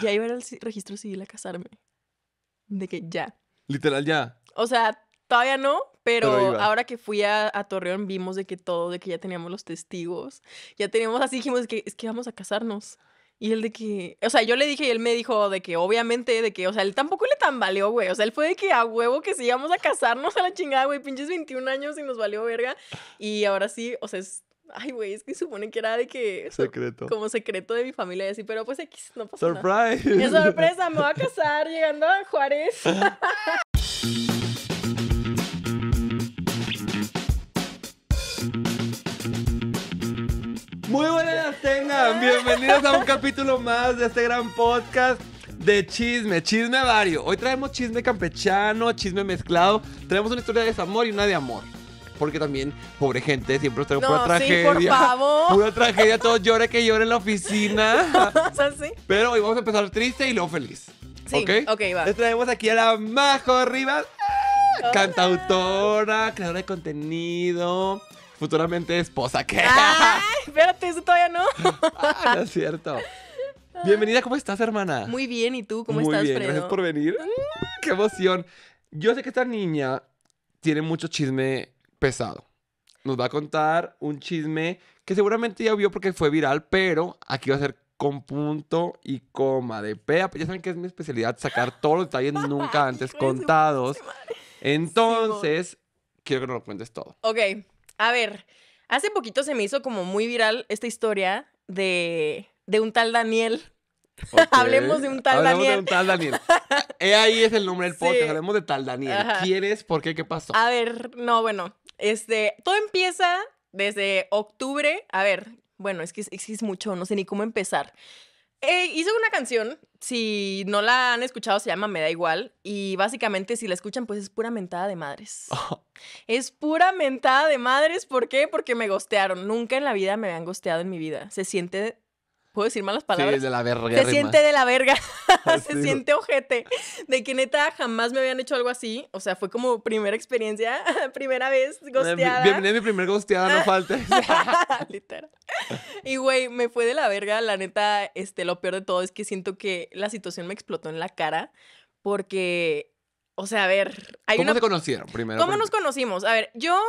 ya iba al registro civil a casarme. De que ya. Literal, ya. O sea, todavía no, pero, ahora que fui a, Torreón vimos de que todo, de que ya teníamos los testigos. Ya teníamos así, dijimos que es que vamos a casarnos. Y él de que, o sea, yo le dije y él me dijo de que obviamente, de que, o sea, él tampoco le tan valió, güey. O sea, él fue de que a huevo que sí íbamos a casarnos a la chingada, güey, pinches 21 años y nos valió verga. Y ahora sí, o sea, es Ay, güey, es que supone que era de que. Secreto. Como secreto de mi familia y así, pero pues X, no pasa nada. ¡Surprise! ¡Qué sorpresa! Me voy a casar llegando a Juárez. Muy buenas tengan, bienvenidos a un capítulo más de este gran podcast de chisme, chisme vario. Hoy traemos chisme campechano, chisme mezclado, traemos una historia de desamor y una de amor porque también, pobre gente, siempre está no, pura tragedia. Sí, por favor. Pura tragedia, todos lloran que llore en la oficina. ¿Sí? Pero hoy vamos a empezar triste y luego feliz. Sí, ok, okay va. Les traemos aquí a la Majo Rivas, cantautora, creadora de contenido futuramente esposa. ¿Qué? espérate, eso todavía no. Ah, es cierto. Bienvenida, ¿cómo estás, hermana? Muy bien, ¿y tú? ¿Cómo Muy bien, Gracias por venir. Ah. ¡Qué emoción! Yo sé que esta niña tiene mucho chisme pesado. Nos va a contar un chisme que seguramente ya vio porque fue viral, pero aquí va a ser con punto y coma de pea. Pues ya saben que es mi especialidad sacar todos los detalles nunca antes contados. Entonces, quiero que nos lo cuentes todo. Ok, a ver. Hace poquito se me hizo como muy viral esta historia de, un tal Daniel. Hablemos de un tal Daniel. de un tal Daniel. Ahí es el nombre del podcast. Hablemos de tal Daniel. ¿Quieres? ¿Quién es? ¿Por qué? ¿Qué pasó? A ver, no, bueno. Este, todo empieza desde octubre. A ver, bueno, es que es, mucho, no sé ni cómo empezar. Eh, hice una canción, si no la han escuchado, se llama Me da igual. Y básicamente, si la escuchan, pues es pura mentada de madres. Oh. Es pura mentada de madres. ¿Por qué? Porque me gostearon. Nunca en la vida me habían gosteado en mi vida. Se siente ¿Puedo decir malas palabras? Se siente de la verga. Ah, se siente ojete. De que neta jamás me habían hecho algo así. O sea, fue como primera experiencia, primera vez eh, gosteada. Bienvenida a mi primer gosteada, no faltes. Literal. Y güey, me fue de la verga. La neta, este, lo peor de todo es que siento que la situación me explotó en la cara. Porque o sea, a ver. ¿Cómo se conocieron primero? ¿Cómo nos conocimos? A ver, yo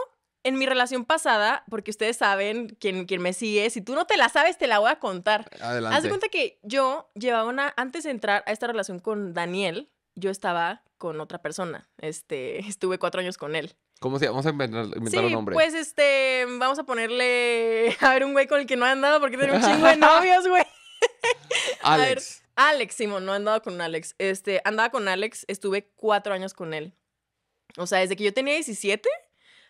en mi relación pasada, porque ustedes saben, quién me sigue, si tú no te la sabes, te la voy a contar. Adelante. Haz de cuenta que yo llevaba una, antes de entrar a esta relación con Daniel, yo estaba con otra persona. Este, estuve cuatro años con él. ¿Cómo se llama? Vamos a inventar, un nombre. Pues este, vamos a ponerle a ver un güey con el que no ha andado porque tiene un chingo de novios, güey. Alex. A ver, Alex, Simón, no he andado con Alex. Este, andaba con Alex, estuve cuatro años con él. O sea, desde que yo tenía 17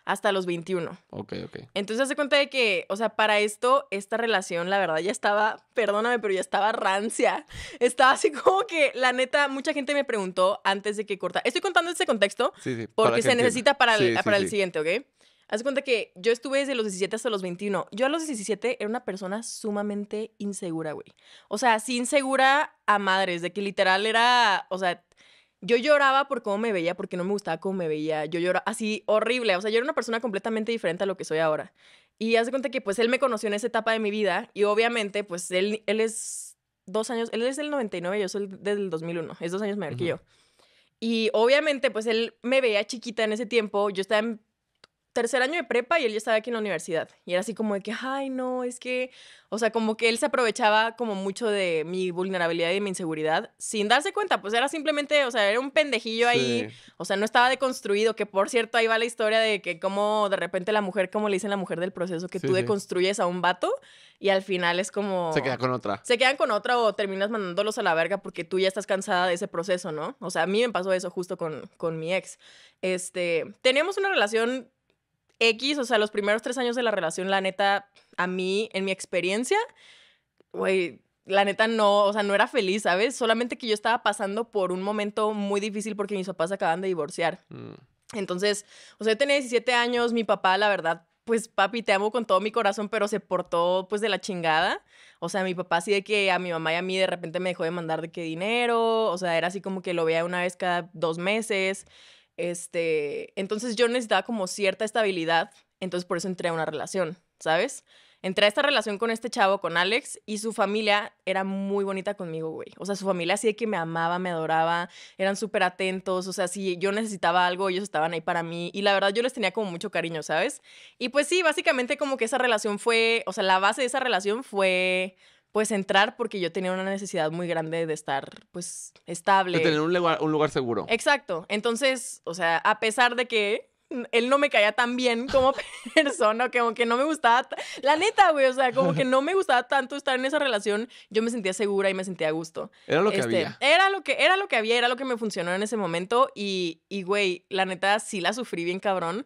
hasta los 21. Ok, ok. Entonces hace cuenta de que, o sea, para esto, esta relación, la verdad, ya estaba, perdóname, pero ya estaba rancia. Estaba así como que, la neta, mucha gente me preguntó antes de que cortara. Estoy contando este contexto porque se necesita para el, para el siguiente, ¿ok? Haz cuenta que yo estuve desde los 17 hasta los 21. Yo a los 17 era una persona sumamente insegura, güey. O sea, así insegura a madres, de que literal era, o sea, yo lloraba por cómo me veía, porque no me gustaba cómo me veía. Yo lloraba así horrible. O sea, yo era una persona completamente diferente a lo que soy ahora. Y hace cuenta que pues él me conoció en esa etapa de mi vida y obviamente pues él, él es dos años, él es del 99, yo soy del 2001, es dos años mayor que yo. Y obviamente pues él me veía chiquita en ese tiempo, yo estaba en tercer año de prepa y él ya estaba aquí en la universidad. Y era así como de que, ay, no, es que, o sea, como que él se aprovechaba como mucho de mi vulnerabilidad y mi inseguridad sin darse cuenta, pues era simplemente, o sea, era un pendejillo ahí, o sea, no estaba deconstruido, que por cierto ahí va la historia de que como de repente la mujer, como le dicen la mujer del proceso, que tú deconstruyes a un vato y al final es como... Se queda con otra. Se quedan con otra o terminas mandándolos a la verga porque tú ya estás cansada de ese proceso, ¿no? O sea, a mí me pasó eso justo con, con mi ex. Este, teníamos una relación X, o sea, los primeros tres años de la relación, la neta, a mí, en mi experiencia, güey, la neta no, o sea, no era feliz, ¿sabes? Solamente que yo estaba pasando por un momento muy difícil porque mis papás acaban de divorciar. Mm. Entonces, o sea, tenía 17 años, mi papá, la verdad, pues papi, te amo con todo mi corazón, pero se portó pues de la chingada. O sea, mi papá así de que a mi mamá y a mí de repente me dejó de mandar de qué dinero, o sea, era así como que lo veía una vez cada dos meses. Este, entonces yo necesitaba como cierta estabilidad, entonces por eso entré a una relación, ¿sabes? Entré a esta relación con este chavo, con Alex, y su familia era muy bonita conmigo, güey. O sea, su familia así de que me amaba, me adoraba, eran súper atentos, o sea, si yo necesitaba algo, ellos estaban ahí para mí, y la verdad yo les tenía como mucho cariño, ¿sabes? Y pues sí, básicamente como que esa relación fue, o sea, la base de esa relación fue pues entrar porque yo tenía una necesidad muy grande de estar pues estable. De tener un lugar, un lugar seguro. Exacto. Entonces, o sea, a pesar de que él no me caía tan bien como persona, como que no me gustaba, la neta, güey, o sea, como que no me gustaba tanto estar en esa relación, yo me sentía segura y me sentía a gusto. Era lo que este, había. Era lo que, era lo que había, era lo que me funcionó en ese momento y, y, güey, la neta sí la sufrí bien cabrón,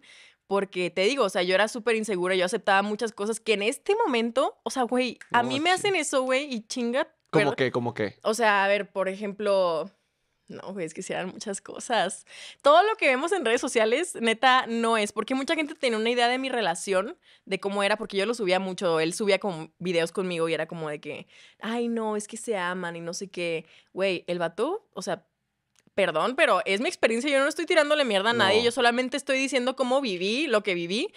porque te digo, o sea, yo era súper insegura, yo aceptaba muchas cosas que en este momento, o sea, güey, a mí me hacen eso, güey, y chinga. ¿Cómo que, ¿Cómo qué? O sea, a ver, por ejemplo, no, güey, es que se muchas cosas. Todo lo que vemos en redes sociales, neta, no es. Porque mucha gente tiene una idea de mi relación, de cómo era, porque yo lo subía mucho. Él subía con videos conmigo y era como de que, ay, no, es que se aman y no sé qué. Güey, el vato, o sea, perdón, pero es mi experiencia, yo no estoy tirándole mierda a nadie, yo solamente estoy diciendo cómo viví, lo que viví,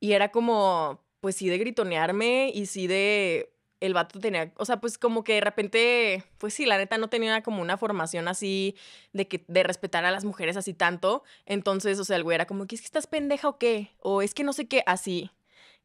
y era como, pues sí de gritonearme y sí de... El vato tenía, o sea, pues como que de repente, pues sí, la neta no tenía como una formación así de que de respetar a las mujeres así tanto. Entonces, o sea, el güey era como ¿qué es que estás pendeja o qué, o es que no sé qué, así.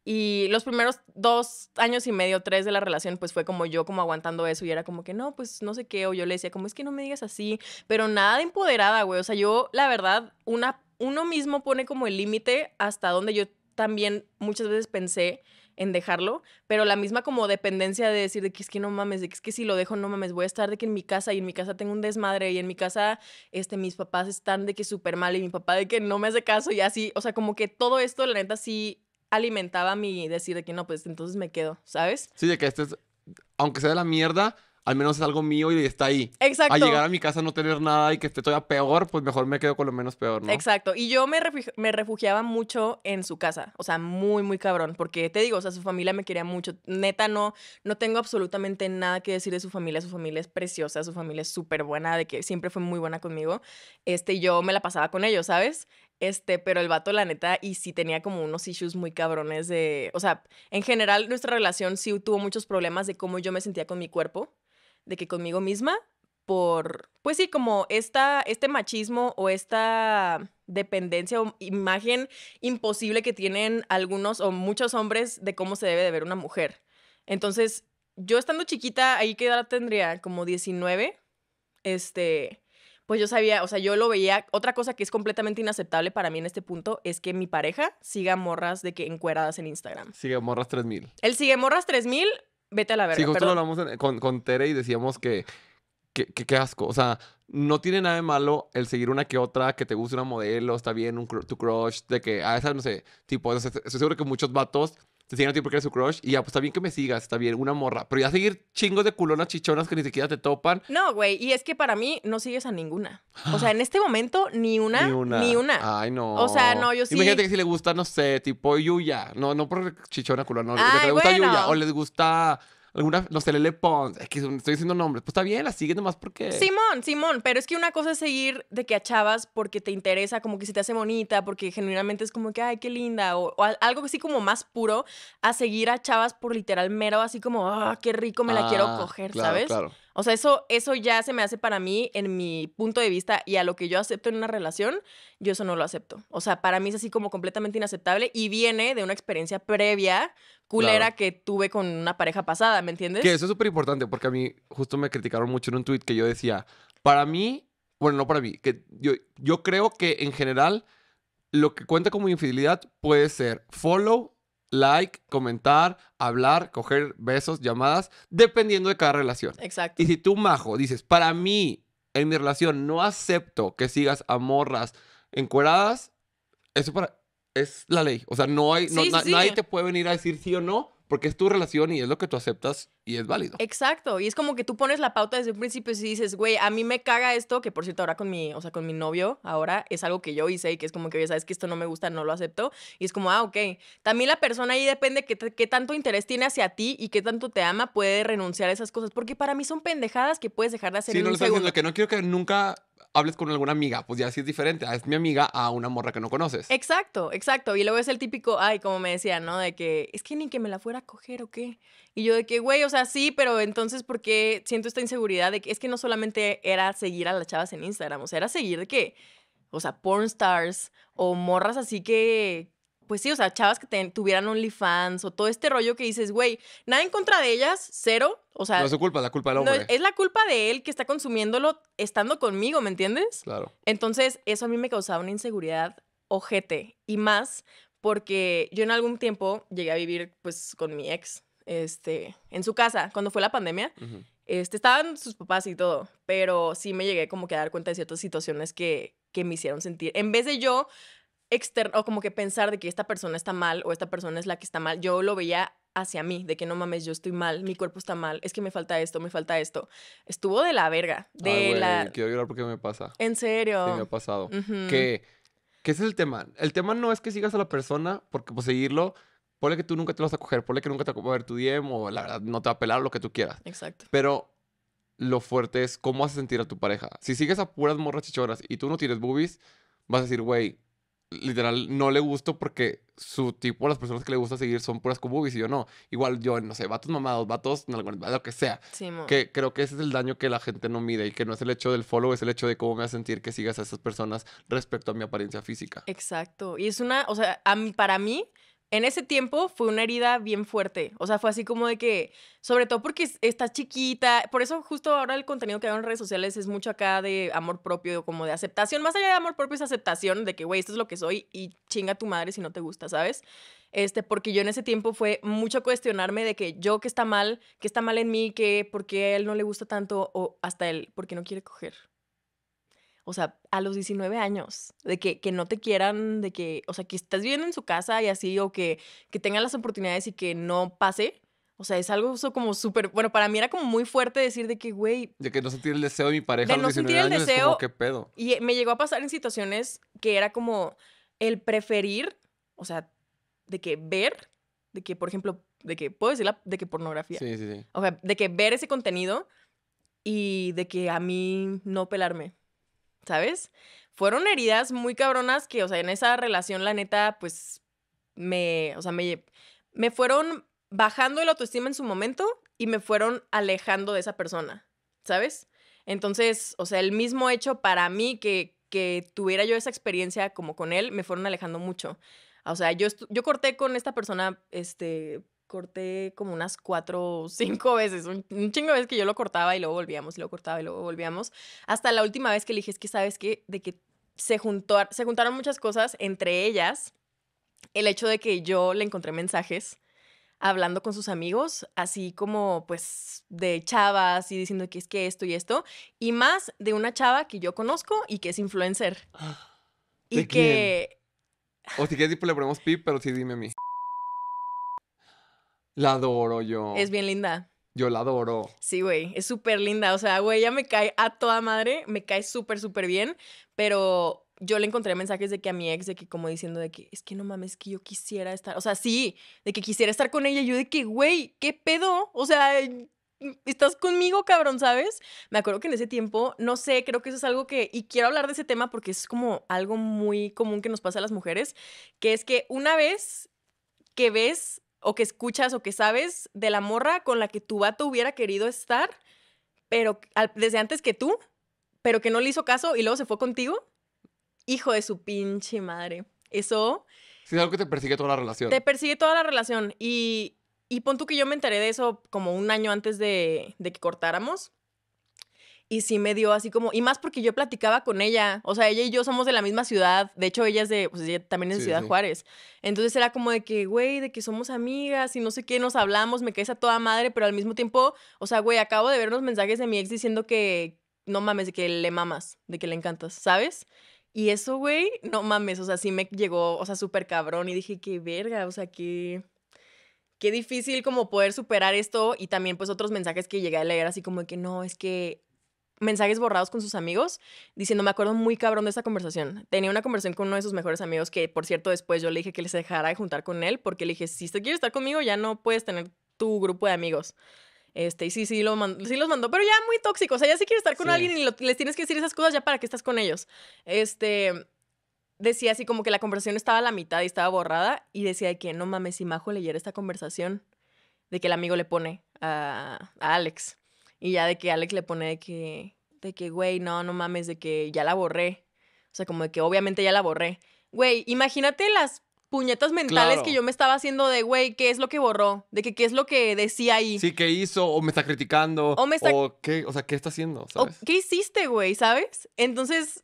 Y los primeros dos años y medio, tres de la relación, pues fue como yo como aguantando eso y era como que no, pues no sé qué, o yo le decía como es que no me digas así, pero nada de empoderada, güey, o sea, yo la verdad, una, uno mismo pone como el límite hasta donde yo también muchas veces pensé en dejarlo, pero la misma como dependencia de decir de que es que no mames, de que es que si lo dejo no mames, voy a estar de que en mi casa y en mi casa tengo un desmadre y en mi casa este mis papás están de que súper mal y mi papá de que no me hace caso y así, o sea, como que todo esto la neta sí alimentaba mi decir de que no, pues entonces me quedo, ¿sabes? Sí, de que este es, aunque sea de la mierda, al menos es algo mío y está ahí. Exacto. A llegar a mi casa no tener nada y que esté todavía peor, pues mejor me quedo con lo menos peor, ¿no? Exacto. Y yo me, me refugiaba mucho en su casa, o sea, muy, muy cabrón, porque te digo, o sea, su familia me quería mucho. Neta, no, no tengo absolutamente nada que decir de su familia, su familia es preciosa, su familia es súper buena, de que siempre fue muy buena conmigo. Este, yo me la pasaba con ellos, ¿sabes? Este, pero el vato, la neta, y sí tenía como unos issues muy cabrones de. O sea, en general, nuestra relación sí tuvo muchos problemas de cómo yo me sentía con mi cuerpo, de que conmigo misma, por. Pues sí, como esta, este machismo o esta dependencia o imagen imposible que tienen algunos o muchos hombres de cómo se debe de ver una mujer. Entonces, yo estando chiquita, ahí que edad tendría como 19, este pues yo sabía, o sea, yo lo veía. Otra cosa que es completamente inaceptable para mí en este punto es que mi pareja siga morras de que encueradas en Instagram. Sigue morras 3000. El sigue morras 3000, vete a la verga. Sí, justo lo hablamos con, Tere y decíamos que qué que, asco. O sea, no tiene nada de malo el seguir una que otra, que te guste una modelo, está bien, un, tu crush, de que a esa, no sé, tipo, estoy seguro que muchos vatos te siguen a ti porque eres su crush y ya, pues está bien que me sigas, está bien, una morra. Pero ya seguir chingos de culonas chichonas que ni siquiera te topan. No, güey, y es que para mí no sigues a ninguna. O sea, en este momento ni una, ni una. Ay, no. O sea, no, yo sí. Imagínate que si le gusta, no sé, tipo Yuya. No, no por chichona culona, no. Si le gusta Yuya o les gusta alguna, los LL que estoy diciendo nombres, pues está bien, la sigue nomás porque... Simón, Simón, pero es que una cosa es seguir de que a chavas porque te interesa, como que se te hace bonita, porque generalmente es como que, ay, qué linda, o, algo así como más puro, a seguir a chavas por literal mero, así como, ah, qué rico, me la quiero ah, coger, claro, ¿sabes? Claro. O sea, eso, eso ya se me hace para mí, en mi punto de vista y a lo que yo acepto en una relación, yo eso no lo acepto. O sea, para mí es así como completamente inaceptable y viene de una experiencia previa, culera, que tuve con una pareja pasada, ¿me entiendes? Que eso es súper importante porque a mí justo me criticaron mucho en un tweet que yo decía, para mí, bueno, no para mí, que yo, yo creo que en general lo que cuenta como infidelidad puede ser follow like, comentar, hablar, coger besos, llamadas, dependiendo de cada relación. Exacto. Y si tú, majo, dices, para mí, en mi relación, no acepto que sigas a morras encueradas, eso para, es la ley. O sea, no hay, nadie te puede venir a decir sí o no porque es tu relación y es lo que tú aceptas y es válido. Exacto, y es como que tú pones la pauta desde un principio y dices, güey, a mí me caga esto, que por cierto ahora con mi, o sea, con mi novio, ahora es algo que yo hice y que es como que, oye, sabes que esto no me gusta, no lo acepto, y es como, ah, ok. También la persona ahí depende qué, qué tanto interés tiene hacia ti y qué tanto te ama, puede renunciar a esas cosas, porque para mí son pendejadas que puedes dejar de hacer sí, no un segundo. lo que no quiero que nunca hables con alguna amiga, pues ya sí es diferente, ah, es mi amiga a una morra que no conoces. Exacto, exacto. Y luego es el típico, ay, como me decía, ¿no? De que es que ni que me la fuera a coger o qué. Y yo de que, güey, o sea, sí, pero entonces, ¿por qué siento esta inseguridad de que es que no solamente era seguir a las chavas en Instagram, o sea, era seguir de que, o sea, porn stars o morras así que pues sí, o sea, chavas que te, tuvieran OnlyFans o todo este rollo que dices, güey, nada en contra de ellas, cero. O sea, no es su culpa, la culpa del hombre. es la culpa de él que está consumiéndolo estando conmigo, ¿me entiendes? Claro. Entonces, eso a mí me causaba una inseguridad ojete y más porque yo en algún tiempo llegué a vivir pues con mi ex este en su casa cuando fue la pandemia. Este, estaban sus papás y todo, pero sí me llegué como que a dar cuenta de ciertas situaciones que, que me hicieron sentir. En vez de yo externo, o como que pensar de que esta persona está mal o esta persona es la que está mal. Yo lo veía hacia mí, de que no mames, yo estoy mal, mi cuerpo está mal, es que me falta esto, me falta esto. Estuvo de la verga, de Ay, wey, la... Quiero llorar porque me pasa. En serio. me ha pasado. Que, que ese es el tema. El tema no es que sigas a la persona, porque pues seguirlo, ponle que tú nunca te vas a coger, ponle que nunca te va a ver tu DM o la verdad no te va a pelar lo que tú quieras. Exacto. Pero lo fuerte es cómo haces sentir a tu pareja. Si sigues a puras morras chichoras y tú no tienes boobies, vas a decir, güey, literal no le gusto porque su tipo, las personas que le gusta seguir son puras cububis y yo no. Igual yo, no sé, vatos mamados, vatos, lo que sea. que creo que ese es el daño que la gente no mide y que no es el hecho del follow, es el hecho de cómo me a sentir que sigas a esas personas respecto a mi apariencia física. Exacto. Y es una, o sea, a mí, para mí, en ese tiempo fue una herida bien fuerte. O sea, fue así como de que, sobre todo porque estás chiquita. Por eso justo ahora el contenido que hay en redes sociales es mucho acá de amor propio, como de aceptación. Más allá de amor propio es aceptación de que, güey, esto es lo que soy y chinga tu madre si no te gusta, ¿sabes? Este, porque yo en ese tiempo fue mucho cuestionarme de que yo, que está mal, que está mal en mí, que por qué a él no le gusta tanto o hasta él, porque no quiere coger. O sea, a los 19 años, de que, que no te quieran, de que, o sea, que estás viviendo en su casa y así, o que, que tengan las oportunidades y que no pase. O sea, es algo como súper, bueno, para mí era como muy fuerte decir de que, güey... De que no sentir el deseo de mi pareja. De no ¿qué pedo? Y eh, me llegó a pasar en situaciones que era como el preferir, o sea, de que ver, de que, por ejemplo, de que, puedo decir de que pornografía. Sí, sí, sí. O sea, de que ver ese contenido y de que a mí no pelarme. ¿sabes? Fueron heridas muy cabronas que, o sea, en esa relación, la neta, pues me, o sea, me, me fueron bajando el autoestima en su momento y me fueron alejando de esa persona, ¿sabes? Entonces, o sea, el mismo hecho para mí que, que tuviera yo esa experiencia como con él, me fueron alejando mucho. O sea, yo, yo corté con esta persona, este, corté como unas cuatro o cinco veces, un, chingo de veces que yo lo cortaba y luego volvíamos, y lo cortaba y luego volvíamos, hasta la última vez que le dije, es que sabes que de que se, juntó, se juntaron muchas cosas, entre ellas el hecho de que yo le encontré mensajes hablando con sus amigos, así como pues de chavas y diciendo que es que esto y esto, y más de una chava que yo conozco y que es influencer. y que... O si quieres, le ponemos pip, pero sí dime a mí. La adoro yo. Es bien linda. Yo la adoro. Sí, güey, es súper linda. O sea, güey, ella me cae a toda madre, me cae súper, súper bien, pero yo le encontré mensajes de que a mi ex, de que como diciendo de que es que no mames, que yo quisiera estar, o sea, sí, de que quisiera estar con ella, yo de que, güey, ¿qué pedo? O sea, estás conmigo, cabrón, ¿sabes? Me acuerdo que en ese tiempo, no sé, creo que eso es algo que, y quiero hablar de ese tema porque es como algo muy común que nos pasa a las mujeres, que es que una vez que ves o que escuchas o que sabes de la morra con la que tu vato hubiera querido estar, pero desde antes que tú, pero que no le hizo caso y luego se fue contigo. Hijo de su pinche madre. Eso... Sí, es algo que te persigue toda la relación. Te persigue toda la relación. Y, y pon tú que yo me enteré de eso como un año antes de, de que cortáramos. Y sí me dio así como, y más porque yo platicaba con ella, o sea, ella y yo somos de la misma ciudad, de hecho ella es de, pues ella también es de Ciudad Juárez. Entonces era como de que, güey, de que somos amigas y no sé qué, nos hablamos, me caes a toda madre, pero al mismo tiempo, o sea, güey, acabo de ver unos mensajes de mi ex diciendo que, no mames, de que le mamas, de que le encantas, ¿sabes? Y eso, güey, no mames, o sea, sí me llegó, o sea, súper cabrón y dije, qué verga, o sea, qué qué difícil como poder superar esto y también pues otros mensajes que llegué a leer así como de que no, es que mensajes borrados con sus amigos diciendo, me acuerdo muy cabrón de esta conversación. Tenía una conversación con uno de sus mejores amigos que, por cierto, después yo le dije que les dejara de juntar con él porque le dije, si usted quiere estar conmigo, ya no puedes tener tu grupo de amigos. Este, y sí, sí, lo los mandó, pero ya muy tóxico, O sea, ya si quieres estar con alguien y les tienes que decir esas cosas ya para que estás con ellos. Este, decía así como que la conversación estaba a la mitad y estaba borrada y decía que no mames, si Majo leyera esta conversación, de que el amigo le pone a, a Alex y ya de que Alex le pone de que, de que, güey, no, no mames, de que ya la borré. O sea, como de que obviamente ya la borré. Güey, imagínate las puñetas mentales que yo me estaba haciendo de, güey, ¿qué es lo que borró? De que qué es lo que decía ahí. Sí, ¿qué hizo? O me está criticando. O me está... O, qué, o sea, ¿qué está haciendo? O, ¿Qué hiciste, güey? ¿Sabes? Entonces,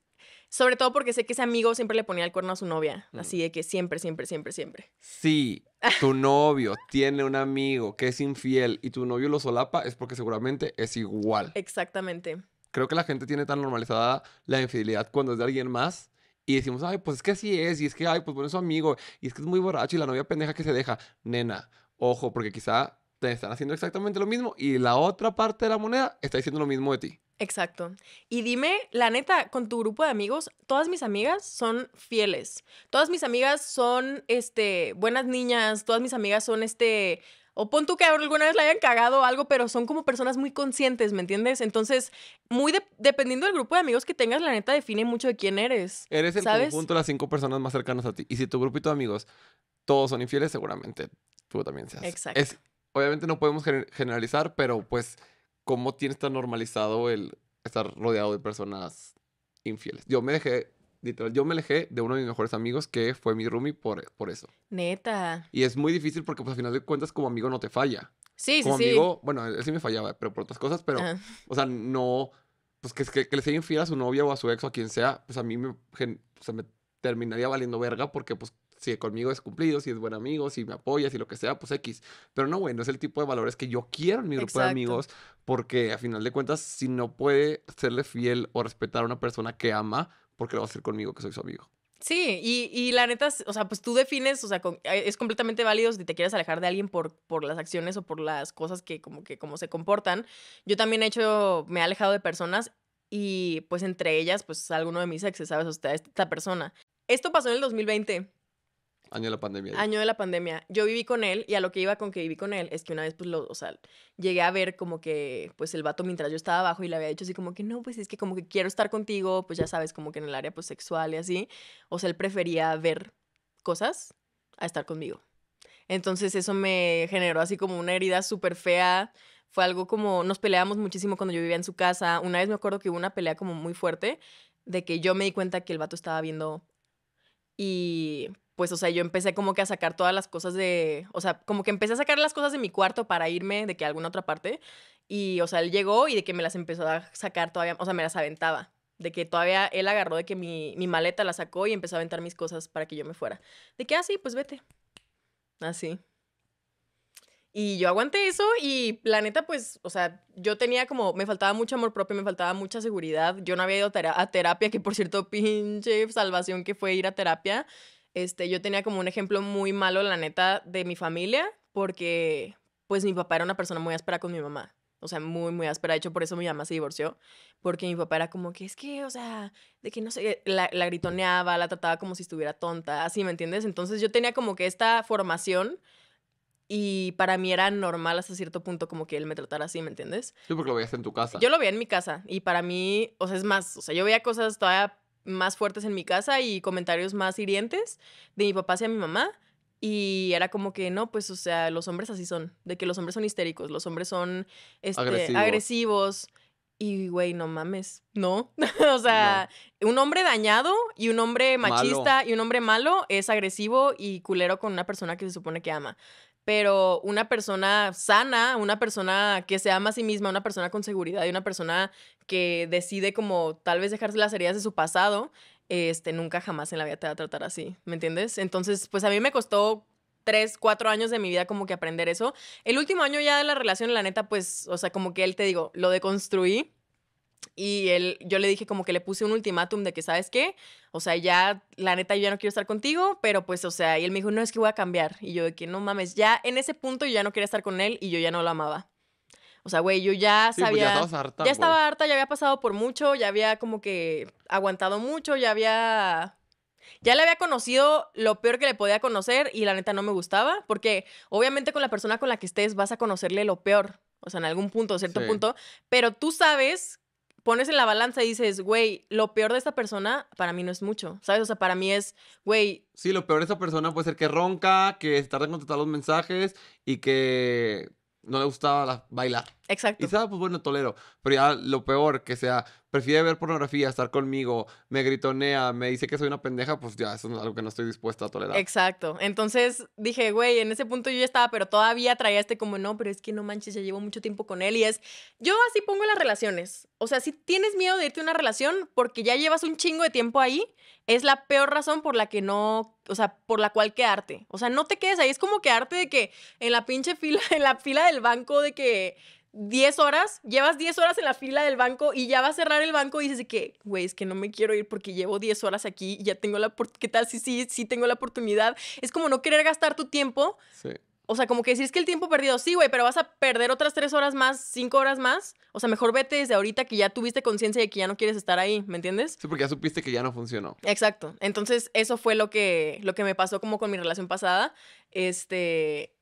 sobre todo porque sé que ese amigo siempre le ponía el cuerno a su novia. Mm. Así de que siempre, siempre, siempre, siempre. Sí, tu novio tiene un amigo que es infiel y tu novio lo solapa es porque seguramente es igual. Exactamente. Creo que la gente tiene tan normalizada la infidelidad cuando es de alguien más y decimos, ay, pues es que así es, y es que, ay, pues bueno, es su amigo, y es que es muy borracho y la novia pendeja que se deja. Nena, ojo, porque quizá te están haciendo exactamente lo mismo y la otra parte de la moneda está diciendo lo mismo de ti. Exacto. Y dime, la neta, con tu grupo de amigos, todas mis amigas son fieles. Todas mis amigas son, este, buenas niñas, todas mis amigas son, este, o pon tú que alguna vez la hayan cagado o algo, pero son como personas muy conscientes, ¿me entiendes? Entonces, muy dependiendo del grupo de amigos que tengas, la neta define mucho de quién eres. Eres el conjunto de las cinco personas más cercanas a ti. Y si tu grupito de amigos todos son infieles, seguramente tú también seas. Exacto. obviamente no podemos generalizar, pero pues cómo tienes tan normalizado el estar rodeado de personas infieles. Yo me dejé, literal, yo me alejé de uno de mis mejores amigos que fue mi roomie por, por eso. Neta. Y es muy difícil porque, pues, al final de cuentas, como amigo no te falla. Sí, sí, Como amigo, bueno, él sí me fallaba, pero por otras cosas, pero, o sea, no, pues que, que, que, le sea infiel a su novia o a su ex o a quien sea, pues a mí me, me terminaría valiendo verga porque, pues, si conmigo es cumplido, si es buen amigo, si me apoya, si lo que sea, pues X. Pero no, güey, no es el tipo de valores que yo quiero en mi grupo de amigos, porque a final de cuentas, si no puede serle fiel o respetar a una persona que ama, porque lo va a hacer conmigo, que soy su amigo. Sí, y, la neta, o sea, pues tú defines, o sea, eh, es completamente válido si te quieres alejar de alguien por, por las acciones o por las cosas que como que como se comportan. Yo también he hecho, me he alejado de personas y pues entre ellas, pues alguno de mis exes, ¿sabes? O esta persona. Esto pasó en el 2020. Año de la pandemia. Año de la pandemia. Yo viví con él y a lo que iba con que viví con él es que una vez, pues, lo, o sea, llegué a ver como que, pues, el vato mientras yo estaba abajo y le había dicho así como que, no, pues, es que como que quiero estar contigo, pues, ya sabes, como que en el área, pues, sexual y así. O sea, él prefería ver cosas a estar conmigo. Entonces eso me generó así como una herida súper fea. Fue algo como, nos peleábamos muchísimo cuando yo vivía en su casa. Una vez me acuerdo que hubo una pelea como muy fuerte de que yo me di cuenta que el vato estaba viendo y pues, o sea, yo empecé como que a sacar todas las cosas de, o sea, como que empecé a sacar las cosas de mi cuarto para irme de que a alguna otra parte. Y, o sea, él llegó y de que me las empezó a sacar todavía, o sea, me las aventaba. De que todavía él agarró, de que mi, mi maleta la sacó y empezó a aventar mis cosas para que yo me fuera. De que, ah, sí, pues vete. Así. Y yo aguanté eso y la neta, pues, o sea, yo tenía como, me faltaba mucho amor propio, me faltaba mucha seguridad. Yo no había ido a terapia, que por cierto, pinche salvación que fue ir a terapia. Este, yo tenía como un ejemplo muy malo, la neta, de mi familia, porque pues mi papá era una persona muy áspera con mi mamá. O sea, muy, muy áspera. De hecho, por eso mi mamá se divorció. Porque mi papá era como que, es que, o sea, de que no sé, la, la gritoneaba, la trataba como si estuviera tonta, así, ¿me entiendes? Entonces yo tenía como que esta formación y para mí era normal hasta cierto punto como que él me tratara así, ¿me entiendes? Sí, porque lo veías en tu casa. Yo lo veía en mi casa y para mí, o sea, es más, o sea, yo veía cosas todavía más fuertes en mi casa y comentarios más hirientes de mi papá hacia mi mamá. Y era como que no, pues, o sea, los hombres así son, de que los hombres son histéricos, los hombres son este, agresivos. Y, güey, no mames, no. o sea, un hombre dañado y un hombre machista y un hombre malo es agresivo y culero con una persona que se supone que ama pero una persona sana, una persona que se ama a sí misma, una persona con seguridad y una persona que decide como tal vez dejarse las heridas de su pasado, este, nunca jamás en la vida te va a tratar así, ¿me entiendes? Entonces, pues a mí me costó tres, cuatro años de mi vida como que aprender eso. El último año ya de la relación, la neta, pues, o sea, como que él te digo, lo deconstruí y él, yo le dije como que le puse un ultimátum de que, ¿sabes qué? O sea, ya, la neta, yo ya no quiero estar contigo, pero pues, o sea, y él me dijo, no, es que voy a cambiar. Y yo de que, no mames, ya en ese punto yo ya no quería estar con él y yo ya no lo amaba. O sea, güey, yo ya sabía. Pues ya, harta, ya estaba harta, ya había pasado por mucho, ya había como que aguantado mucho, ya había. Ya le había conocido lo peor que le podía conocer y la neta no me gustaba, porque obviamente con la persona con la que estés vas a conocerle lo peor, o sea, en algún punto, cierto punto, pero tú sabes pones en la balanza y dices, güey, lo peor de esta persona para mí no es mucho, ¿sabes? O sea, para mí es, güey. Sí, lo peor de esta persona puede ser que ronca, que se tarda en contestar los mensajes y que no le gustaba bailar. Exacto. Y pues bueno, tolero. Pero ya lo peor que sea, prefiere ver pornografía, estar conmigo, me gritonea, me dice que soy una pendeja, pues ya, eso es algo que no estoy dispuesta a tolerar. Exacto. Entonces dije, güey, en ese punto yo ya estaba, pero todavía traía este como, no, pero es que no manches, ya llevo mucho tiempo con él. Y es, yo así pongo las relaciones. O sea, si tienes miedo de irte a una relación porque ya llevas un chingo de tiempo ahí, es la peor razón por la que no, o sea, por la cual quedarte. O sea, no te quedes ahí. Es como quedarte de que en la pinche fila, en la fila del banco, de que 10 horas, llevas 10 horas en la fila del banco y ya va a cerrar el banco y dices que, güey, es que no me quiero ir porque llevo 10 horas aquí y ya tengo la oportunidad, ¿qué tal? Sí, sí, sí tengo la oportunidad. Es como no querer gastar tu tiempo. Sí. O sea, como que si es que el tiempo perdido, sí, güey, pero vas a perder otras 3 horas más, 5 horas más. O sea, mejor vete desde ahorita que ya tuviste conciencia de que ya no quieres estar ahí, ¿me entiendes? Sí, porque ya supiste que ya no funcionó. Exacto. Entonces, eso fue lo que, lo que me pasó como con mi relación pasada. Este,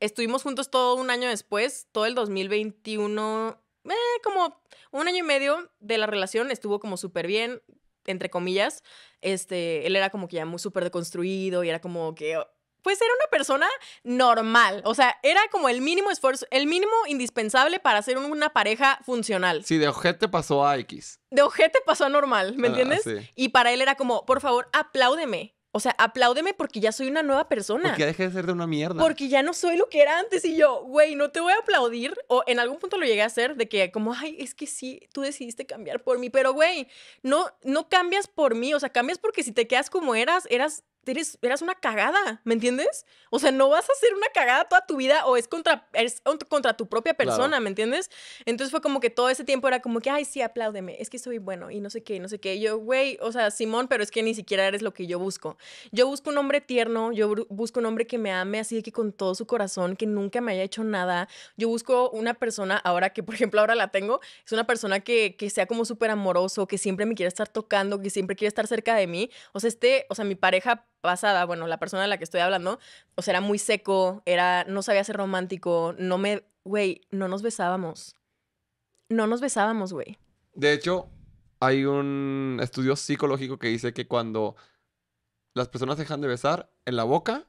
Estuvimos juntos todo un año después, todo el 2021, eh, como un año y medio de la relación, estuvo como súper bien, entre comillas. Este, él era como que ya muy súper deconstruido y era como que oh, pues era una persona normal. O sea, era como el mínimo esfuerzo, el mínimo indispensable para ser una pareja funcional. Sí, de ojete pasó a X. De ojete pasó a normal, ¿me ah, entiendes? Y para él era como, por favor, apláudeme. O sea, apláudeme porque ya soy una nueva persona. Porque ya dejé de ser de una mierda. Porque ya no soy lo que era antes. Y yo, güey, no te voy a aplaudir. O en algún punto lo llegué a hacer de que, como, ay, es que sí, tú decidiste cambiar por mí. Pero, güey, no, no cambias por mí. O sea, cambias porque si te quedas como eras, eras eres, eras una cagada, ¿me entiendes? O sea, no vas a ser una cagada toda tu vida o es contra, es contra tu propia persona, ¿me entiendes? Entonces fue como que todo ese tiempo era como que, ay, sí, apláudeme, es que soy bueno y no sé qué, no sé qué. yo, güey, o sea, Simón, pero es que ni siquiera eres lo que yo busco. Yo busco un hombre tierno, yo busco un hombre que me ame así de que con todo su corazón, que nunca me haya hecho nada. Yo busco una persona, ahora que por ejemplo ahora la tengo, es una persona que, que sea como súper amoroso, que siempre me quiera estar tocando, que siempre quiera estar cerca de mí. O sea, este, o sea, mi pareja pasada, bueno, la persona de la que estoy hablando, o sea, era muy seco, era, no sabía ser romántico, no me, güey, no nos besábamos. No nos besábamos, güey. De hecho, hay un estudio psicológico que dice que cuando las personas dejan de besar en la boca,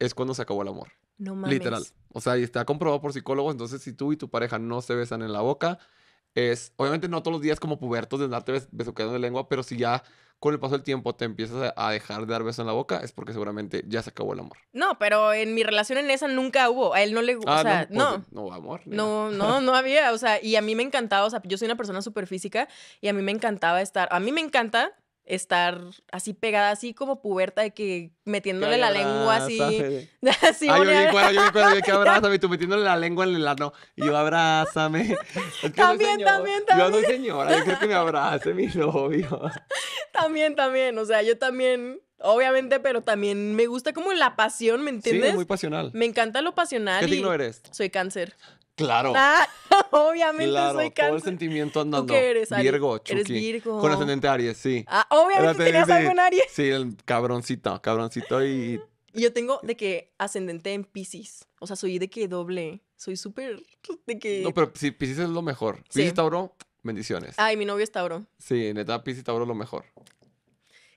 es cuando se acabó el amor. No mames. Literal. O sea, y está comprobado por psicólogos, entonces si tú y tu pareja no se besan en la boca, es, obviamente no todos los días como pubertos de darte bes besuqueando de lengua, pero si ya con el paso del tiempo te empiezas a dejar de dar besos en la boca, es porque seguramente ya se acabó el amor. No, pero en mi relación en esa nunca hubo. A él no le gustó. o ah, sea, no, pues, no. no. amor. No, no, no había. O sea, y a mí me encantaba. O sea, yo soy una persona súper física y a mí me encantaba estar. A mí me encanta estar así pegada, así como puberta, de que metiéndole la lengua así. así Ay, yo me acuerdo, yo que abrázame, tú metiéndole la lengua en el ano. Y yo, abrázame. también, también, también. Yo soy señora, yo quiero que me abrace mi novio. también, también. O sea, yo también obviamente, pero también me gusta como la pasión, ¿me entiendes? Sí, muy pasional. Me encanta lo pasional. ¿Qué signo eres? Soy cáncer. Claro. Ah, obviamente soy cáncer. Todo el sentimiento andando. qué eres, Ari? Virgo, Chucky. Eres Virgo. Con ascendente Aries, sí. Ah, obviamente tenías en Aries. Sí, el cabroncito, cabroncito y... Y yo tengo de que ascendente en Pisces. O sea, soy de que doble. Soy súper de que... No, pero sí, Pisces es lo mejor. Pisces Tauro, bendiciones. Ay, mi novio es Tauro. Sí, neta, Pisces Tauro lo mejor.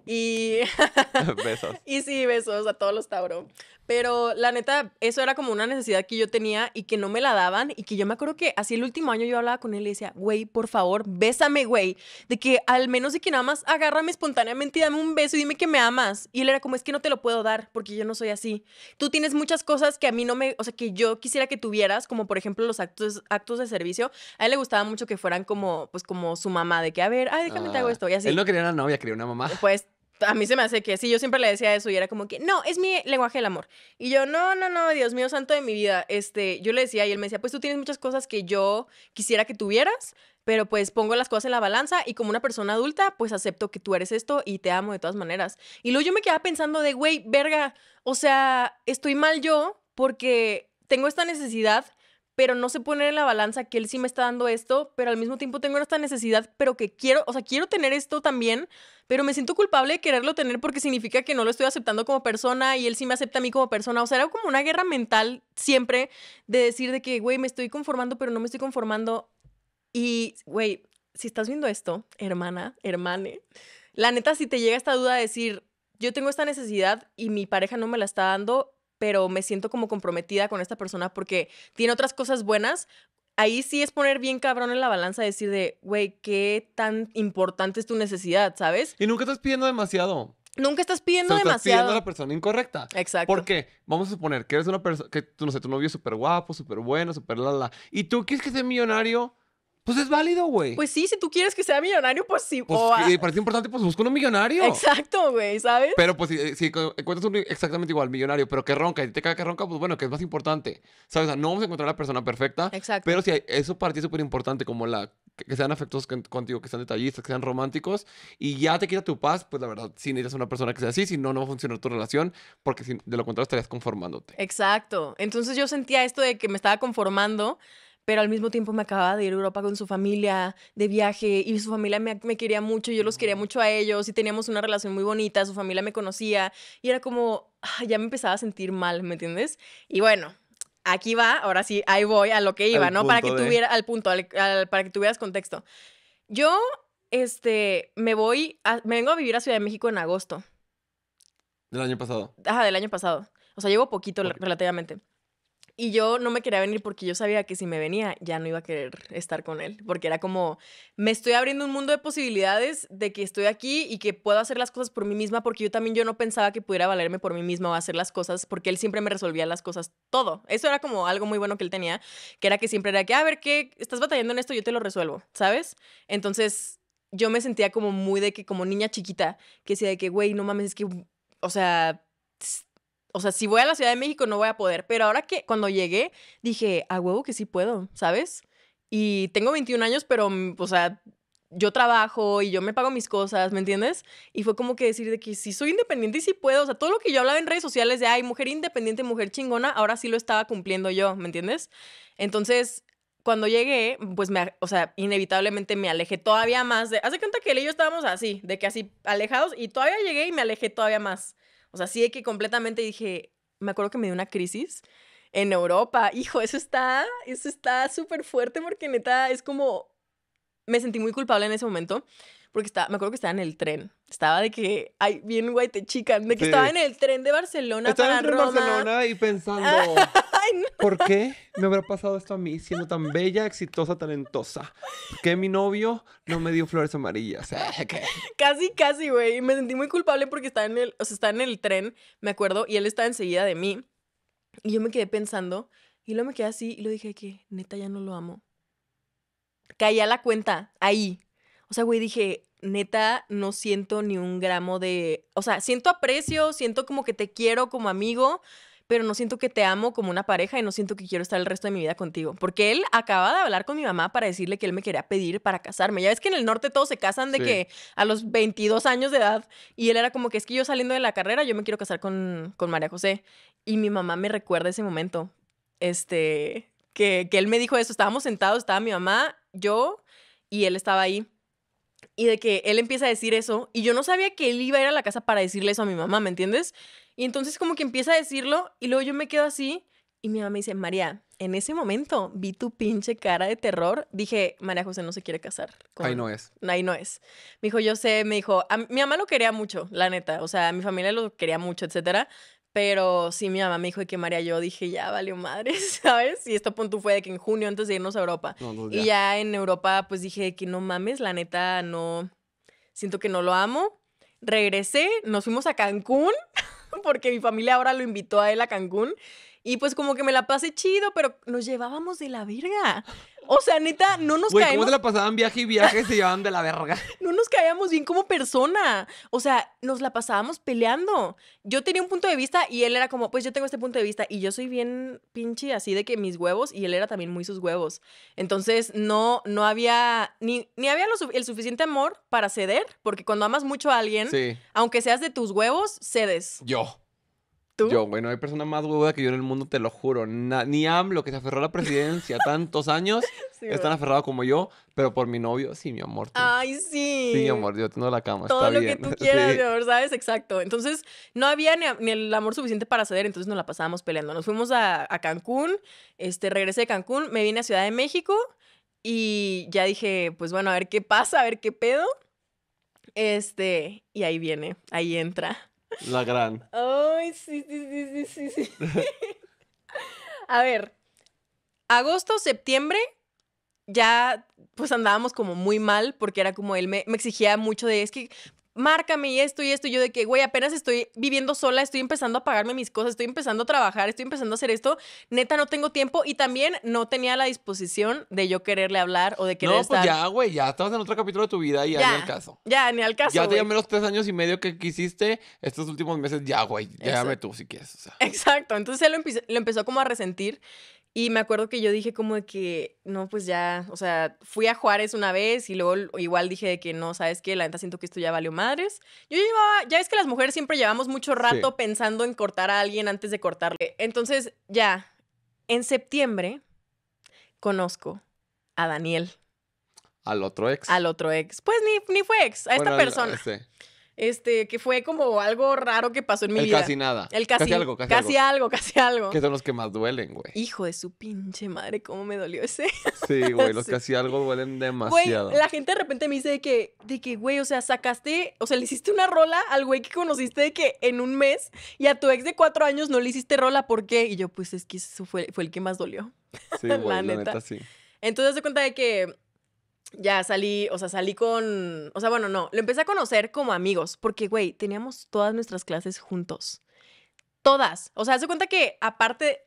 Y... besos. Y sí, besos a todos los Tauro. Pero la neta, eso era como una necesidad que yo tenía y que no me la daban. Y que yo me acuerdo que así el último año yo hablaba con él y decía, güey, por favor, bésame, güey. De que al menos de que nada más agárrame espontáneamente y dame un beso y dime que me amas. Y él era como, es que no te lo puedo dar porque yo no soy así. Tú tienes muchas cosas que a mí no me, o sea, que yo quisiera que tuvieras, como por ejemplo los actos, actos de servicio. A él le gustaba mucho que fueran como, pues como su mamá, de que, a ver, ay, déjame te hago ah. esto y así. Él no quería una novia, quería una mamá. Pues a mí se me hace que sí, yo siempre le decía eso y era como que, no, es mi lenguaje del amor. Y yo, no, no, no, Dios mío, santo de mi vida. Este, yo le decía y él me decía, pues tú tienes muchas cosas que yo quisiera que tuvieras, pero pues pongo las cosas en la balanza y como una persona adulta, pues acepto que tú eres esto y te amo de todas maneras. Y luego yo me quedaba pensando de, güey, verga, o sea, estoy mal yo porque tengo esta necesidad pero no sé poner en la balanza que él sí me está dando esto, pero al mismo tiempo tengo esta necesidad, pero que quiero, o sea, quiero tener esto también, pero me siento culpable de quererlo tener porque significa que no lo estoy aceptando como persona y él sí me acepta a mí como persona. O sea, era como una guerra mental siempre de decir de que, güey, me estoy conformando, pero no me estoy conformando. Y, güey, si estás viendo esto, hermana, hermane, la neta, si te llega esta duda de decir, yo tengo esta necesidad y mi pareja no me la está dando, pero me siento como comprometida con esta persona porque tiene otras cosas buenas, ahí sí es poner bien cabrón en la balanza, decir de, güey, qué tan importante es tu necesidad, ¿sabes? Y nunca estás pidiendo demasiado. Nunca estás pidiendo demasiado. Estás pidiendo a la persona incorrecta. Exacto. Porque vamos a suponer que eres una persona, que no sé, tu novio es súper guapo, súper bueno, súper lala. Y tú quieres que sea millonario pues es válido, güey. Pues sí, si tú quieres que sea millonario, pues sí. Pues, importante, pues busca un millonario. Exacto, güey, ¿sabes? Pero pues si, eh, encuentras exactamente igual, millonario, pero que ronca, y te caga que ronca, pues bueno, que es más importante. ¿Sabes? no vamos a encontrar a la persona perfecta. Exacto. Pero si eso para ti es súper importante, como la que sean afectuosos contigo, que sean detallistas, que sean románticos, y ya te quita tu paz, pues la verdad, si necesitas una persona que sea así, si no, no va a funcionar tu relación, porque de lo contrario estarías conformándote. Exacto. Entonces yo sentía esto de que me estaba conformando pero al mismo tiempo me acababa de ir a Europa con su familia de viaje y su familia me, quería mucho, yo los quería mucho a ellos y teníamos una relación muy bonita, su familia me conocía y era como, ah, ya me empezaba a sentir mal, ¿me entiendes? Y bueno, aquí va, ahora sí, ahí voy a lo que iba, ¿no? Para que de... tuviera al punto, para que tuvieras contexto. Yo, este, me voy, me vengo a vivir a Ciudad de México en agosto. Del año pasado. Ajá, del año pasado. O sea, llevo poquito relativamente. Y yo no me quería venir porque yo sabía que si me venía ya no iba a querer estar con él, porque era como, me estoy abriendo un mundo de posibilidades de que estoy aquí y que puedo hacer las cosas por mí misma, porque yo también yo no pensaba que pudiera valerme por mí misma o hacer las cosas, porque él siempre me resolvía las cosas todo. Eso era como algo muy bueno que él tenía, que era que siempre era que, a ver, ¿qué estás batallando en esto? Yo te lo resuelvo, ¿sabes? Entonces yo me sentía como muy de que, como niña chiquita, que decía de que, güey, no mames, es que, o sea o sea, si voy a la Ciudad de México no voy a poder, pero ahora que cuando llegué dije, a huevo que sí puedo, ¿sabes? Y tengo 21 años, pero, mm, o sea, yo trabajo y yo me pago mis cosas, ¿me entiendes? Y fue como que decir de que sí soy independiente y sí puedo, o sea, todo lo que yo hablaba en redes sociales de, ay, mujer independiente, mujer chingona, ahora sí lo estaba cumpliendo yo, ¿me entiendes? Entonces, cuando llegué, pues, me, o sea, inevitablemente me alejé todavía más de, hace cuenta que él y yo estábamos así, de que así alejados, y todavía llegué y me alejé todavía más. Así que completamente dije, me acuerdo que me dio una crisis en Europa. Hijo, eso está, eso está súper fuerte porque neta es como, me sentí muy culpable en ese momento porque estaba, me acuerdo que estaba en el tren. Estaba de que, ay, bien guay te chica, de que estaba en el tren de Barcelona estaba para Barcelona y pensando, ¿por qué me habrá pasado esto a mí siendo tan bella, exitosa, talentosa? ¿Por qué mi novio no me dio flores amarillas? Ah, casi, casi, güey. Y me sentí muy culpable porque estaba en el, o sea, estaba en el tren, me acuerdo, y él estaba enseguida de mí. Y yo me quedé pensando, y luego me quedé así y lo dije que neta ya no lo amo. Caía la cuenta ahí, o sea, güey, dije, neta, no siento ni un gramo de. O sea, siento aprecio, siento como que te quiero como amigo, pero no siento que te amo como una pareja y no siento que quiero estar el resto de mi vida contigo. Porque él acaba de hablar con mi mamá para decirle que él me quería pedir para casarme. Ya ves que en el norte todos se casan de que a los 22 años de edad y él era como que es que yo saliendo de la carrera yo me quiero casar con, con María José. Y mi mamá me recuerda ese momento. Este, que él me dijo eso. Estábamos sentados, estaba mi mamá, yo y él estaba ahí. Y de que él empieza a decir eso, y yo no sabía que él iba a ir a la casa para decirle eso a mi mamá, ¿me entiendes? Y entonces como que empieza a decirlo, y luego yo me quedo así, y mi mamá me dice, María, en ese momento vi tu pinche cara de terror, dije, María José no se quiere casar. Ahí no es. Ahí no es. Me dijo, yo sé, me dijo, a mi mamá lo quería mucho, la neta, o sea, mi familia lo quería mucho, etcétera, pero sí, mi mamá me dijo y que María, yo dije, ya valió madre, ¿sabes? Y esto punto fue de que en junio, antes de irnos a Europa. Y ya en Europa, pues dije que no mames, la neta, no. Siento que no lo amo. Regresé, nos fuimos a Cancún, porque mi familia ahora lo invitó a él a Cancún. Y pues como que me la pasé chido, pero nos llevábamos de la verga. O sea, neta, no nos caíamos. caemos. ¿Cómo se la pasaban viaje y viaje se llevaban de la verga? No nos caíamos bien como persona. O sea, nos la pasábamos peleando. Yo tenía un punto de vista y él era como, pues yo tengo este punto de vista. Y yo soy bien pinche así de que mis huevos y él era también muy sus huevos. Entonces, no, no había, ni, ni había el suficiente amor para ceder, porque cuando amas mucho a alguien, aunque seas de tus huevos, cedes. Yo. Yo, bueno, hay persona más huevuda que yo en el mundo, te lo juro. ni AMLO, que se aferró a la presidencia tantos años, es tan aferrado como yo, pero por mi novio, sí, mi amor. Ay, sí. Sí, mi amor, yo tengo la cama. Todo lo que tú quieras, mi amor, ¿sabes? Exacto. Entonces, no había ni, el amor suficiente para ceder, entonces nos la pasábamos peleando. Nos fuimos a, Cancún, este, regresé de Cancún, me vine a Ciudad de México y ya dije, pues bueno, a ver qué pasa, a ver qué pedo. Este, y ahí viene, ahí entra la gran. Ay, sí, sí, sí, sí, sí. A ver, agosto, septiembre, ya pues andábamos como muy mal porque era como él me, me, exigía mucho de es que márcame y esto y esto. Y yo de que, güey, apenas estoy viviendo sola, estoy empezando a pagarme mis cosas, estoy empezando a trabajar, estoy empezando a hacer esto. Neta, no tengo tiempo y también no tenía la disposición de yo quererle hablar o de querer no, pues ya, güey, ya estabas en otro capítulo de tu vida y ya, ni al caso. Ya, ni al caso, Ya te llamé los tres años y medio que quisiste estos últimos meses, ya, güey, llámame tú si quieres. Exacto, entonces él lo, lo empezó como a resentir y me acuerdo que yo dije como de que, no, pues ya, o sea, fui a Juárez una vez y luego igual dije de que no, ¿sabes qué? La neta siento que esto ya valió madres. Yo llevaba, ya es que las mujeres siempre llevamos mucho rato pensando en cortar a alguien antes de cortarle. Entonces, ya, en septiembre conozco a Daniel. Al otro ex. Al otro ex. Pues ni, ni fue ex, a esta persona. Este este, que fue como algo raro que pasó en mi el vida. Casi nada. El casi, casi algo, casi, algo. casi algo. Que son los que más duelen, güey. Hijo de su pinche madre, cómo me dolió ese. Sí, güey, los casi algo duelen demasiado. Güey, la gente de repente me dice de que, de que, güey, o sea, sacaste, o sea, le hiciste una rola al güey que conociste de que en un mes y a tu ex de cuatro años no le hiciste rola, ¿por qué? Y yo, pues es que eso fue, fue el que más dolió. Sí, güey, la, neta, sí. Entonces, de cuenta de que ya salí, o sea, salí con, o sea, bueno, no, lo empecé a conocer como amigos, porque, güey, teníamos todas nuestras clases juntos. Todas. O sea, hace cuenta que aparte,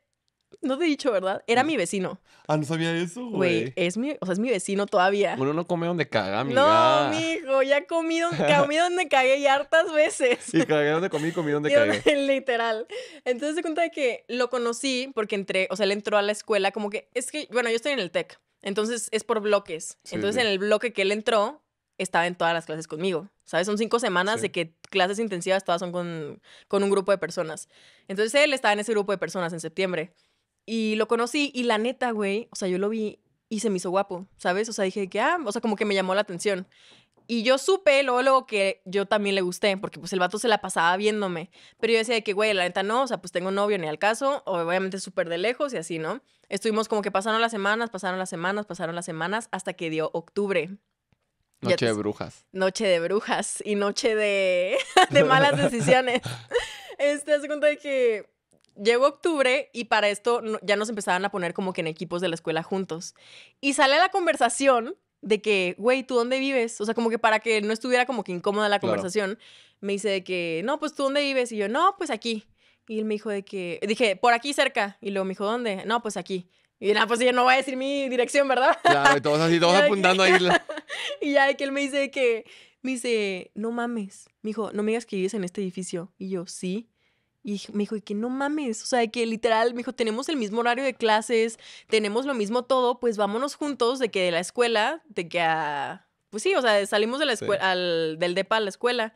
no te he dicho, ¿verdad? Era mm. mi vecino. Ah, no sabía eso, güey. Güey, es mi, o sea, es mi vecino todavía. Uno no come donde caga, amiga. No, mijo, ya comí, donde cagué y hartas veces. Y cagué donde comí, comí donde cagué. Literal. Entonces se cuenta que lo conocí porque entré, o sea, él entró a la escuela como que, es que, bueno, yo estoy en el TEC. Entonces es por bloques. Entonces en el bloque que él entró, estaba en todas las clases conmigo. ¿Sabes? Son cinco semanas de que clases intensivas todas son con, con un grupo de personas. Entonces él estaba en ese grupo de personas en septiembre. Y lo conocí y la neta, güey, o sea, yo lo vi y se me hizo guapo, ¿sabes? O sea, dije que, ah, o sea, como que me llamó la atención. Y yo supe luego, luego que yo también le gusté, porque pues el vato se la pasaba viéndome. Pero yo decía que, güey, la neta no, o sea, pues tengo novio ni al caso, obviamente súper de lejos y así, ¿no? Estuvimos como que pasaron las semanas, pasaron las semanas, pasaron las semanas, hasta que dio octubre. Noche de brujas. Noche de brujas y noche de, de malas decisiones. este, hace cuenta de que llegó octubre y para esto ya nos empezaban a poner como que en equipos de la escuela juntos. Y sale la conversación de que, güey, ¿tú dónde vives? O sea, como que para que no estuviera como que incómoda la conversación, me dice de que, no, pues tú dónde vives? Y yo, no, pues aquí. Y él me dijo de que, dije, por aquí cerca. Y luego me dijo, ¿dónde? No, pues aquí. Y nada, pues yo no va a decir mi dirección, ¿verdad? Claro, y todos así, todos apuntando ahí. y ya de que él me dice de que, me dice, no mames. Me dijo, no me digas que vives en este edificio. Y yo, sí. Y me dijo, y que no mames, o sea, que literal, me dijo, tenemos el mismo horario de clases, tenemos lo mismo todo, pues vámonos juntos de que de la escuela, de que a... Pues sí, o sea, salimos de la escuela, al, del DEPA a la escuela.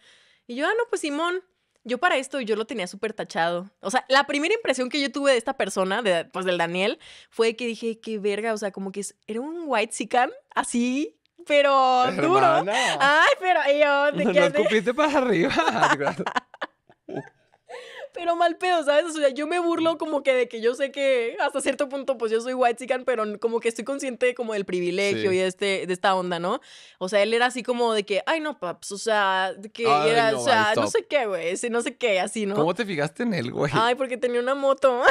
Y yo, ah, no, pues Simón, yo para esto yo lo tenía súper tachado. O sea, la primera impresión que yo tuve de esta persona, de, pues del Daniel, fue que dije, qué verga, o sea, como que era un white sican, así, pero duro. Ay, pero yo... ¿te escupiste para arriba. pero mal pedo, ¿sabes? O sea, yo me burlo como que de que yo sé que hasta cierto punto, pues yo soy white chican, pero como que estoy consciente como del privilegio y de, este, de esta onda, ¿no? O sea, él era así como de que, ay, no, paps, o sea, que era, no, o sea, no sé qué, güey, no sé qué, así, ¿no? ¿Cómo te fijaste en él, güey? Ay, porque tenía una moto.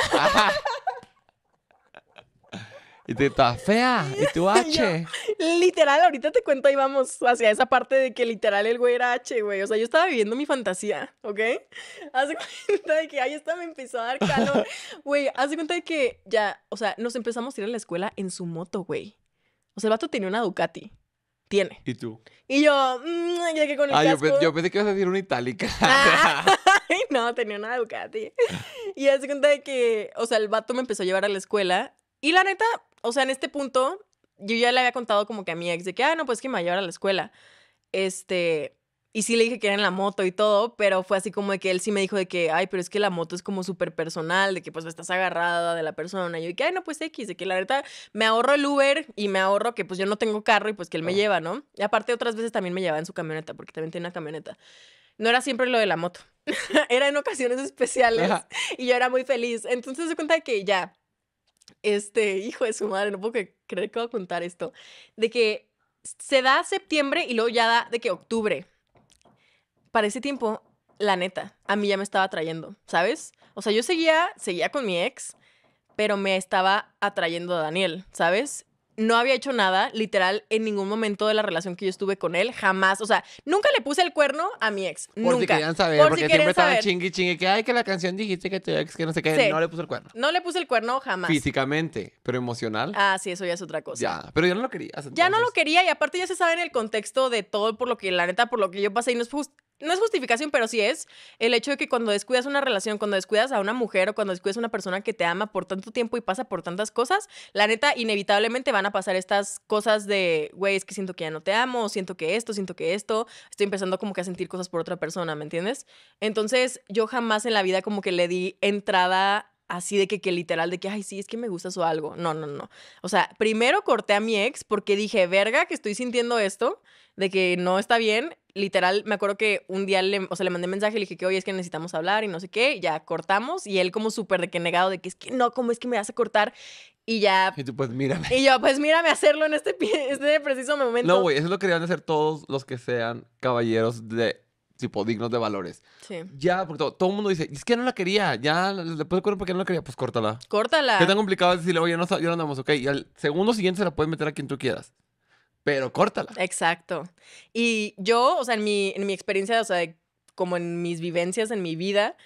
Y te estás fea. Y tú H. literal, ahorita te cuento íbamos vamos hacia esa parte de que literal el güey era H, güey. O sea, yo estaba viviendo mi fantasía, ¿ok? Hace cuenta de que ahí está, me empezó a dar calor. Güey, hace cuenta de que ya, o sea, nos empezamos a ir a la escuela en su moto, güey. O sea, el vato tenía una Ducati. Tiene. ¿Y tú? Y yo, mm, ya que con el ah, yo, pensé que ibas a decir una itálica. Ah, no, tenía una Ducati. Y hace cuenta de que, o sea, el vato me empezó a llevar a la escuela. Y la neta, o sea, en este punto, yo ya le había contado como que a mi ex de que, ah, no, pues que me va a la escuela. Este, y sí le dije que era en la moto y todo, pero fue así como de que él sí me dijo de que, ay, pero es que la moto es como súper personal, de que pues estás agarrada de la persona. Y yo que, ay, no, pues X, de que la verdad me ahorro el Uber y me ahorro que pues yo no tengo carro y pues que él me lleva, ¿no? Y aparte otras veces también me llevaba en su camioneta, porque también tiene una camioneta no era siempre lo de la moto, era en ocasiones especiales y yo era muy feliz. Entonces se cuenta que ya, este, hijo de su madre, no puedo creer que voy a contar esto, de que se da septiembre y luego ya da de que octubre. Para ese tiempo, la neta, a mí ya me estaba atrayendo, ¿sabes? O sea, yo seguía, seguía con mi ex, pero me estaba atrayendo a Daniel, ¿sabes? no había hecho nada, literal, en ningún momento de la relación que yo estuve con él, jamás. O sea, nunca le puse el cuerno a mi ex. Por si querían saber, porque siempre estaba chingui chingue que ay que la canción dijiste que tu ex que no sé qué, no le puse el cuerno. No le puse el cuerno jamás. Físicamente, pero emocional. Ah, sí, eso ya es otra cosa. Ya, pero yo no lo quería. Ya no lo quería y aparte ya se sabe en el contexto de todo por lo que la neta por lo que yo pasé y no es justo no es justificación, pero sí es el hecho de que cuando descuidas una relación, cuando descuidas a una mujer o cuando descuidas a una persona que te ama por tanto tiempo y pasa por tantas cosas, la neta, inevitablemente van a pasar estas cosas de, güey, es que siento que ya no te amo, siento que esto, siento que esto, estoy empezando como que a sentir cosas por otra persona, ¿me entiendes? Entonces, yo jamás en la vida como que le di entrada así de que, que literal, de que, ay, sí, es que me gustas o algo. No, no, no. O sea, primero corté a mi ex porque dije, verga, que estoy sintiendo esto, de que no está bien. Literal, me acuerdo que un día le, o sea, le mandé mensaje, y le dije que, oye, es que necesitamos hablar y no sé qué, ya cortamos. Y él como súper de que negado, de que es que no, ¿cómo es que me vas a cortar? Y ya. Y tú, pues mírame. Y yo, pues mírame hacerlo en este, este preciso momento. No, güey, eso es lo que deberían hacer todos los que sean caballeros de tipo dignos de valores. Sí. Ya, porque todo, el mundo dice, es que no la quería, ya, después de acuerdo qué no la quería, pues córtala. Córtala. Qué tan complicado es decirle, oye, no, ya no andamos, ok, y al segundo siguiente se la puedes meter a quien tú quieras pero córtala. Exacto. Y yo, o sea, en en mi experiencia, o sea, como en mis vivencias, en mi vida,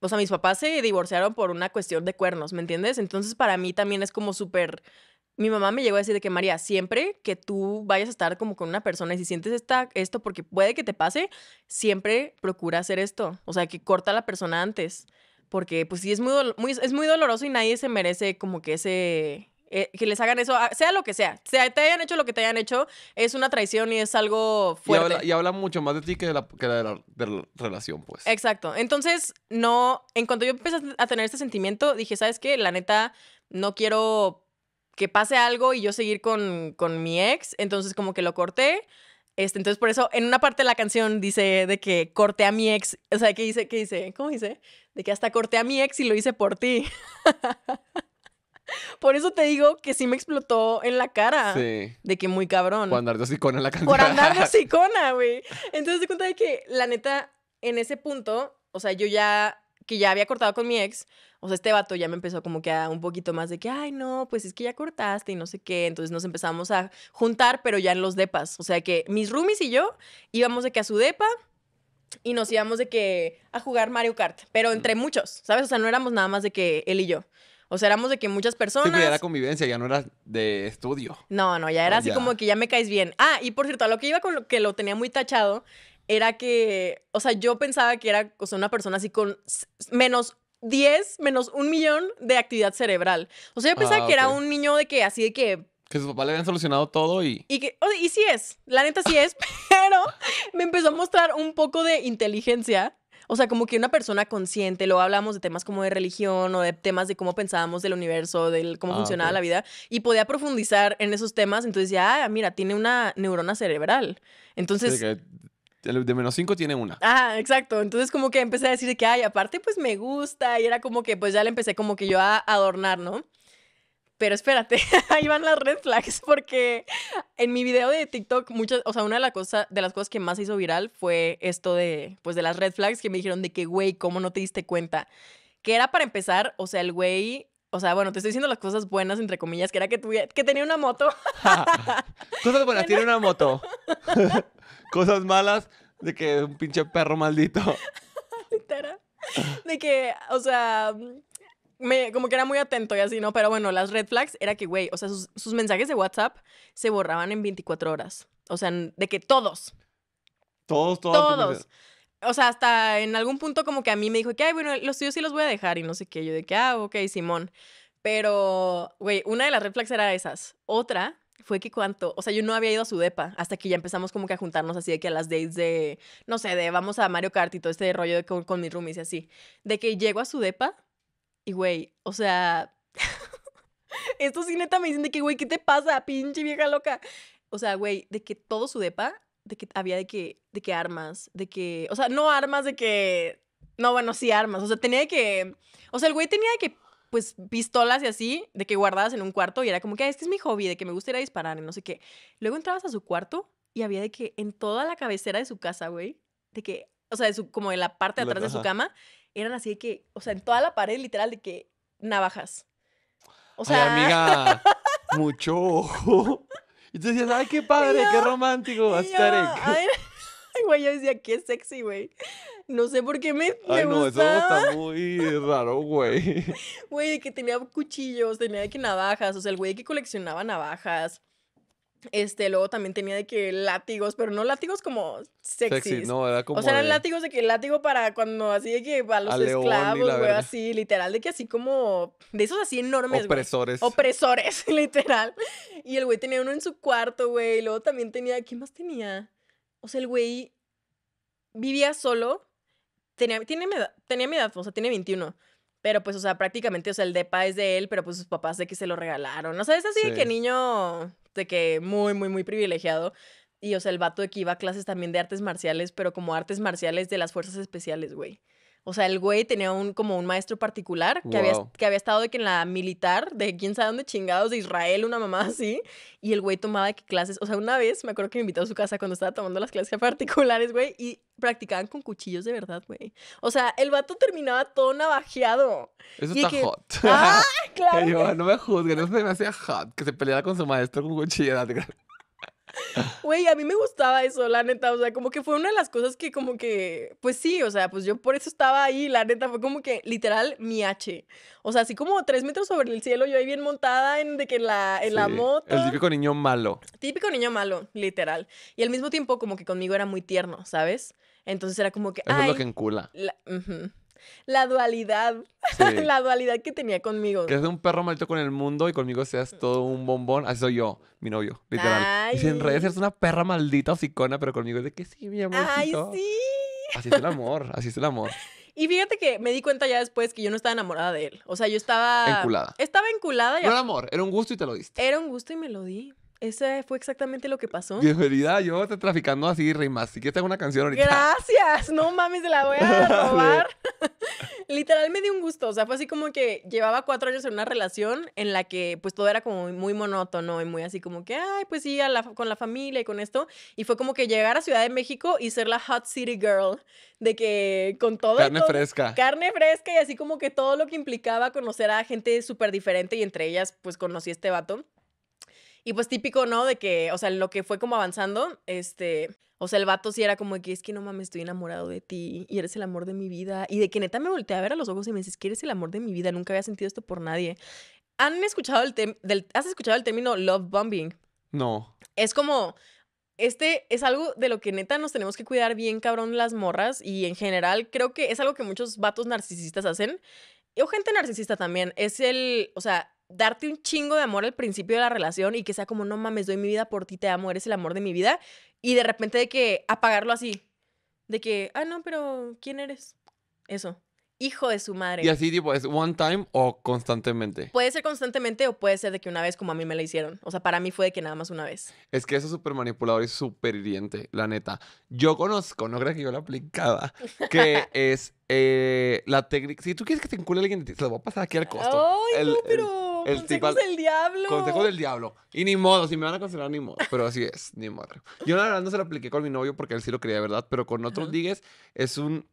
o sea, mis papás se divorciaron por una cuestión de cuernos, ¿me entiendes? Entonces, para mí también es como súper mi mamá me llegó a decir de que María, siempre que tú vayas a estar como con una persona y si sientes esta, esto porque puede que te pase, siempre procura hacer esto. O sea, que corta a la persona antes. Porque pues sí es muy, es muy doloroso y nadie se merece como que ese... Eh, que les hagan eso, ah, sea lo que sea, sea te hayan hecho lo que te hayan hecho, es una traición y es algo fuerte. Y habla, mucho más de ti que de la, de la relación, pues. Exacto. Entonces, no, en cuanto yo empecé a tener este sentimiento, dije, ¿sabes qué? La neta, no quiero que pase algo y yo seguir con, mi ex, entonces como que lo corté. Este, entonces por eso en una parte de la canción dice de que corté a mi ex, o sea, que dice, ¿qué dice? ¿Cómo dice? De que hasta corté a mi ex y lo hice por ti. Por eso te digo que sí me explotó en la cara. Sí. De que muy cabrón. Por andar de en la canción. Por andar de güey. Entonces, te cuenta de que, la neta, en ese punto, o sea, yo ya que ya había cortado con mi ex, o sea, este vato ya me empezó como que a un poquito más de que, ay, no, pues es que ya cortaste y no sé qué. Entonces nos empezamos a juntar, pero ya en los depas. O sea, que mis roomies y yo íbamos de que a su depa y nos íbamos de que a jugar Mario Kart, pero entre muchos, ¿sabes? O sea, no éramos nada más de que él y yo. O sea, éramos de que muchas personas. Sí, ya era convivencia, ya no era de estudio. No, no, ya era ah, así como que ya me caes bien. Ah, y por cierto, a lo que iba con lo que lo tenía muy tachado era que, o sea, yo pensaba que era una persona así con menos 10, menos un millón de actividad cerebral. O sea, yo pensaba ah, que era un niño de que así de que... Que su papá le habían solucionado todo y... Y, que, y sí es, la neta sí es, pero me empezó a mostrar un poco de inteligencia. O sea, como que una persona consciente, luego hablamos de temas como de religión o de temas de cómo pensábamos del universo, de cómo ah, funcionaba la vida, y podía profundizar en esos temas. Entonces, ya, ah, mira, tiene una neurona cerebral. Entonces de menos cinco tiene una. Ah, exacto. Entonces como que empecé a decir que, ay, aparte pues me gusta. Y era como que pues ya le empecé como que yo a adornar, ¿no? Pero espérate, ahí van las red flags porque en mi video de TikTok muchas, o sea, una de, de las cosas que más se hizo viral fue esto de pues de las red flags que me dijeron de que, güey, ¿cómo no te diste cuenta? Que era para empezar, o sea, el güey o sea, bueno, te estoy diciendo las cosas buenas, entre comillas, que era que, que tenía una moto. cosas buenas, tiene una moto cosas malas de que un pinche perro maldito. De que, o sea, me, como que era muy atento y así, ¿no? Pero bueno, las red flags era que, güey, o sea, sus, mensajes de WhatsApp se borraban en 24 horas. O sea, de que todos. Todos, todos. Todos. O sea, hasta en algún punto como que a mí me dijo que, ay, bueno, los tuyos sí los voy a dejar y no sé qué. Yo de que, ah, ok, Simón. Pero, güey, una de las red flags era esas. Otra fue que cuánto, o sea, yo no había ido a su depa hasta que ya empezamos como que a juntarnos así de que a las dates de, no sé, de vamos a Mario Kart y todo este rollo de con, mi mis roomies y así. De que llego a su depa y, güey, o sea, esto sí neta me dicen de que, güey, ¿qué te pasa, pinche vieja loca? O sea, güey, de que todo su depa, de que había de que, de que armas, de que, o sea, no armas de que, no, bueno, sí armas, o sea, tenía que, o sea, el güey tenía de que pues pistolas y así, de que guardabas en un cuarto y era como que, este es mi hobby, de que me gusta ir a disparar y no sé qué. Luego entrabas a su cuarto y había de que en toda la cabecera de su casa, güey, de que, o sea, de su, como en la parte de atrás de su cama, eran así de que, o sea, en toda la pared literal de que navajas. O sea, amiga, mucho ojo. Y tú decías, ay, qué padre, qué romántico, Asterix. Ay, güey, yo decía, qué sexy, güey. No sé por qué me, me no, eso está muy raro, güey. Güey, que tenía cuchillos, tenía de que navajas, o sea, el güey que coleccionaba navajas. Este, luego también tenía de que látigos, pero no látigos como sexys. Sexy, O sea, eran látigos de que látigo para cuando así de que para los esclavos, güey, así, literal, de que así como. De esos así enormes, Opresores. Opresores, literal. Y el güey tenía uno en su cuarto, güey. Luego también tenía. ¿Qué más tenía? O sea, el güey vivía solo tenía, tiene mi edad, tenía mi edad, o sea, tiene 21. Pero pues, o sea, prácticamente, o sea, el depa es de él, pero pues sus papás de que se lo regalaron. O sea, es así de que niño, de que muy, muy, muy privilegiado. Y, o sea, el vato de que iba a clases también de artes marciales, pero como artes marciales de las fuerzas especiales, güey. O sea, el güey tenía un, como un maestro particular que, había, que había estado de que en la militar, de quién sabe dónde chingados, de Israel, una mamá así. Y el güey tomaba clases. O sea, una vez me acuerdo que me invitó a su casa cuando estaba tomando las clases particulares, güey, y practicaban con cuchillos de verdad, güey. O sea, el vato terminaba todo navajeado. Eso está hot. ¡Ah, claro! no me juzguen, eso se me hacía hot, que se peleara con su maestro con cuchillos. Güey, a mí me gustaba eso, la neta. O sea, como que fue una de las cosas que como que, pues sí, o sea, pues yo por eso estaba ahí, la neta, fue como que literal mi H. O sea, así como tres metros sobre el cielo, yo ahí bien montada en, de que la, en la moto. El típico niño malo. Típico niño malo, literal. Y al mismo tiempo como que conmigo era muy tierno, ¿sabes? Entonces era como que... Eso es lo que encula. La dualidad. la dualidad que tenía conmigo. Que es un perro maldito con el mundo y conmigo seas todo un bombón. Así soy yo, mi novio, literal. Y en realidad eres una perra maldita psicona, pero conmigo es de que sí, mi amor. Así es el amor, así es el amor. Y fíjate que me di cuenta ya después que yo no estaba enamorada de él. O sea, yo estaba. Enculada. Estaba enculada. ya. No era amor, era un gusto y te lo diste. Era un gusto y me lo di. Ese fue exactamente lo que pasó. verdad yo estoy traficando así rimas. Si quieres tengo una canción ahorita. Gracias. No mames, la voy a robar. Literal me dio un gusto. O sea, fue así como que llevaba cuatro años en una relación en la que pues todo era como muy monótono y muy así como que, ay, pues sí, con la familia y con esto. Y fue como que llegar a Ciudad de México y ser la hot city girl. De que con todo... Carne fresca. Carne fresca y así como que todo lo que implicaba conocer a gente súper diferente y entre ellas pues conocí a este vato. Y pues típico, ¿no? De que, o sea, lo que fue como avanzando, este, o sea, el vato sí era como que es que no mames, estoy enamorado de ti y eres el amor de mi vida. Y de que neta me volteé a ver a los ojos y me dices que eres el amor de mi vida, nunca había sentido esto por nadie. ¿Han escuchado el del, ¿Has escuchado el término love bombing? No. Es como, este es algo de lo que neta nos tenemos que cuidar bien, cabrón, las morras. Y en general, creo que es algo que muchos vatos narcisistas hacen. O gente narcisista también. Es el, o sea, darte un chingo de amor al principio de la relación y que sea como, no mames, doy mi vida por ti, te amo, eres el amor de mi vida. Y de repente de que apagarlo así, de que, ah, no, pero ¿quién eres? Eso. Hijo de su madre. Y así, tipo, ¿es one time o constantemente? Puede ser constantemente o puede ser de que una vez, como a mí me la hicieron. O sea, para mí fue de que nada más una vez. Es que eso es súper manipulador y súper hiriente, la neta. Yo conozco, no creo que yo la aplicaba, que es eh, la técnica. Si tú quieres que te encule alguien, te lo voy a pasar aquí al costo. Ay, no, pero consejos del diablo. Consejos del diablo. Y ni modo, si me van a considerar ni modo. Pero así es, ni modo Yo la verdad no se lo apliqué con mi novio porque él sí lo quería, ¿verdad? Pero con otros digues es un,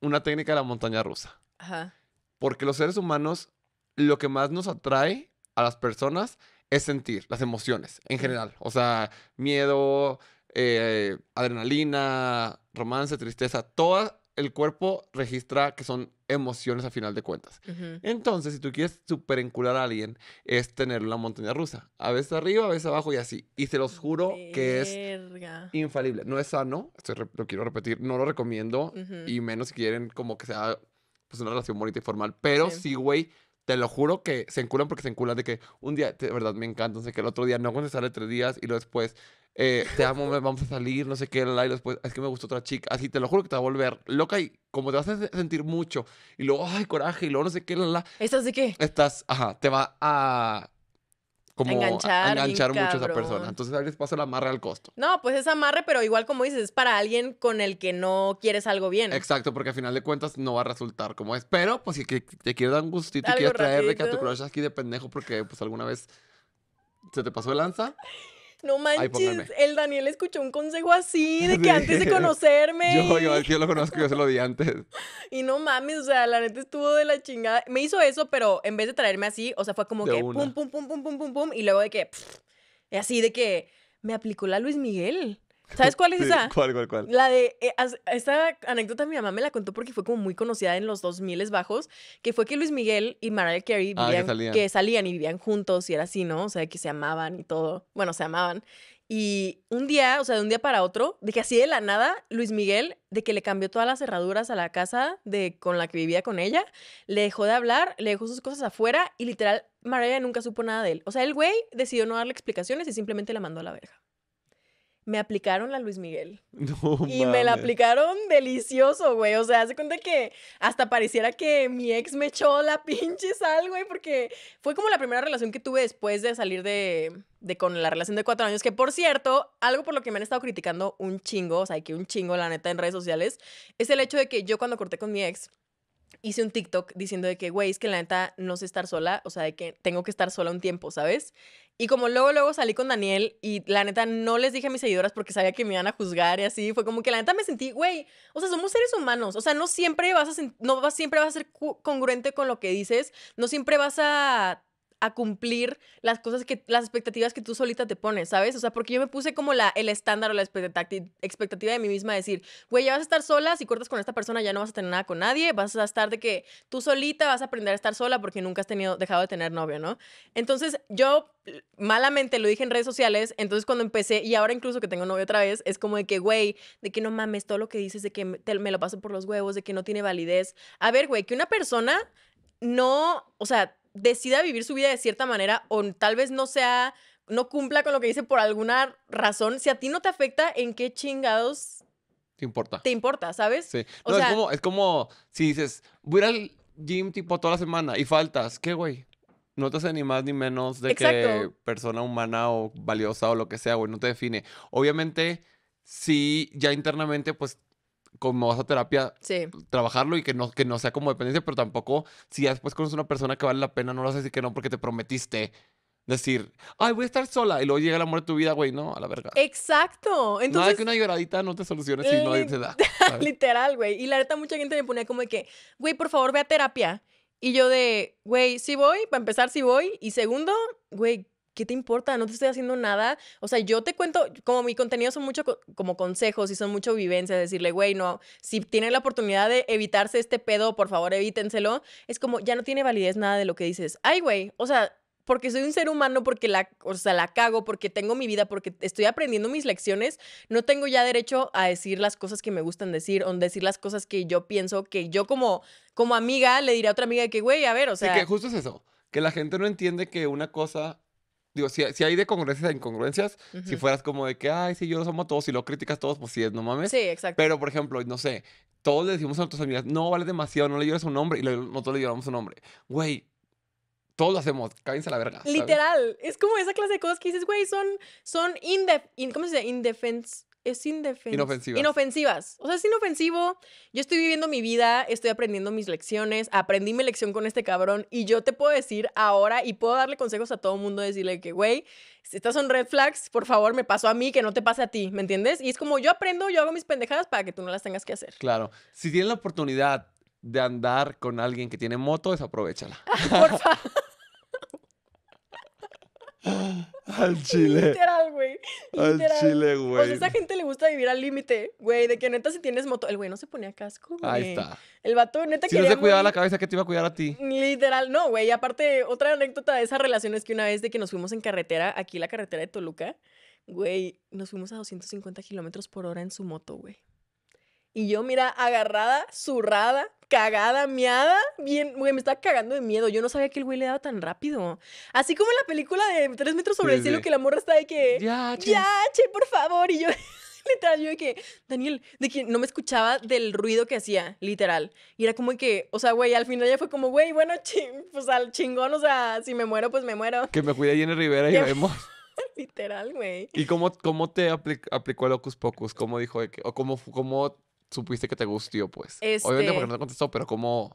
una técnica de la montaña rusa. Ajá. Porque los seres humanos, lo que más nos atrae a las personas es sentir las emociones en general. O sea, miedo, eh, adrenalina, romance, tristeza, todas el cuerpo registra que son emociones a final de cuentas. Entonces, si tú quieres superencular a alguien, es tener una montaña rusa. A veces arriba, a veces abajo y así. Y se los juro que es infalible. No es sano, lo quiero repetir, no lo recomiendo. Y menos si quieren como que sea pues, una relación bonita y formal. Pero sí, güey, te lo juro que se enculan porque se enculan de que un día, de verdad, me encanta, no sé que el otro día no sale tres días y luego después, eh, te amo, vamos a salir, no sé qué, la y después, ah, es que me gustó otra chica. Así te lo juro que te va a volver loca y como te vas a sentir mucho y luego, ay, coraje, y luego no sé qué, la, la. ¿Estás de qué? Estás, ajá, te va a como enganchar, mucho a esa persona. Entonces a veces pasa el amarre al costo. No, pues es amarre, pero igual como dices, es para alguien con el que no quieres algo bien. Exacto, porque al final de cuentas no va a resultar como es. Pero pues si te, te quiero dar un gustito y quieres traer de que a tu crush aquí de pendejo porque pues alguna vez se te pasó el lanza. No manches, el Daniel escuchó un consejo así, de que antes de conocerme. Yo, yo, yo lo conozco, yo se lo di antes. y no mames, o sea, la neta estuvo de la chingada. Me hizo eso, pero en vez de traerme así, o sea, fue como que pum, pum, pum, pum, pum, pum, pum, y luego de que, pff, así de que me aplicó la Luis Miguel. ¿Sabes cuál es esa? ¿Cuál, cuál, La de. Eh, esta anécdota mi mamá me la contó porque fue como muy conocida en los 2000 bajos, que fue que Luis Miguel y Mariah Carey ah, vivían, que, salían. y vivían juntos y era así, ¿no? O sea, que se amaban y todo. Bueno, se amaban. Y un día, o sea, de un día para otro, de que así de la nada, Luis Miguel, de que le cambió todas las cerraduras a la casa de, con la que vivía con ella, le dejó de hablar, le dejó sus cosas afuera y literal, Mariah nunca supo nada de él. O sea, el güey decidió no darle explicaciones y simplemente la mandó a la verga me aplicaron la Luis Miguel. y me la aplicaron delicioso, güey. O sea, hace cuenta que hasta pareciera que mi ex me echó la pinche sal, güey, porque fue como la primera relación que tuve después de salir de, de con la relación de cuatro años, que por cierto, algo por lo que me han estado criticando un chingo, o sea, que un chingo, la neta, en redes sociales, es el hecho de que yo cuando corté con mi ex, hice un TikTok diciendo de que, güey, es que la neta no sé estar sola, o sea, de que tengo que estar sola un tiempo, ¿sabes? Y como luego, luego salí con Daniel y la neta no les dije a mis seguidoras porque sabía que me iban a juzgar y así, fue como que la neta me sentí, güey, o sea, somos seres humanos, o sea, no siempre vas a, no siempre vas a ser congruente con lo que dices, no siempre vas a a cumplir las cosas que, las expectativas que tú solita te pones, ¿sabes? O sea, porque yo me puse como la, el estándar o la expectativa de mí misma de decir, güey, ya vas a estar sola, si cortas con esta persona ya no vas a tener nada con nadie, vas a estar de que tú solita vas a aprender a estar sola porque nunca has tenido, dejado de tener novio, ¿no? Entonces yo malamente lo dije en redes sociales, entonces cuando empecé, y ahora incluso que tengo novio otra vez, es como de que, güey, de que no mames, todo lo que dices, de que me lo paso por los huevos, de que no tiene validez. A ver, güey, que una persona no, o sea, decida vivir su vida de cierta manera o tal vez no sea, no cumpla con lo que dice por alguna razón, si a ti no te afecta, ¿en qué chingados? Te importa. Te importa, ¿sabes? Sí. es, como, es como si dices, voy al gym tipo toda la semana y faltas, ¿qué güey? No te hace ni más ni menos de que persona humana o valiosa o lo que sea, güey, no te define. Obviamente, si ya internamente, pues como vas a terapia, trabajarlo y que no, que no sea como dependencia, pero tampoco si ya después conoces una persona que vale la pena, no lo haces y que no porque te prometiste decir, ay, voy a estar sola y luego llega el amor de tu vida, güey, no, a la verga. Exacto. Entonces, Nada que una lloradita no te solucione si no se da. Literal, güey. Y la neta, mucha gente me ponía como de que, güey, por favor, ve a terapia. Y yo de, güey, sí voy, para empezar, sí voy. Y segundo, güey, ¿qué te importa? No te estoy haciendo nada. O sea, yo te cuento, como mi contenido son mucho como consejos y son mucho vivencia decirle, güey, no, si tienen la oportunidad de evitarse este pedo, por favor, evítenselo. Es como, ya no tiene validez nada de lo que dices. Ay, güey, o sea, porque soy un ser humano, porque la, o la cago, porque tengo mi vida, porque estoy aprendiendo mis lecciones, no tengo ya derecho a decir las cosas que me gustan decir o decir las cosas que yo pienso que yo como, como amiga le diré a otra amiga que, güey, a ver, o sea... Sí, que justo es eso, que la gente no entiende que una cosa digo, si, hay de congruencias a incongruencias, si fueras como de que, ay, sí, yo los amo a todos y si lo criticas todos, pues sí no mames. Sí, exacto. Pero, por ejemplo, no sé, todos le decimos a nuestras amigas, no vale demasiado, no le llores un nombre y no nosotros le lloramos un nombre. Güey, todos lo hacemos, cállense la verga. Literal, es como esa clase de cosas que dices, güey, son, son indef, ¿cómo se dice? Indefense es inofensivas. O sea, es inofensivo. Yo estoy viviendo mi vida, estoy aprendiendo mis lecciones, aprendí mi lección con este cabrón y yo te puedo decir ahora y puedo darle consejos a todo el mundo, decirle que, güey, si estas son red flags, por favor, me pasó a mí, que no te pase a ti, ¿me entiendes? Y es como yo aprendo, yo hago mis pendejadas para que tú no las tengas que hacer. Claro. Si tienes la oportunidad de andar con alguien que tiene moto, desaprovechala. por favor. Al chile. Literal, güey. Al chile, güey. Pues a esa gente le gusta vivir al límite, güey. De que neta, si tienes moto. El güey no se ponía casco, güey. Ahí está. El vato, neta, que. Si no se cuidaba la cabeza, que te iba a cuidar a ti? Literal, no, güey. y Aparte, otra anécdota de esa relación es que una vez de que nos fuimos en carretera, aquí la carretera de Toluca, güey, nos fuimos a 250 kilómetros por hora en su moto, güey. Y yo, mira, agarrada, zurrada, cagada, miada. Bien, güey, me estaba cagando de miedo. Yo no sabía que el güey le daba tan rápido. Así como en la película de Tres metros sobre el cielo, que la morra está de que. Ya, che. por favor. Y yo. Literal, yo de que, Daniel, de que no me escuchaba del ruido que hacía, literal. Y era como que, o sea, güey, al final ya fue como, güey, bueno, pues al chingón, o sea, si me muero, pues me muero. Que me cuide Jenny Rivera y vemos. Literal, güey. ¿Y cómo, te aplicó a locus Pocus? ¿Cómo dijo? que, ¿O cómo, cómo supiste que te gustó, pues? Obviamente porque este no te contestó, pero ¿cómo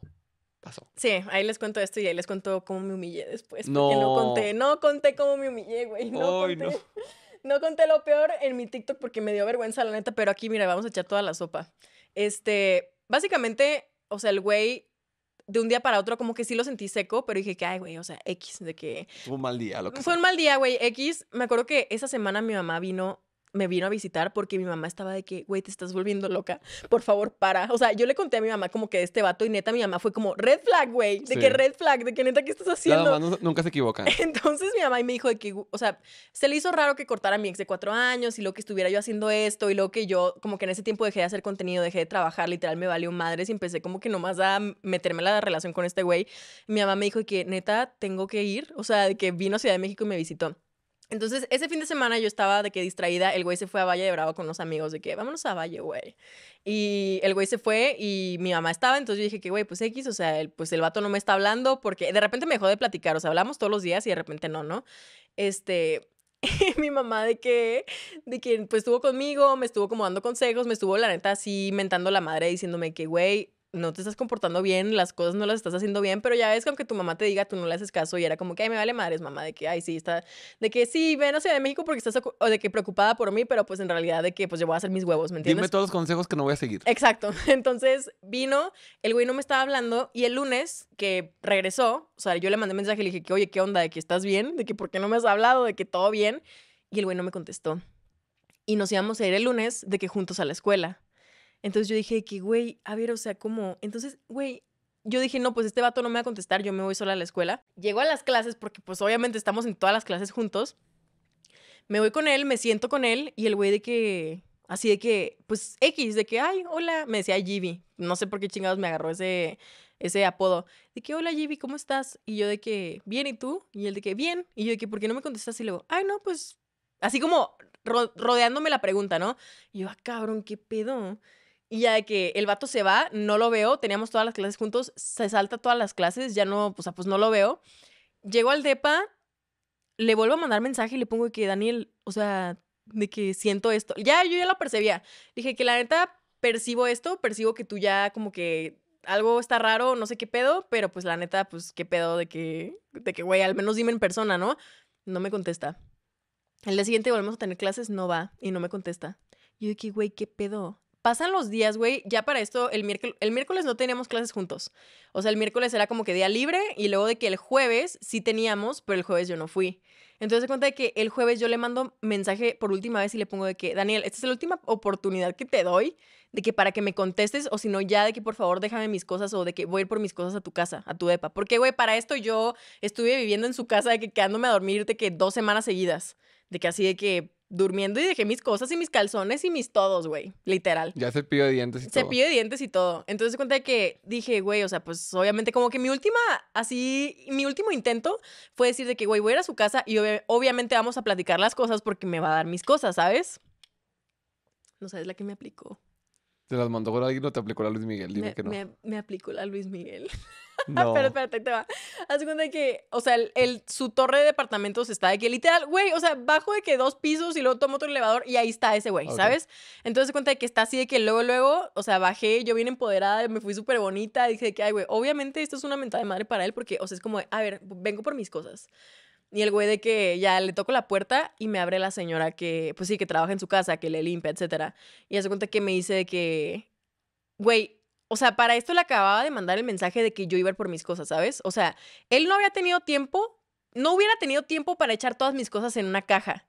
pasó? Sí, ahí les cuento esto y ahí les cuento cómo me humillé después. No. Porque no conté, no conté cómo me humillé, güey. No, conté, no. conté lo peor en mi TikTok porque me dio vergüenza, la neta, pero aquí, mira, vamos a echar toda la sopa. Este, básicamente, o sea, el güey de un día para otro como que sí lo sentí seco, pero dije que, ay, güey, o sea, X, de que... Fue un mal día, lo que Fue un mal día, güey, X. Me acuerdo que esa semana mi mamá vino me vino a visitar porque mi mamá estaba de que, güey, te estás volviendo loca, por favor, para. O sea, yo le conté a mi mamá como que este vato y neta mi mamá fue como, red flag, güey, de que red flag, de que neta, ¿qué estás haciendo? La mamá nunca se equivoca. Entonces mi mamá me dijo de que, o sea, se le hizo raro que cortara a mi ex de cuatro años y lo que estuviera yo haciendo esto y lo que yo como que en ese tiempo dejé de hacer contenido, dejé de trabajar, literal me valió madres y empecé como que nomás a meterme en la relación con este güey. Mi mamá me dijo que neta, tengo que ir, o sea, de que vino a Ciudad de México y me visitó. Entonces, ese fin de semana yo estaba de que distraída, el güey se fue a Valle de Bravo con unos amigos de que vámonos a Valle, güey. Y el güey se fue y mi mamá estaba, entonces yo dije que, güey, pues X, o sea, pues el vato no me está hablando porque de repente me dejó de platicar, o sea, hablamos todos los días y de repente no, ¿no? Este, mi mamá de que, de quien, pues estuvo conmigo, me estuvo como dando consejos, me estuvo la neta así mentando la madre diciéndome que, güey, no te estás comportando bien, las cosas no las estás haciendo bien, pero ya ves que tu mamá te diga, tú no le haces caso y era como que, ay, me vale madres, mamá, de que, ay, sí, está, de que sí, ven a Ciudad de México porque estás, o de que preocupada por mí, pero pues en realidad de que, pues yo voy a hacer mis huevos, ¿me entiendes? Dime todos los consejos que no voy a seguir. Exacto. Entonces vino, el güey no me estaba hablando y el lunes que regresó, o sea, yo le mandé mensaje y le dije, que, oye, ¿qué onda? ¿De que estás bien? ¿De que por qué no me has hablado? ¿De que todo bien? Y el güey no me contestó. Y nos íbamos a ir el lunes de que juntos a la escuela. Entonces yo dije que, güey, a ver, o sea, ¿cómo? entonces, güey, yo dije, no, pues este vato no me va a contestar, yo me voy sola a la escuela. Llego a las clases porque pues obviamente estamos en todas las clases juntos. Me voy con él, me siento con él y el güey de que, así de que, pues X, de que, ay, hola, me decía Jivi, no sé por qué chingados me agarró ese, ese apodo, de que, hola Jivi, ¿cómo estás? Y yo de que, bien, ¿y tú? Y él de que, bien, y yo de que, ¿por qué no me contestas? Y luego, ay, no, pues, así como rodeándome la pregunta, ¿no? Y yo, ah, cabrón, ¿qué pedo? Y ya de que el vato se va, no lo veo, teníamos todas las clases juntos, se salta todas las clases, ya no, o sea, pues no lo veo. Llego al DEPA, le vuelvo a mandar mensaje y le pongo que Daniel, o sea, de que siento esto. Ya, yo ya lo percibía. Dije que la neta percibo esto, percibo que tú ya como que algo está raro, no sé qué pedo, pero pues la neta, pues qué pedo de que, de que, güey, al menos dime en persona, ¿no? No me contesta. El día siguiente volvemos a tener clases, no va y no me contesta. yo dije, güey, qué pedo. Pasan los días, güey. Ya para esto, el miércoles, el miércoles no teníamos clases juntos. O sea, el miércoles era como que día libre y luego de que el jueves sí teníamos, pero el jueves yo no fui. Entonces se cuenta de que el jueves yo le mando mensaje por última vez y le pongo de que, Daniel, esta es la última oportunidad que te doy de que para que me contestes o si no ya de que por favor déjame mis cosas o de que voy a ir por mis cosas a tu casa, a tu depa. Porque, güey, para esto yo estuve viviendo en su casa de que quedándome a dormir de que dos semanas seguidas. De que así de que durmiendo y dejé mis cosas y mis calzones y mis todos, güey. Literal. Ya se pide dientes y todo. Cepillo de dientes y todo. Entonces cuenta que dije, güey, o sea, pues obviamente como que mi última, así, mi último intento fue decir de que, güey, voy a ir a su casa y obviamente vamos a platicar las cosas porque me va a dar mis cosas, ¿sabes? No sabes la que me aplicó. Te las mandó por alguien o te aplicó la Luis Miguel, dime que no. Me, aplicó la Luis Miguel. No. Pero espérate, te va. Haz cuenta que, o sea, el, su torre de departamentos está de que literal, güey, o sea, bajo de que dos pisos y luego tomo otro elevador y ahí está ese güey, ¿sabes? Entonces se cuenta de que está así de que luego, luego, o sea, bajé, yo bien empoderada, me fui súper bonita, dije que, ay, güey, obviamente esto es una mentada de madre para él porque, o sea, es como, a ver, vengo por mis cosas. Y el güey de que ya le toco la puerta y me abre la señora que, pues sí, que trabaja en su casa, que le limpia, etcétera. Y hace cuenta que me dice de que, güey, o sea, para esto le acababa de mandar el mensaje de que yo iba a ir por mis cosas, ¿sabes? O sea, él no había tenido tiempo, no hubiera tenido tiempo para echar todas mis cosas en una caja.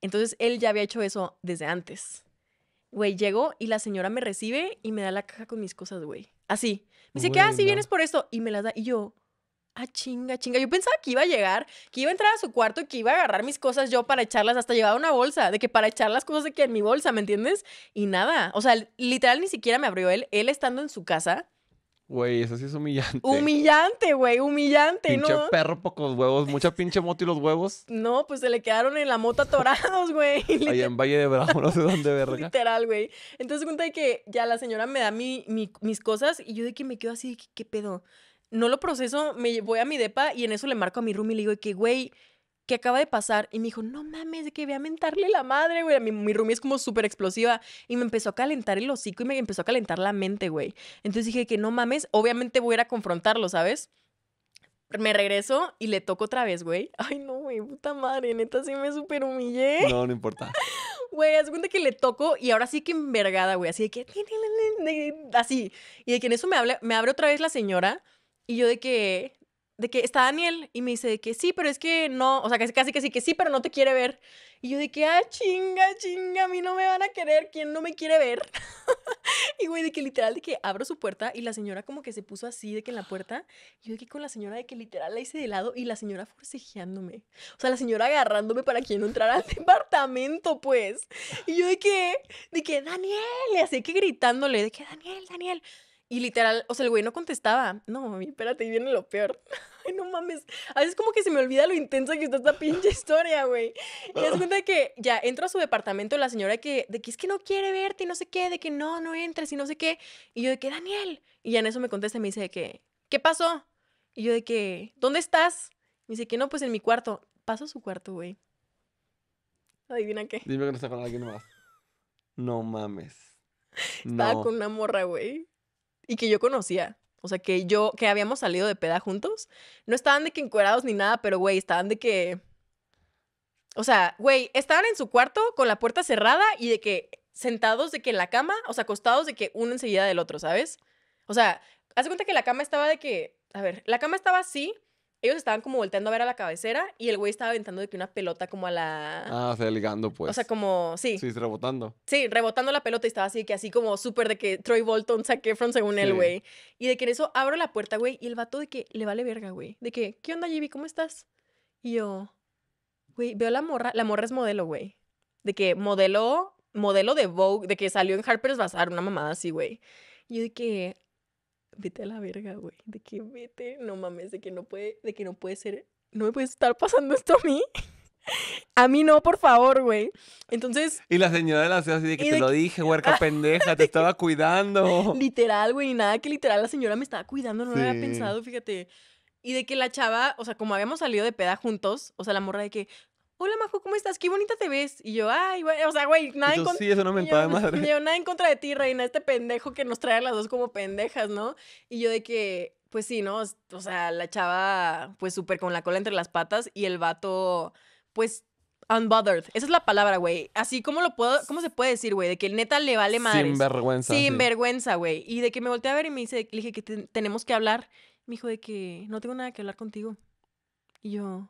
Entonces él ya había hecho eso desde antes. Güey, llego y la señora me recibe y me da la caja con mis cosas, güey. Así. Me dice, que así ah, vienes por esto? Y me las da. Y yo, ah, chinga, chinga. Yo pensaba que iba a llegar, que iba a entrar a su cuarto y que iba a agarrar mis cosas yo para echarlas, hasta llevaba una bolsa, de que para echar las cosas de que en mi bolsa, ¿me entiendes? Y nada, o sea, literal ni siquiera me abrió él, él estando en su casa. Güey, eso sí es humillante. Humillante, güey, humillante, ¿no? Pinche perro, pocos huevos, mucha pinche moto y los huevos. No, pues se le quedaron en la moto atorados, güey. Ahí en Valle de Bravo, no sé dónde, verga. Literal, güey. Entonces cuenta que ya la señora me da mis cosas y yo de que me quedo así, qué pedo? no lo proceso, me voy a mi depa y en eso le marco a mi room y le digo que, güey, ¿qué acaba de pasar? Y me dijo, no mames, de que voy a mentarle la madre, güey. Mi, mi room es como súper explosiva. Y me empezó a calentar el hocico y me empezó a calentar la mente, güey. Entonces dije que no mames, obviamente voy a ir a confrontarlo, ¿sabes? Me regreso y le toco otra vez, güey. Ay, no, güey, puta madre, neta, sí me super humillé. No, no importa. Güey, haz cuenta que le toco y ahora sí que envergada, güey. Así de que. Así. Y de que en eso me, habla, me abre otra vez la señora. Y yo de que, de que está Daniel y me dice de que sí, pero es que no, o sea, casi, casi que sí, que sí, pero no te quiere ver. Y yo de que, ah, chinga, chinga, a mí no me van a querer, ¿quién no me quiere ver? y güey, de que literal, de que abro su puerta y la señora como que se puso así, de que en la puerta, y yo de que con la señora, de que literal la hice de lado y la señora forcejeándome. O sea, la señora agarrándome para que no entrara al departamento, pues. Y yo de que, de que, Daniel, y así que gritándole, de que, Daniel, Daniel. Y literal, o sea, el güey no contestaba. No, espérate, y viene lo peor. Ay, no mames. A veces como que se me olvida lo intensa que está esta pinche historia, güey. Y es cuenta que ya entro a su departamento la señora que, de que es que no quiere verte y no sé qué, de que no, no entres y no sé qué. Y yo de que, Daniel. Y ya en eso me contesta y me dice de que, ¿qué pasó? Y yo de que, ¿dónde estás? Me dice que no, pues en mi cuarto. Paso a su cuarto, güey. Adivina qué. Dime que no está con alguien más. No mames. Estaba con una morra, güey y que yo conocía. O sea, que yo, que habíamos salido de peda juntos. No estaban de que encuerados ni nada, pero güey, estaban de que. O sea, güey, estaban en su cuarto con la puerta cerrada y de que sentados de que en la cama, o sea, acostados de que uno enseguida del otro, ¿sabes? O sea, haz cuenta que la cama estaba de que. A ver, la cama estaba así ellos estaban como volteando a ver a la cabecera y el güey estaba aventando de que una pelota como a la... Ah, o sea, ligando pues. O sea, como, sí. Sí, rebotando. Sí, rebotando la pelota y estaba así que así como súper de que Troy Bolton saque from según el él, güey. Y de que en eso abro la puerta, güey, y el vato de que le vale verga, güey. De que, ¿qué onda, Jimmy? ¿Cómo estás? Y yo, güey, veo la morra, la morra es modelo, güey. De que modelo, modelo de Vogue, de que salió en Harper's Bazaar, una mamada así, güey. Y yo de que, vete a la verga, güey, de que vete, no mames, de que no puede, de que no puede ser, no me puede estar pasando esto a mí. A mí no, por favor, güey. Entonces. Y la señora de la ciudad así de que te lo dije, huerca pendeja, te estaba cuidando. Literal, güey, y nada que literal la señora me estaba cuidando, no lo había pensado, fíjate. Y de que la chava, o sea, como habíamos salido de peda juntos, o sea, la morra de que, hola Majo, ¿cómo estás? Qué bonita te ves. Y yo, ay, güey, o sea, güey, nada en contra. Sí, eso no me de madre. nada en contra de ti, reina, este pendejo que nos trae a las dos como pendejas, ¿no? Y yo de que, pues sí, ¿no? O sea, la chava, pues súper con la cola entre las patas y el vato, pues Unbothered. Esa es la palabra, güey. Así como lo puedo, ¿cómo se puede decir, güey? De que el neta le vale madre. Sin vergüenza. Sin vergüenza, güey. Y de que me volteé a ver y me dice, le dije que tenemos que hablar. Me dijo de que no tengo nada que hablar contigo. Y yo,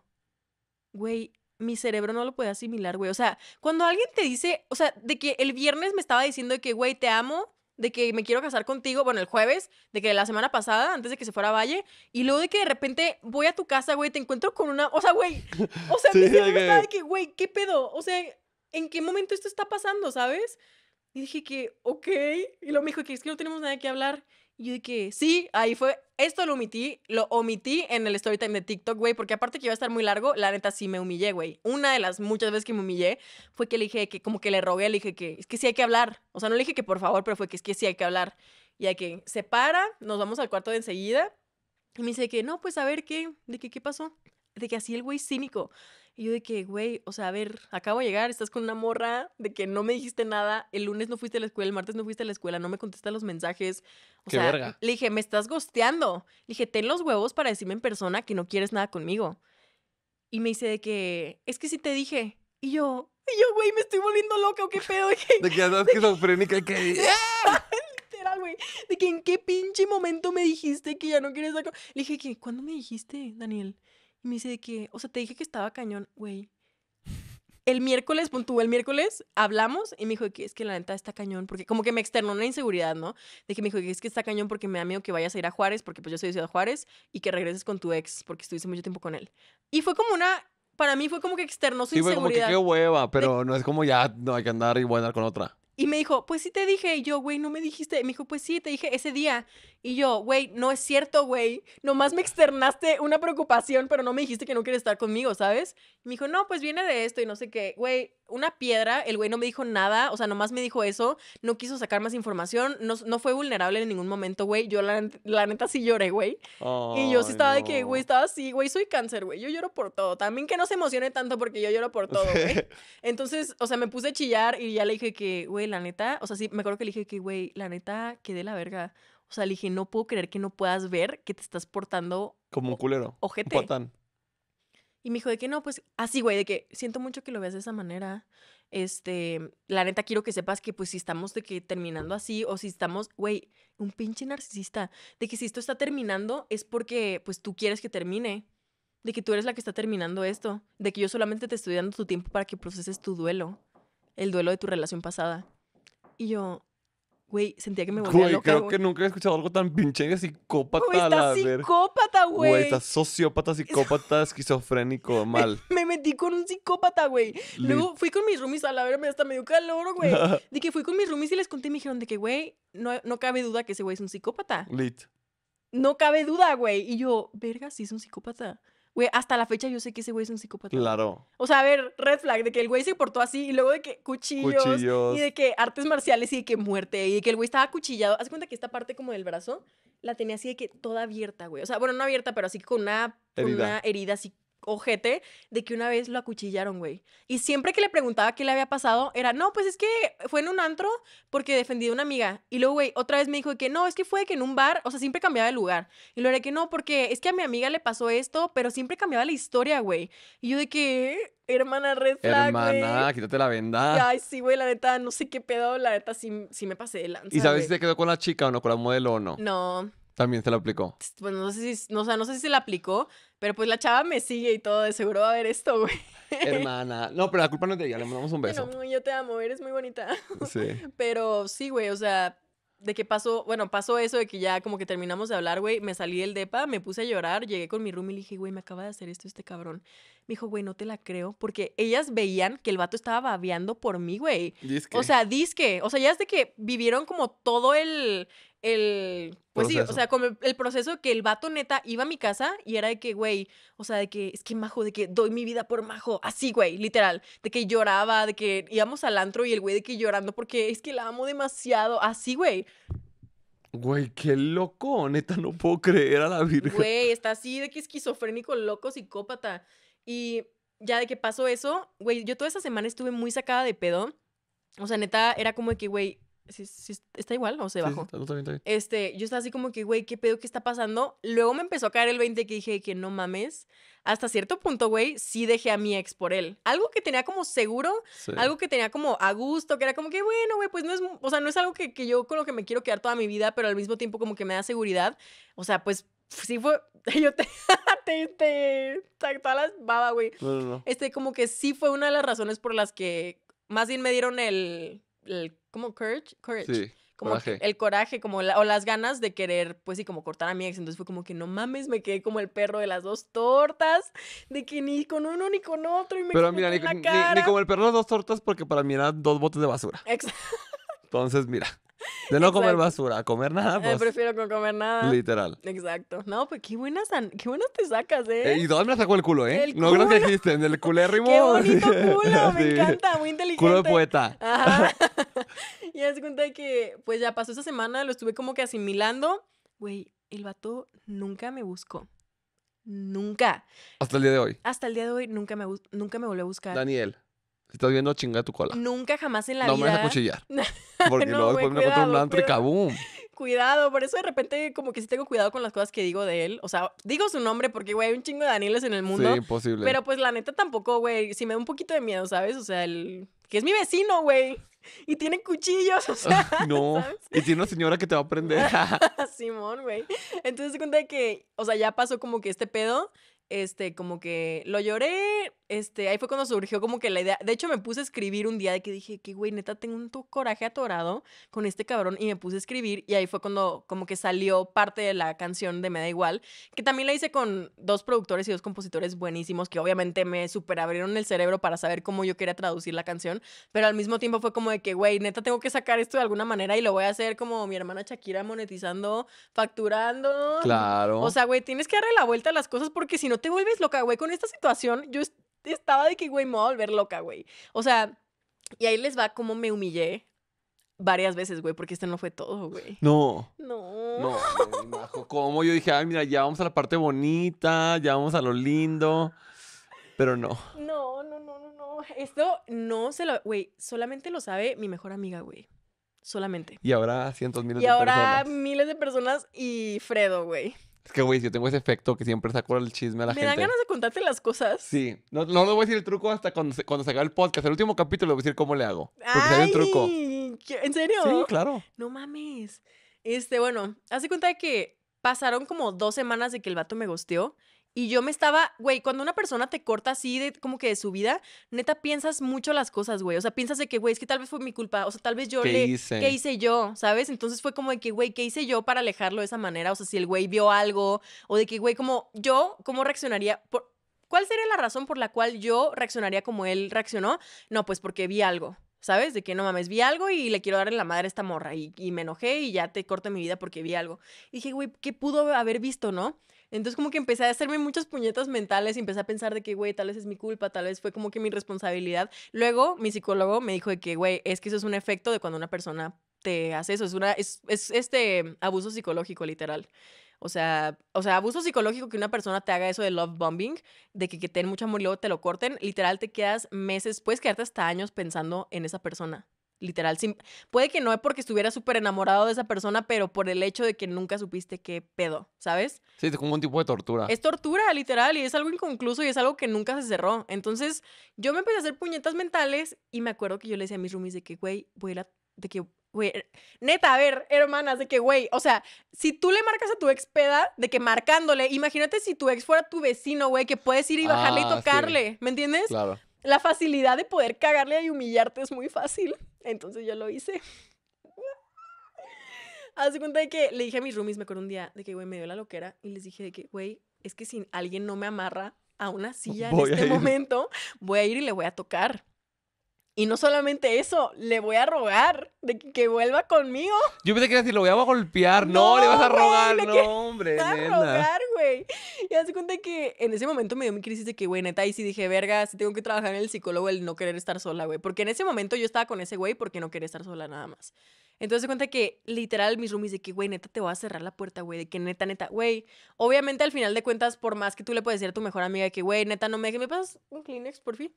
güey, mi cerebro no lo puede asimilar, güey. O sea, cuando alguien te dice, o sea, de que el viernes me estaba diciendo de que, güey, te amo, de que me quiero casar contigo, bueno, el jueves, de que la semana pasada, antes de que se fuera a Valle, y luego de que de repente voy a tu casa, güey, te encuentro con una, o sea, güey, o sea, me mi estaba güey, ¿qué pedo? O sea, ¿en qué momento esto está pasando, sabes? Y dije que, ok, y lo me dijo que es que no tenemos nada que hablar. Y yo de que, sí, ahí fue. Esto lo omití, lo omití en el story time de TikTok, güey, porque aparte que iba a estar muy largo, la neta sí me humillé, güey. Una de las muchas veces que me humillé fue que le dije que, como que le rogué, le dije que, es que sí hay que hablar. O sea, no le dije que por favor, pero fue que es que sí hay que hablar. Y a que se para, nos vamos al cuarto de enseguida. Y me dice que, no, pues a ver qué, de que, qué pasó. De que así el güey cínico. Y yo de que, güey, o sea, a ver, acabo de llegar, estás con una morra de que no me dijiste nada, el lunes no fuiste a la escuela, el martes no fuiste a la escuela, no me contestas los mensajes. O sea, le dije, me estás gosteando. Le dije, ten los huevos para decirme en persona que no quieres nada conmigo. Y me dice de que, es que sí te dije. Y yo, y yo, güey, me estoy volviendo loca, ¿o qué pedo? De que, de que que... Literal, güey. De que en qué pinche momento me dijiste que ya no quieres Le dije que, ¿cuándo me dijiste, Daniel? Me dice de que, o sea, te dije que estaba cañón, güey. El miércoles, puntúo el miércoles hablamos y me dijo que es que la neta está cañón, porque como que me externó una inseguridad, ¿no? De que me dijo que es que está cañón porque me da miedo que vayas a ir a Juárez, porque pues yo soy de Ciudad Juárez, y que regreses con tu ex, porque estuviste mucho tiempo con él. Y fue como una para mí fue como que externó su sí, inseguridad. Sí, como que qué hueva, pero no es como ya no hay que andar y voy a andar con otra. Y me dijo, pues sí te dije. Y yo, güey, no me dijiste. Y me dijo, pues sí, te dije ese día. Y yo, güey, no es cierto, güey. Nomás me externaste una preocupación, pero no me dijiste que no quieres estar conmigo, ¿sabes? Y me dijo, no, pues viene de esto y no sé qué. Güey, una piedra, el güey no me dijo nada, o sea, nomás me dijo eso, no quiso sacar más información, no, fue vulnerable en ningún momento, güey. Yo la, neta sí lloré, güey. y yo sí estaba de que, güey, estaba así, güey, soy cáncer, güey, yo lloro por todo. También que no se emocione tanto porque yo lloro por todo, güey. Entonces, o sea, me puse a chillar y ya le dije que, güey, la neta, o sea, sí, me acuerdo que le dije que, güey, la neta, quedé la verga. O sea, le dije, no puedo creer que no puedas ver que te estás portando. Como un culero. Ojete. Y me dijo de que no, pues así, güey, de que siento mucho que lo veas de esa manera. Este, la neta quiero que sepas que pues si estamos de que terminando así o si estamos, güey, un pinche narcisista, de que si esto está terminando es porque pues tú quieres que termine, de que tú eres la que está terminando esto, de que yo solamente te estoy dando tu tiempo para que proceses tu duelo, el duelo de tu relación pasada. Y yo, Güey, sentía que me volvía güey, creo que nunca he escuchado algo tan pinche psicópata. Güey, está psicópata, güey. Güey, está sociópata, psicópata, esquizofrénico, mal. me metí con un psicópata, güey. Luego fui con mis roomies a la verga, hasta me dio calor, güey. Dije, que fui con mis roomies y les conté y me dijeron de que, güey, no, no cabe duda que ese güey es un psicópata. Lit. No cabe duda, güey. Y yo, verga, sí es un psicópata. Güey, hasta la fecha yo sé que ese güey es un psicópata. Claro. O sea, a ver, red flag, de que el güey se portó así y luego de que cuchillos, y de que artes marciales y de que muerte y de que el güey estaba cuchillado. Haz cuenta que esta parte como del brazo la tenía así de que toda abierta, güey. O sea, bueno, no abierta, pero así con una, Con una herida así ojete de que una vez lo acuchillaron, güey. Y siempre que le preguntaba qué le había pasado, era, no, pues es que fue en un antro porque defendí a una amiga. Y luego, güey, otra vez me dijo que no, es que fue que en un bar, o sea, siempre cambiaba de lugar. Y luego era que no, porque es que a mi amiga le pasó esto, pero siempre cambiaba la historia, güey. Y yo de que, Hermana red Hermana, quítate la venda. Ay, sí, güey, la neta, no sé qué pedo, la neta, sí, me pasé de lanza. ¿Y sabes si te quedó con la chica o no, con la modelo o no? No. También se la aplicó. Pues no sé si, sé si se la aplicó, pero pues la chava me sigue y todo, de seguro va a ver esto, güey. Hermana. No, pero la culpa no es de ella, le mandamos un beso. yo te amo, eres muy bonita. Sí. Pero sí, güey, o sea, de qué pasó, bueno, pasó eso de que ya como que terminamos de hablar, güey, me salí del depa, me puse a llorar, llegué con mi room y le dije, güey, me acaba de hacer esto este cabrón. Me dijo, güey, no te la creo, porque ellas veían que el vato estaba babeando por mí, güey. O sea, disque. O sea, ya es de que vivieron como todo el, pues sí, o sea, como el, proceso que el vato neta iba a mi casa y era de que, güey, o sea, de que es que majo, de que doy mi vida por majo, así, güey, literal, de que lloraba, de que íbamos al antro y el güey de que llorando porque es que la amo demasiado, así, güey. Güey, qué loco, neta, no puedo creer a la Virgen. Güey, está así de que esquizofrénico, loco, psicópata. Y ya de que pasó eso, güey, yo toda esa semana estuve muy sacada de pedo. O sea, neta, era como que, güey, está igual o se bajó? Este, yo estaba así como que, güey, ¿qué pedo que está pasando? Luego me empezó a caer el 20 que dije que no mames. Hasta cierto punto, güey, sí dejé a mi ex por él. Algo que tenía como seguro, algo que tenía como a gusto, que era como que, bueno, güey, pues no es, o sea, no es algo que, que yo con lo que me quiero quedar toda mi vida, pero al mismo tiempo como que me da seguridad. O sea, pues sí fue, yo te, te, te, las baba, güey. No, no, no. Este, como que sí fue una de las razones por las que más bien me dieron el, el ¿cómo? Courage, courage. Sí. Como coraje. el coraje, como o las ganas de querer, pues y como cortar a mi ex. Entonces fue como que no mames, me quedé como el perro de las dos tortas, de que ni con uno ni con otro. Y me Pero mira, ni, la como el perro de las dos tortas, porque para mí eran dos botes de basura. Exacto. Entonces, mira. De no comer basura, a comer nada. Eh, pues, prefiero no comer nada. Literal. Exacto. No, pues qué buenas, qué buenas te sacas, ¿eh? ¿eh? y dónde me sacó el culo, ¿eh? no creo que en el culérrimo. Qué bonito culo, me encanta, muy inteligente. Culo de poeta. Ajá. y das cuenta de que, pues ya pasó esa semana, lo estuve como que asimilando. Güey, el vato nunca me buscó. Nunca. Hasta el día de hoy. Hasta el día de hoy nunca me, nunca me volvió a buscar. Daniel. Si estás viendo, chinga tu cola. Nunca jamás en la vida. No me vas a cuchillar. Porque luego después me encuentro un cuidado. y cabum. Cuidado, por eso de repente como que sí tengo cuidado con las cosas que digo de él. O sea, digo su nombre porque, güey, hay un chingo de Danieles en el mundo. Sí, imposible. Pero pues la neta tampoco, güey, sí me da un poquito de miedo, ¿sabes? O sea, el... que es mi vecino, güey. Y tiene cuchillos, o sea. no. Y tiene una señora que te va a prender. Simón, güey. Entonces se cuenta que, o sea, ya pasó como que este pedo este, como que lo lloré, este, ahí fue cuando surgió como que la idea, de hecho me puse a escribir un día de que dije, que güey, neta, tengo un coraje atorado con este cabrón y me puse a escribir y ahí fue cuando como que salió parte de la canción de Me da igual, que también la hice con dos productores y dos compositores buenísimos que obviamente me superabrieron el cerebro para saber cómo yo quería traducir la canción, pero al mismo tiempo fue como de que, güey, neta, tengo que sacar esto de alguna manera y lo voy a hacer como mi hermana Shakira monetizando, facturando. Claro. O sea, güey, tienes que darle la vuelta a las cosas porque si no te vuelves loca, güey. Con esta situación, yo estaba de que, güey, me voy a volver loca, güey. O sea, y ahí les va cómo me humillé varias veces, güey, porque esto no fue todo, güey. No. No. No, Como yo dije, ay, mira, ya vamos a la parte bonita, ya vamos a lo lindo. Pero no. No, no, no, no, no. Esto no se lo. Güey, solamente lo sabe mi mejor amiga, güey. Solamente. Y ahora cientos miles de personas. Y ahora miles de personas y Fredo, güey. Es que, güey, yo tengo ese efecto que siempre saco el chisme a la gente. Me dan ganas de contarte las cosas. Sí. No, le voy a decir el truco hasta cuando se, cuando el podcast. El último capítulo le voy a decir cómo le hago. Porque hay un truco. ¿En serio? Sí, claro. No mames. Este, bueno, hace cuenta de que pasaron como dos semanas de que el vato me gosteó y yo me estaba, güey, cuando una persona te corta así de como que de su vida, neta piensas mucho las cosas, güey. O sea, piensas de que, güey, es que tal vez fue mi culpa. O sea, tal vez yo ¿Qué le. Hice? ¿Qué hice yo? ¿Sabes? Entonces fue como de que, güey, ¿qué hice yo para alejarlo de esa manera? O sea, si el güey vio algo. O de que, güey, como yo, ¿cómo reaccionaría? Por... ¿Cuál sería la razón por la cual yo reaccionaría como él reaccionó? No, pues porque vi algo. ¿sabes? De que no mames, vi algo y le quiero darle la madre a esta morra y, y me enojé y ya te corto mi vida porque vi algo. Y dije, güey, ¿qué pudo haber visto, no? Entonces como que empecé a hacerme muchas puñetas mentales y empecé a pensar de que, güey, tal vez es mi culpa, tal vez fue como que mi responsabilidad. Luego mi psicólogo me dijo de que, güey, es que eso es un efecto de cuando una persona te hace eso, es, una, es, este abuso psicológico literal. O sea, o sea, abuso psicológico que una persona te haga eso de love bombing, de que, que te den mucho amor y luego te lo corten, literal te quedas meses, puedes quedarte hasta años pensando en esa persona. Literal, puede que no es porque estuviera súper enamorado de esa persona, pero por el hecho de que nunca supiste qué pedo, ¿sabes? Sí, es como un tipo de tortura. Es tortura, literal, y es algo inconcluso y es algo que nunca se cerró. Entonces, yo me empecé a hacer puñetas mentales y me acuerdo que yo le decía a mis roomies de que, güey, voy a de que Güey, er, neta, a ver, hermanas, de que, güey, o sea, si tú le marcas a tu ex peda, de que marcándole, imagínate si tu ex fuera tu vecino, güey, que puedes ir y bajarle y ah, tocarle, ¿me entiendes? Claro. La facilidad de poder cagarle y humillarte es muy fácil. Entonces yo lo hice. Hace cuenta de que le dije a mis roomies, me acuerdo un día, de que, güey, me dio la loquera y les dije de que, güey, es que si alguien no me amarra a una silla en este momento, voy a ir y le voy a tocar. Y no solamente eso, le voy a rogar de que, vuelva conmigo. Yo pensé que iba decir, lo voy a golpear. No, le vas a rogar. no, hombre. Le vas a rogar, güey. Y hace cuenta que en ese momento me dio mi crisis de que, güey, neta, y sí dije, verga, sí tengo que trabajar en el psicólogo el no querer estar sola, güey. Porque en ese momento yo estaba con ese güey porque no quería estar sola nada más. Entonces se cuenta que literal mis roomies de que, güey, neta, te voy a cerrar la puerta, güey, de que neta, neta, güey. Obviamente al final de cuentas, por más que tú le puedes decir a tu mejor amiga de que, güey, neta, no me dejes, me pasas un Kleenex, por fin.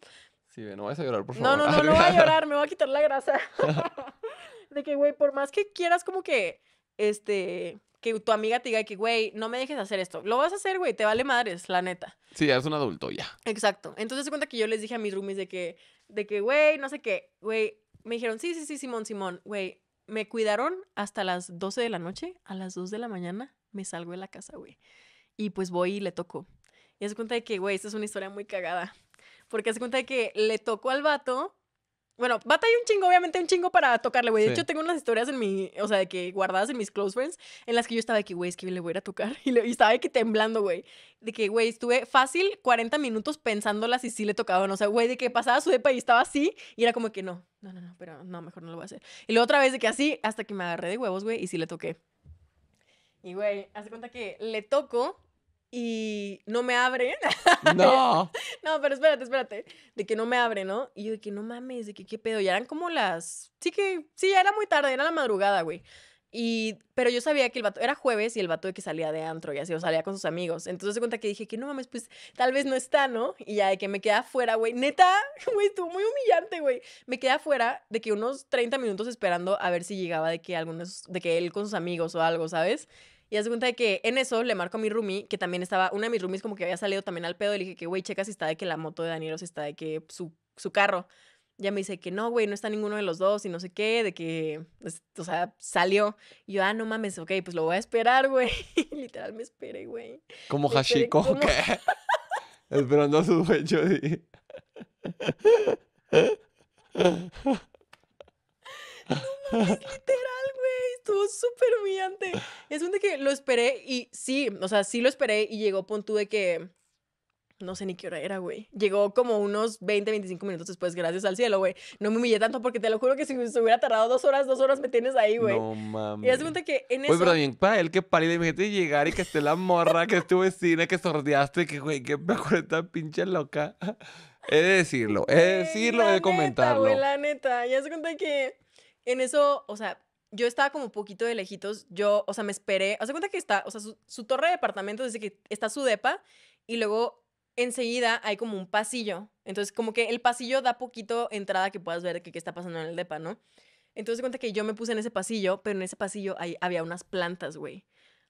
Sí, no vas a llorar, por favor. No, no, no, no voy a llorar, me voy a quitar la grasa. de que, güey, por más que quieras como que, este, que tu amiga te diga que, güey, no me dejes hacer esto. Lo vas a hacer, güey, te vale madres, la neta. Sí, es un adulto ya. Exacto. Entonces se cuenta que yo les dije a mis roomies de que, de que, güey, no sé qué, güey, me dijeron, sí, sí, sí, Simón, Simón, güey, me cuidaron hasta las 12 de la noche, a las 2 de la mañana me salgo de la casa, güey. Y pues voy y le toco. Y se cuenta de que, güey, esta es una historia muy cagada. Porque hace cuenta de que le tocó al vato. Bueno, hay un chingo, obviamente un chingo para tocarle, güey. De hecho, tengo unas historias en mi, o sea, de que guardadas en mis close friends, en las que yo estaba de que, güey, es que le voy a ir a tocar. Y, le, estaba de que temblando, güey. De que, güey, estuve fácil 40 minutos pensándola si sí le tocaba o no. O sea, güey, de que pasaba su depa y estaba así. Y era como que no, no, no, no, pero no, mejor no lo voy a hacer. Y luego otra vez de que así, hasta que me agarré de huevos, güey, y sí le toqué. Y, güey, hace cuenta que le toco y no me abre No. no, pero espérate, espérate. De que no me abre, ¿no? Y yo de que no mames, de que qué pedo. Ya eran como las. Sí que. Sí, era muy tarde, era la madrugada, güey. Y, pero yo sabía que el vato, era jueves y el vato de que salía de antro y así, o salía con sus amigos. Entonces se cuenta que dije que no mames, pues tal vez no está, ¿no? Y ya de que me queda afuera, güey. Neta, güey, estuvo muy humillante, güey. Me queda afuera de que unos 30 minutos esperando a ver si llegaba de que algunos, de que él con sus amigos o algo, ¿sabes? Y hace cuenta de que en eso le marco a mi roomie, que también estaba, una de mis roomies como que había salido también al pedo, y le dije que, güey, checa si está de que la moto de Daniel está de que su, su carro. Ya me dice que no, güey, no está ninguno de los dos y no sé qué, de que, o sea, salió. Y yo, ah, no mames, ok, pues lo voy a esperar, güey. Literal, me esperé, güey. Como Hashiko, Esperando a su dueño no mames, literal estuvo súper humillante. Es un de que lo esperé y sí, o sea, sí lo esperé y llegó punto de que no sé ni qué hora era, güey. Llegó como unos 20, 25 minutos después, gracias al cielo, güey. No me humillé tanto porque te lo juro que si me hubiera tardado dos horas, dos horas me tienes ahí, güey. No mames. Y un cuenta que en eso. Güey, pero bien, para él que pálida, imagínate llegar y que esté la morra, que estuve en cine, que sordeaste, que güey, que me acuerdo esta pinche loca. He de decirlo, he de decirlo, he de comentarlo. Neta, güey, la neta, Y un cuenta que en eso, o sea, yo estaba como un poquito de lejitos, yo, o sea, me esperé, hace cuenta que está, o sea, su, torre de departamentos, desde que está su depa, y luego enseguida hay como un pasillo, entonces como que el pasillo da poquito entrada que puedas ver qué está pasando en el depa, ¿no? Entonces cuenta que yo me puse en ese pasillo, pero en ese pasillo había unas plantas, güey.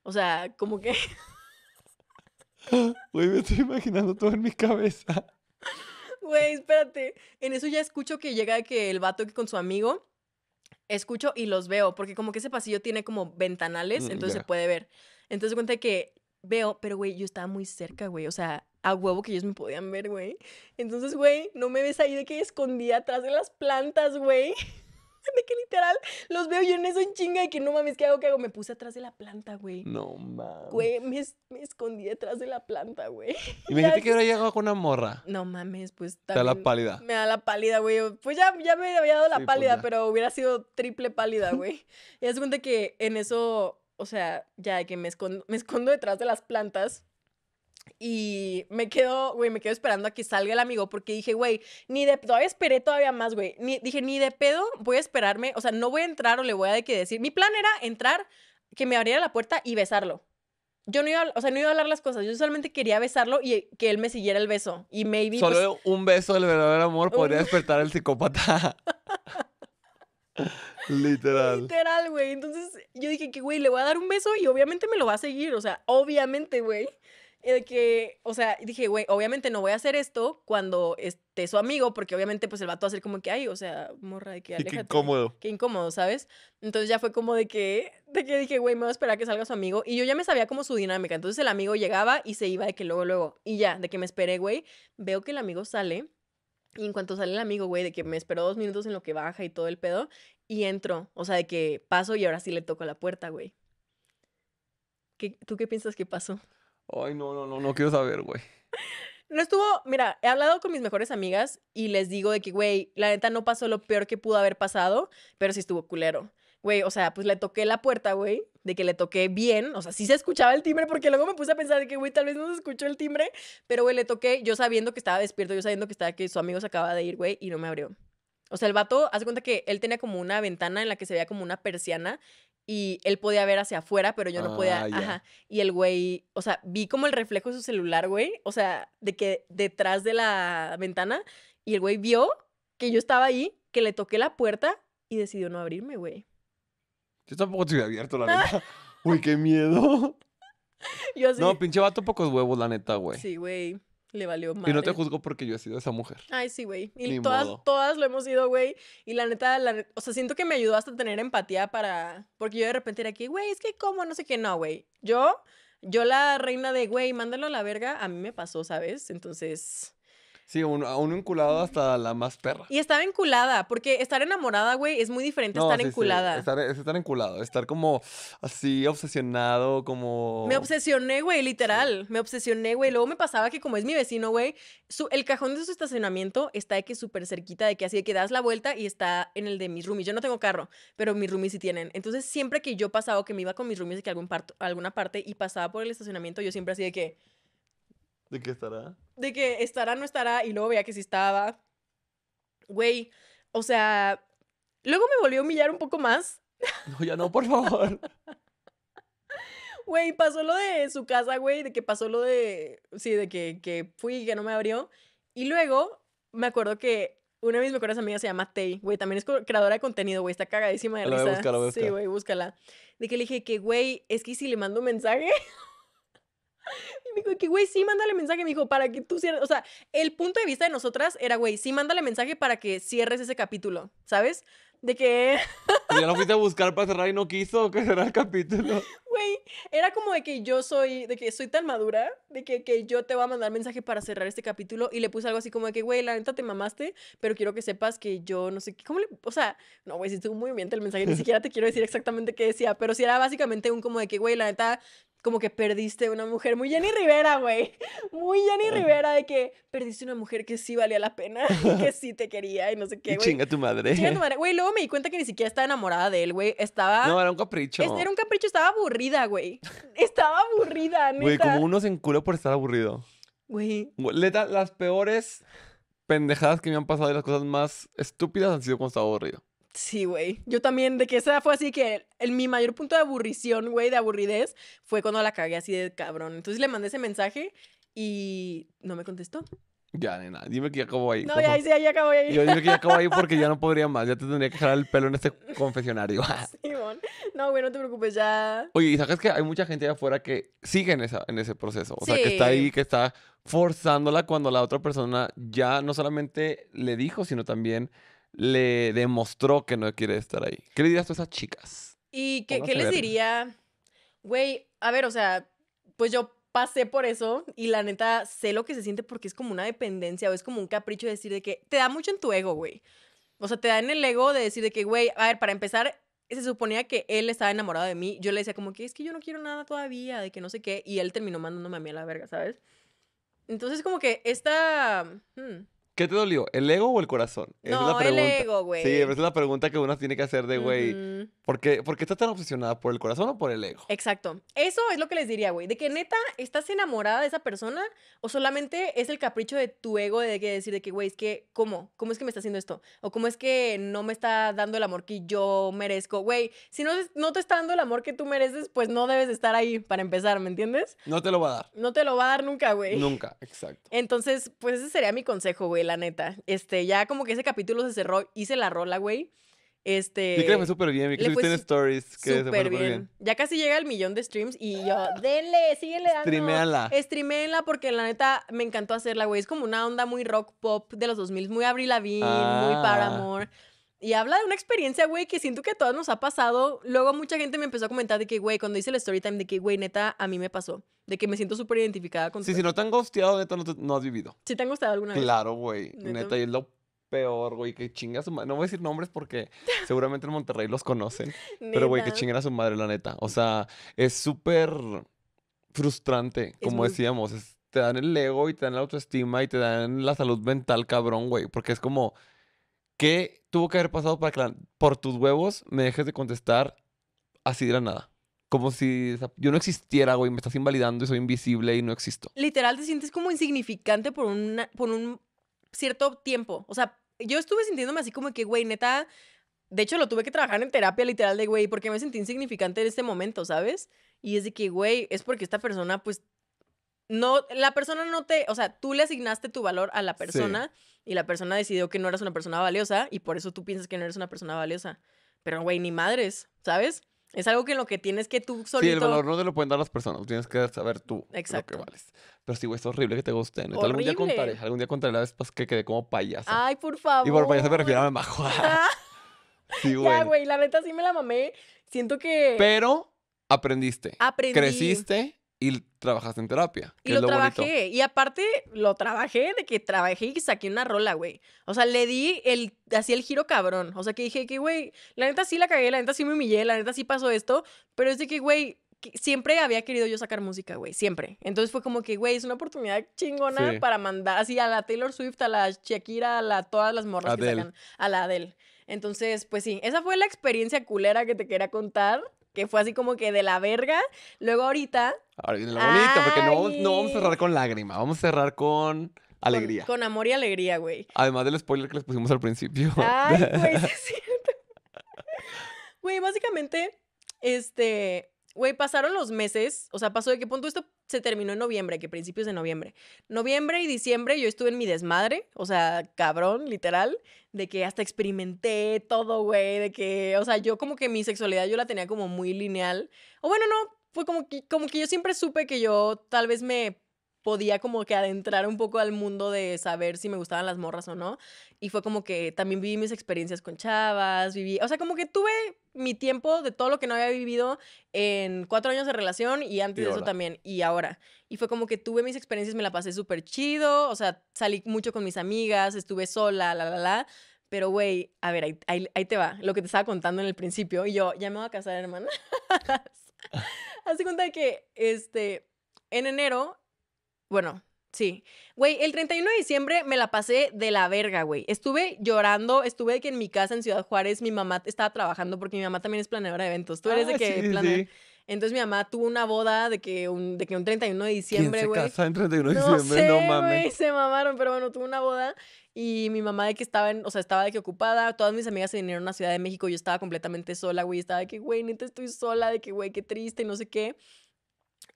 O sea, como que... Güey, me estoy imaginando todo en mi cabeza. Güey, espérate. En eso ya escucho que llega que el vato que con su amigo escucho y los veo, porque como que ese pasillo tiene como ventanales, mm, entonces se puede ver. Entonces cuenta que veo, pero güey, yo estaba muy cerca, güey, o sea, a huevo que ellos me podían ver, güey. Entonces, güey, no me ves ahí de que escondía atrás de las plantas, güey. de que literal los veo yo en eso en chinga y que no mames, ¿qué hago? ¿Qué hago? Me puse atrás de la planta, güey. No mames. Güey, me, escondí detrás de la planta, güey. y me dijiste que ahora llegado con una morra. No mames, pues Te da la pálida. Me da la pálida, güey. Pues ya, ya me había dado la pues pálida, pero hubiera sido triple pálida, güey. y se cuenta que en eso, o sea, ya que me escondo, me escondo detrás de las plantas y me quedo, güey, me quedo esperando a que salga el amigo porque dije, güey, ni de, todavía esperé todavía más, güey. Ni, dije, ni de pedo voy a esperarme, o sea, no voy a entrar o le voy a decir. Mi plan era entrar, que me abriera la puerta y besarlo. Yo no iba, a, o sea, no iba a hablar las cosas, yo solamente quería besarlo y que él me siguiera el beso. Y maybe... Solo pues un beso del verdadero amor podría despertar al psicópata. Literal. Literal, güey. Entonces yo dije que, güey, le voy a dar un beso y obviamente me lo va a seguir. O sea, obviamente, güey de que, o sea, dije, güey, obviamente no voy a hacer esto cuando esté su amigo, porque obviamente pues el vato va a hacer como que, ay, o sea, morra, de que aléjate. qué incómodo. Qué incómodo, ¿sabes? Entonces ya fue como de que, de que dije, güey, me voy a esperar que salga su amigo. Y yo ya me sabía como su dinámica. Entonces el amigo llegaba y se iba de que luego, luego. Y ya, de que me esperé, güey. Veo que el amigo sale. Y en cuanto sale el amigo, güey, de que me esperó dos minutos en lo que baja y todo el pedo. Y entro. O sea, de que paso y ahora sí le toco la puerta, güey. ¿Tú qué piensas que pasó? Ay, no, no, no, no quiero saber, güey. No estuvo, mira, he hablado con mis mejores amigas y les digo de que, güey, la neta no pasó lo peor que pudo haber pasado, pero sí estuvo culero. Güey, o sea, pues le toqué la puerta, güey, de que le toqué bien, o sea, sí se escuchaba el timbre, porque luego me puse a pensar de que, güey, tal vez no se escuchó el timbre, pero, güey, le toqué, yo sabiendo que estaba despierto, yo sabiendo que estaba, que su amigo se acaba de ir, güey, y no me abrió. O sea, el vato, hace cuenta que él tenía como una ventana en la que se veía como una persiana y él podía ver hacia afuera, pero yo no podía. Ah, ajá. Y el güey, o sea, vi como el reflejo de su celular, güey, o sea, de que detrás de la ventana, y el güey vio que yo estaba ahí, que le toqué la puerta y decidió no abrirme, güey. Yo tampoco estoy abierto, la neta. Uy, qué miedo. No, pinche vato, pocos huevos, la neta, güey. Sí, güey. Le valió mal. Y no te juzgo porque yo he sido esa mujer. Ay, sí, güey. Y todas, todas lo hemos sido, güey. Y la neta, la o sea, siento que me ayudó hasta tener empatía para. Porque yo de repente era aquí, güey, es que cómo, no sé qué, no, güey. Yo, yo la reina de, güey, mándalo a la verga, a mí me pasó, ¿sabes? Entonces. Sí, un, a enculado hasta la más perra. Y estaba enculada, porque estar enamorada, güey, es muy diferente a estar enculada. Estar, es estar enculado, estar como así obsesionado, como... Me obsesioné, güey, literal. Me obsesioné, güey. Luego me pasaba que como es mi vecino, güey, el cajón de su estacionamiento está de que súper cerquita, de que así de que das la vuelta y está en el de mis roomies. Yo no tengo carro, pero mis roomies sí tienen. Entonces, siempre que yo pasaba que me iba con mis roomies de que algún alguna parte y pasaba por el estacionamiento, yo siempre así de que ¿De qué estará? De que estará, no estará, y luego veía que sí estaba. Güey, o sea, luego me volvió a humillar un poco más. No, ya no, por favor. Güey, pasó lo de su casa, güey, de que pasó lo de, sí, de que, fui y que no me abrió. Y luego me acuerdo que una de mis mejores amigas se llama Tay, güey, también es creadora de contenido, güey, está cagadísima de la Sí, güey, búscala. De que le dije que, güey, es que si le mando un mensaje, Y me dijo, que güey, sí, mándale mensaje. Me dijo, para que tú cierres. O sea, el punto de vista de nosotras era, güey, sí, mándale mensaje para que cierres ese capítulo, ¿sabes? De que. ¿Ya lo fuiste a buscar para cerrar y no quiso que cerrar el capítulo? Güey, era como de que yo soy, de que soy tan madura, de que, que yo te voy a mandar mensaje para cerrar este capítulo. Y le puse algo así como de que, güey, la neta te mamaste, pero quiero que sepas que yo no sé qué. ¿Cómo O sea, no, güey, si estuvo muy bien el mensaje, ni siquiera te quiero decir exactamente qué decía, pero si sí era básicamente un como de que, güey, la neta como que perdiste una mujer muy Jenny Rivera, güey. Muy Jenny Rivera de que perdiste una mujer que sí valía la pena y que sí te quería y no sé qué, güey. Chinga tu madre. Chinga tu madre. Güey, luego me di cuenta que ni siquiera estaba enamorada de él, güey. Estaba. No, era un capricho. Este, era un capricho, estaba aburrida, güey. Estaba aburrida, neta. Güey, como uno se encula por estar aburrido. Güey. Leta, las peores pendejadas que me han pasado y las cosas más estúpidas han sido cuando estaba aburrido. Sí, güey. Yo también, de que esa fue así que el, mi mayor punto de aburrición, güey, de aburridez, fue cuando la cagué así de cabrón. Entonces le mandé ese mensaje y no me contestó. Ya, nena, dime que ya acabó ahí. No, ya, sí, ya acabo ahí. Yo dije que ya acabo ahí porque ya no podría más. Ya te tendría que jalar el pelo en este confesionario. sí, No, güey, no te preocupes, ya. Oye, y sabes que hay mucha gente allá afuera que sigue en, esa, en ese proceso. O sea, que está ahí, que está forzándola cuando la otra persona ya no solamente le dijo, sino también le demostró que no quiere estar ahí. ¿Qué le dirías a esas chicas? ¿Y qué, les diría? Güey, a ver, o sea, pues yo pasé por eso y la neta sé lo que se siente porque es como una dependencia o es como un capricho de decir de que te da mucho en tu ego, güey. O sea, te da en el ego de decir de que, güey, a ver, para empezar, se suponía que él estaba enamorado de mí. Yo le decía como que es que yo no quiero nada todavía, de que no sé qué. Y él terminó mandándome a mí a la verga, ¿sabes? Entonces como que esta... Hmm, ¿Qué te dolió? ¿El ego o el corazón? es la pregunta. el ego, güey. Sí, esa es la pregunta que uno tiene que hacer de, güey, ¿por, qué, estás tan obsesionada? ¿Por el corazón o por el ego? Exacto. Eso es lo que les diría, güey. De que neta, ¿estás enamorada de esa persona o solamente es el capricho de tu ego de que decir de que, güey, es que, ¿cómo? ¿Cómo es que me está haciendo esto? ¿O cómo es que no me está dando el amor que yo merezco? Güey, si no, no te está dando el amor que tú mereces, pues no debes estar ahí para empezar, ¿me entiendes? No te lo va a dar. No te lo va a dar nunca, güey. Nunca, exacto. Entonces, pues ese sería mi consejo, güey la neta. Este, ya como que ese capítulo se cerró, hice la rola, güey. Este. Sí, súper bien. que súper bien. Ya casi llega al millón de streams y yo, denle, síguele dando. streaméala Streaméala porque la neta me encantó hacerla, güey. Es como una onda muy rock pop de los 2000, muy abril Lavigne, muy Paramore. Ah. Y habla de una experiencia, güey, que siento que a todas nos ha pasado. Luego mucha gente me empezó a comentar de que, güey, cuando hice el story time, de que, güey, neta, a mí me pasó. De que me siento súper identificada con Sí, si no te han gosteado, neta, no, has vivido. Sí, te han gosteado alguna vez. Claro, güey. Neta, y es lo peor, güey, que chinga su madre. No voy a decir nombres porque seguramente en Monterrey los conocen. pero, güey, que chinga su madre, la neta. O sea, es súper frustrante, como decíamos. te dan el ego y te dan la autoestima y te dan la salud mental, cabrón, güey. Porque es como ¿Qué tuvo que haber pasado para que por tus huevos me dejes de contestar así de nada? Como si yo no existiera, güey, me estás invalidando y soy invisible y no existo. Literal, te sientes como insignificante por, por un cierto tiempo. O sea, yo estuve sintiéndome así como que, güey, neta, de hecho lo tuve que trabajar en terapia literal de, güey, porque me sentí insignificante en este momento, ¿sabes? Y es de que, güey, es porque esta persona pues no, la persona no te, o sea, tú le asignaste tu valor a la persona y la persona decidió que no eras una persona valiosa y por eso tú piensas que no eres una persona valiosa. Pero, güey, ni madres, ¿sabes? Es algo que lo que tienes que tú solito... Sí, el valor no te lo pueden dar las personas, tienes que saber tú Exacto. lo que vales. Pero sí, güey, es horrible que te gusten. Algún día contaré, algún día contaré la vez pues, que quedé como payasa. Ay, por favor. Y por payasa me refiero a me majo. sí, güey. Ya, güey, la neta sí me la mamé. Siento que... Pero aprendiste. Aprendí. Creciste y trabajaste en terapia. y lo, trabajé. Y aparte, lo trabajé de que trabajé y saqué una rola, güey. O sea, le di el, así el giro cabrón. O sea, que dije que, güey, la neta sí la cagué, la neta sí me humillé, la neta sí pasó esto. Pero es de que, güey, siempre había querido yo sacar música, güey, siempre. Entonces fue como que, güey, es una oportunidad chingona para mandar así a la Taylor Swift, a la Shakira, a todas las morras que sacan, a la Adele. Entonces, pues sí, esa fue la experiencia culera que te quería contar que fue así como que de la verga. Luego ahorita. Ahora viene lo bonito, porque no, vamos a cerrar con lágrima, vamos a cerrar con. Alegría. Con, amor y alegría, güey. Además del spoiler que les pusimos al principio. Ay, güey, es cierto. Güey, básicamente, este, güey, pasaron los meses, o sea, pasó de qué punto esto se terminó en noviembre, que principios de noviembre. Noviembre y diciembre yo estuve en mi desmadre, o sea, cabrón, literal, de que hasta experimenté todo, güey, de que, o sea, yo como que mi sexualidad yo la tenía como muy lineal. O bueno, no, fue como que, como que yo siempre supe que yo tal vez me podía como que adentrar un poco al mundo de saber si me gustaban las morras o no. Y fue como que también viví mis experiencias con chavas, viví, o sea, como que tuve mi tiempo de todo lo que no había vivido en cuatro años de relación y antes de eso también, y ahora. Y fue como que tuve mis experiencias, me la pasé súper chido, o sea, salí mucho con mis amigas, estuve sola, la, la, la. Pero, güey, a ver, ahí, te va, lo que te estaba contando en el principio. Y yo, ya me voy a casar, hermana. Hace cuenta de que, este, en enero bueno, sí. Güey, el 31 de diciembre me la pasé de la verga, güey. Estuve llorando, estuve aquí que en mi casa en Ciudad Juárez mi mamá estaba trabajando porque mi mamá también es planeadora de eventos. Tú eres de ah, que Entonces mi mamá tuvo una boda de que un, de que un 31 de diciembre, güey. se casa en 31 de diciembre? no mames. se mamaron, pero bueno, tuvo una boda y mi mamá de que estaba, en, o sea, estaba de que ocupada, todas mis amigas se vinieron a Ciudad de México, yo estaba completamente sola, güey, estaba de que, güey, neta estoy sola, de que, güey, qué triste, y no sé qué.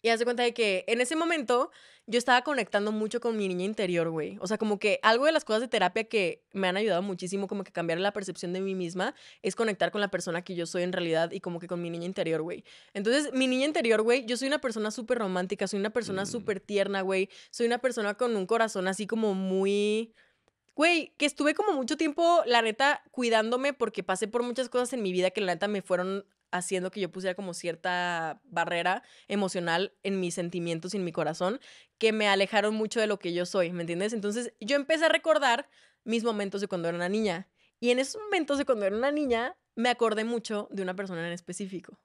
Y hace cuenta de que en ese momento yo estaba conectando mucho con mi niña interior, güey. O sea, como que algo de las cosas de terapia que me han ayudado muchísimo, como que cambiar la percepción de mí misma, es conectar con la persona que yo soy en realidad y como que con mi niña interior, güey. Entonces, mi niña interior, güey, yo soy una persona súper romántica, soy una persona mm. súper tierna, güey. Soy una persona con un corazón así como muy... Güey, que estuve como mucho tiempo, la neta, cuidándome porque pasé por muchas cosas en mi vida que la neta me fueron haciendo que yo pusiera como cierta barrera emocional en mis sentimientos y en mi corazón que me alejaron mucho de lo que yo soy, ¿me entiendes? Entonces yo empecé a recordar mis momentos de cuando era una niña y en esos momentos de cuando era una niña me acordé mucho de una persona en específico,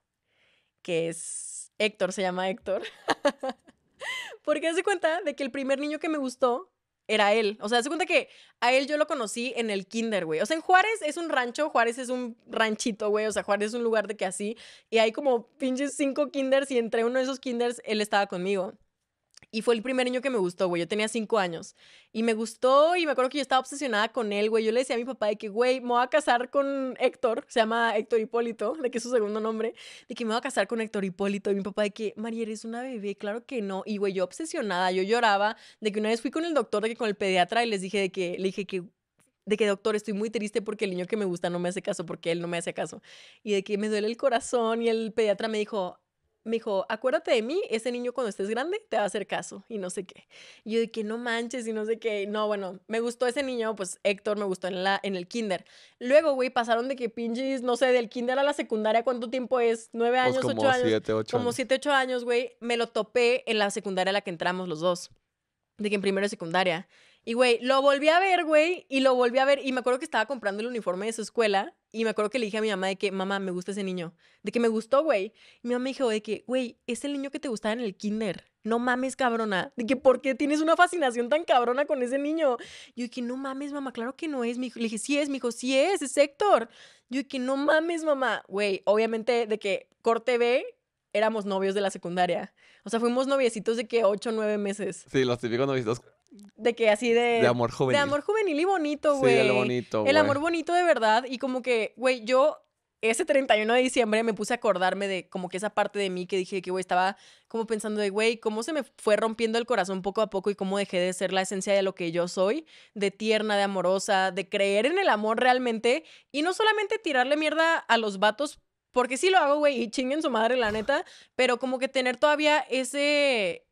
que es Héctor, se llama Héctor. Porque hace cuenta de que el primer niño que me gustó era él. O sea, se cuenta que a él yo lo conocí en el kinder, güey. O sea, en Juárez es un rancho, Juárez es un ranchito, güey. O sea, Juárez es un lugar de que así. Y hay como pinches cinco kinders y entre uno de esos kinders él estaba conmigo. Y fue el primer niño que me gustó, güey. Yo tenía cinco años. Y me gustó y me acuerdo que yo estaba obsesionada con él, güey. Yo le decía a mi papá de que, güey, me voy a casar con Héctor. Se llama Héctor Hipólito, de que es su segundo nombre. De que me voy a casar con Héctor Hipólito. Y mi papá de que, María, eres una bebé. Claro que no. Y, güey, yo obsesionada. Yo lloraba de que una vez fui con el doctor, de que con el pediatra, y les dije de que, le dije que, de que doctor, estoy muy triste porque el niño que me gusta no me hace caso, porque él no me hace caso. Y de que me duele el corazón y el pediatra me dijo, me dijo, acuérdate de mí, ese niño cuando estés grande te va a hacer caso y no sé qué. Y yo de que no manches y no sé qué. No, bueno, me gustó ese niño, pues Héctor me gustó en, la, en el kinder. Luego, güey, pasaron de que pinches, no sé, del kinder a la secundaria, ¿cuánto tiempo es? ¿Nueve pues, años, pues ocho años? como siete, ocho años, güey. Me lo topé en la secundaria a la que entramos los dos. De que en primero y secundaria. Y, güey, lo volví a ver, güey, y lo volví a ver. Y me acuerdo que estaba comprando el uniforme de su escuela. Y me acuerdo que le dije a mi mamá de que, mamá, me gusta ese niño. De que me gustó, güey. Y mi mamá me dijo de que, güey, es el niño que te gustaba en el kinder. No mames, cabrona. De que, ¿por qué tienes una fascinación tan cabrona con ese niño? Yo dije, no mames, mamá, claro que no es. Mi le dije, sí es, mi hijo, sí es, es Héctor. Yo dije, no mames, mamá. Güey, obviamente de que corte B, éramos novios de la secundaria. O sea, fuimos noviecitos de que ocho, nueve meses. Sí, los típicos noviecitos de que así de... De amor juvenil. De amor juvenil y bonito, güey. Sí, bonito, El amor bonito de verdad. Y como que, güey, yo ese 31 de diciembre me puse a acordarme de como que esa parte de mí que dije que, güey, estaba como pensando de, güey, cómo se me fue rompiendo el corazón poco a poco y cómo dejé de ser la esencia de lo que yo soy, de tierna, de amorosa, de creer en el amor realmente y no solamente tirarle mierda a los vatos, porque sí lo hago, güey, y chinguen su madre, la neta, pero como que tener todavía ese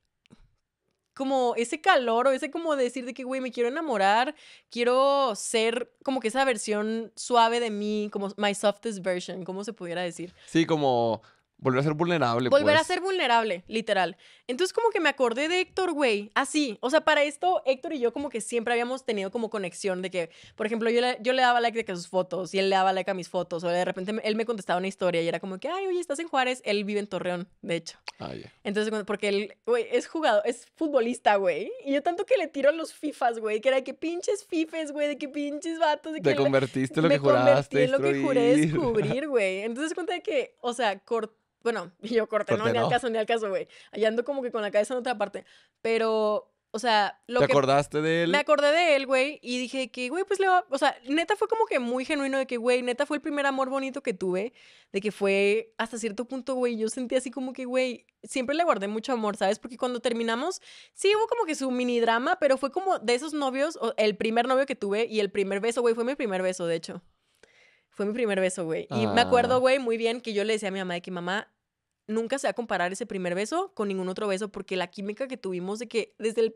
como ese calor o ese como decir de que, güey, me quiero enamorar, quiero ser como que esa versión suave de mí, como my softest version, ¿cómo se pudiera decir? Sí, como Volver a ser vulnerable. Volver a pues. ser vulnerable, literal. Entonces como que me acordé de Héctor, güey, así. O sea, para esto Héctor y yo como que siempre habíamos tenido como conexión de que, por ejemplo, yo le, yo le daba like de que a sus fotos y él le daba like a mis fotos. O de repente él me contestaba una historia y era como que, ay, oye, estás en Juárez. Él vive en Torreón, de hecho. Ah, yeah. Entonces, porque él, güey, es jugador, es futbolista, güey. Y yo tanto que le tiro a los FIFAs, güey, que era de que pinches FIFES, güey, de que pinches vatos. te convertiste lo que juraste. convertí en lo que juré descubrir, güey. Entonces cuenta de que, o sea, corté bueno, yo corté, no, ni al caso, ni al caso, güey. Allá ando como que con la cabeza en otra parte. Pero, o sea, lo ¿Te acordaste de él? Me acordé de él, güey, y dije que, güey, pues le va... O sea, neta fue como que muy genuino de que, güey, neta fue el primer amor bonito que tuve, de que fue hasta cierto punto, güey, yo sentí así como que, güey, siempre le guardé mucho amor, ¿sabes? Porque cuando terminamos, sí hubo como que su mini drama, pero fue como de esos novios, el primer novio que tuve y el primer beso, güey, fue mi primer beso, de hecho. Fue mi primer beso, güey. Y me ah. acuerdo, güey, muy bien que yo le decía a mi mamá de que mamá, nunca se va a comparar ese primer beso con ningún otro beso porque la química que tuvimos de que desde el...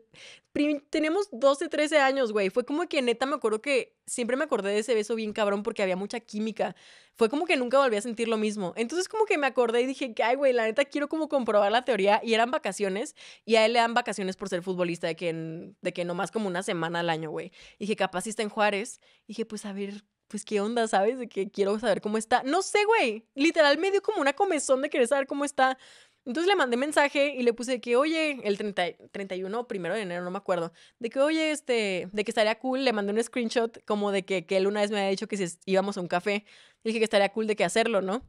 Tenemos 12, 13 años, güey. Fue como que neta me acuerdo que siempre me acordé de ese beso bien cabrón porque había mucha química. Fue como que nunca volví a sentir lo mismo. Entonces como que me acordé y dije, ay, güey, la neta quiero como comprobar la teoría. Y eran vacaciones y a él le dan vacaciones por ser futbolista de que, de que nomás como una semana al año, güey. Dije, capaz si está en Juárez. Dije, pues a ver pues qué onda, ¿sabes? De que quiero saber cómo está. No sé, güey. Literal me dio como una comezón de querer saber cómo está. Entonces le mandé mensaje y le puse que, oye, el 31 primero de enero, no me acuerdo, de que, oye, este, de que estaría cool, le mandé un screenshot como de que, que él una vez me había dicho que si íbamos a un café, dije que estaría cool de que hacerlo, ¿no?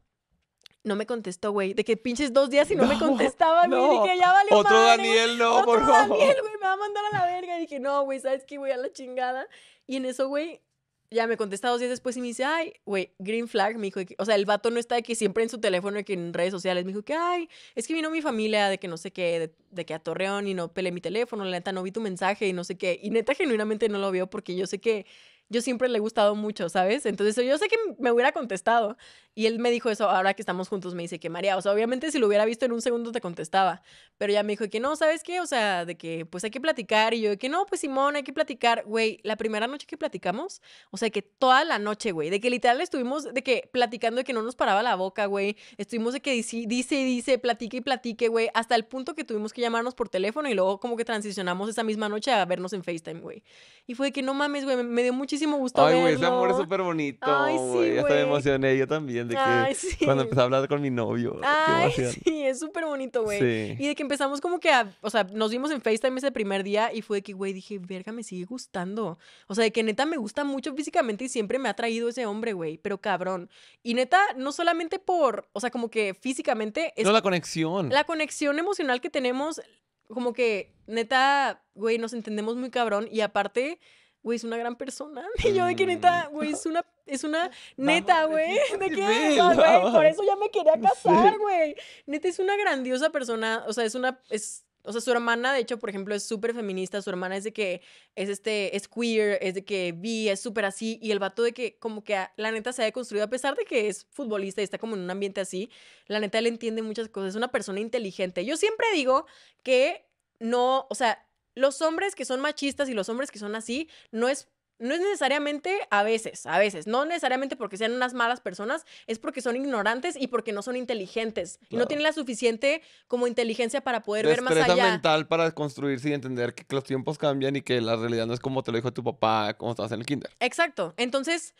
No me contestó, güey. De que pinches dos días y no, me contestaba. No. ya vale, Otro Daniel, no, por favor. Daniel, güey, me va a mandar a la verga. Y dije, no, güey, ¿sabes qué? Voy a la chingada. Y en eso, güey, ya me contesta dos días después y me dice, ay, güey, green flag, me dijo, o sea, el vato no está aquí que siempre en su teléfono, y que en redes sociales, me dijo que, ay, es que vino mi familia de que no sé qué, de, que a Torreón y no peleé mi teléfono, la neta no vi tu mensaje y no sé qué, y neta genuinamente no lo vio porque yo sé que yo siempre le he gustado mucho, ¿sabes? Entonces yo sé que me hubiera contestado. Y él me dijo eso, ahora que estamos juntos, me dice que María, o sea, obviamente si lo hubiera visto en un segundo te contestaba, pero ya me dijo que no, ¿sabes qué? O sea, de que pues hay que platicar. Y yo, de que no, pues Simón, hay que platicar. Güey, la primera noche que platicamos, o sea, que toda la noche, güey, de que literal estuvimos, de que platicando, de que no nos paraba la boca, güey. Estuvimos de que dice, dice, dice, platique y platique, güey, hasta el punto que tuvimos que llamarnos por teléfono y luego como que transicionamos esa misma noche a vernos en FaceTime, güey. Y fue que no mames, güey, me, me dio mucha muchísimo gusto Ay, güey, ese amor es súper bonito, Ay, sí, güey. Hasta me emocioné yo también de que Ay, sí. cuando empecé a hablar con mi novio. Ay, sí, es súper bonito, güey. Sí. Y de que empezamos como que, a, o sea, nos vimos en FaceTime ese primer día y fue de que, güey, dije, verga, me sigue gustando. O sea, de que neta me gusta mucho físicamente y siempre me ha traído ese hombre, güey, pero cabrón. Y neta, no solamente por, o sea, como que físicamente... no, la conexión. La conexión emocional que tenemos, como que neta, güey, nos entendemos muy cabrón y aparte güey, es una gran persona. Y yo de que neta, mm. güey, es una, es una, neta, güey, de qué? Ah, por eso ya me quería casar, güey. Neta, es una grandiosa persona, o sea, es una, es, o sea, su hermana, de hecho, por ejemplo, es súper feminista. Su hermana es de que es este, es queer, es de que vi, es súper así. Y el vato de que, como que ah, la neta se ha construido, a pesar de que es futbolista y está como en un ambiente así, la neta le entiende muchas cosas. Es una persona inteligente. Yo siempre digo que no, o sea, los hombres que son machistas y los hombres que son así, no es no es necesariamente a veces, a veces, no necesariamente porque sean unas malas personas, es porque son ignorantes y porque no son inteligentes y no tienen la suficiente como inteligencia para poder ver más allá. mental para construirse y entender que los tiempos cambian y que la realidad no es como te lo dijo tu papá cuando estabas en el kinder. Exacto. Entonces,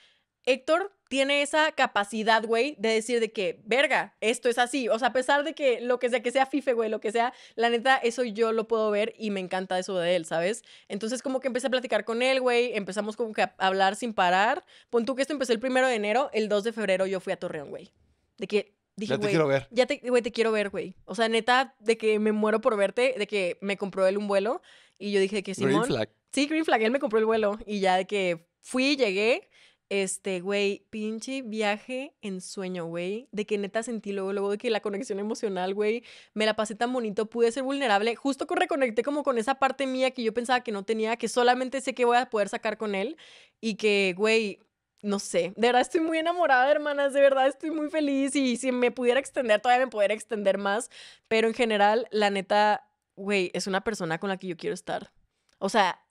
Héctor tiene esa capacidad, güey, de decir de que, verga, esto es así. O sea, a pesar de que lo que sea, que sea fife, güey, lo que sea, la neta, eso yo lo puedo ver y me encanta eso de él, ¿sabes? Entonces, como que empecé a platicar con él, güey, empezamos como que a hablar sin parar. Pon tú que esto empezó el primero de enero, el 2 de febrero yo fui a Torreón, güey. De que Dije, ya te quiero ver. Ya te, quiero ver, güey. O sea, neta, de que me muero por verte, de que me compró él un vuelo y yo dije que Simón. flag. Sí, Green flag, él me compró el vuelo y ya de que fui, llegué, este, güey, pinche viaje en sueño, güey. De que neta sentí luego, luego de que la conexión emocional, güey, me la pasé tan bonito, pude ser vulnerable. Justo que reconecté como con esa parte mía que yo pensaba que no tenía, que solamente sé que voy a poder sacar con él. Y que, güey, no sé. De verdad estoy muy enamorada, hermanas. De verdad estoy muy feliz. Y si me pudiera extender, todavía me pudiera extender más. Pero en general, la neta, güey, es una persona con la que yo quiero estar. O sea,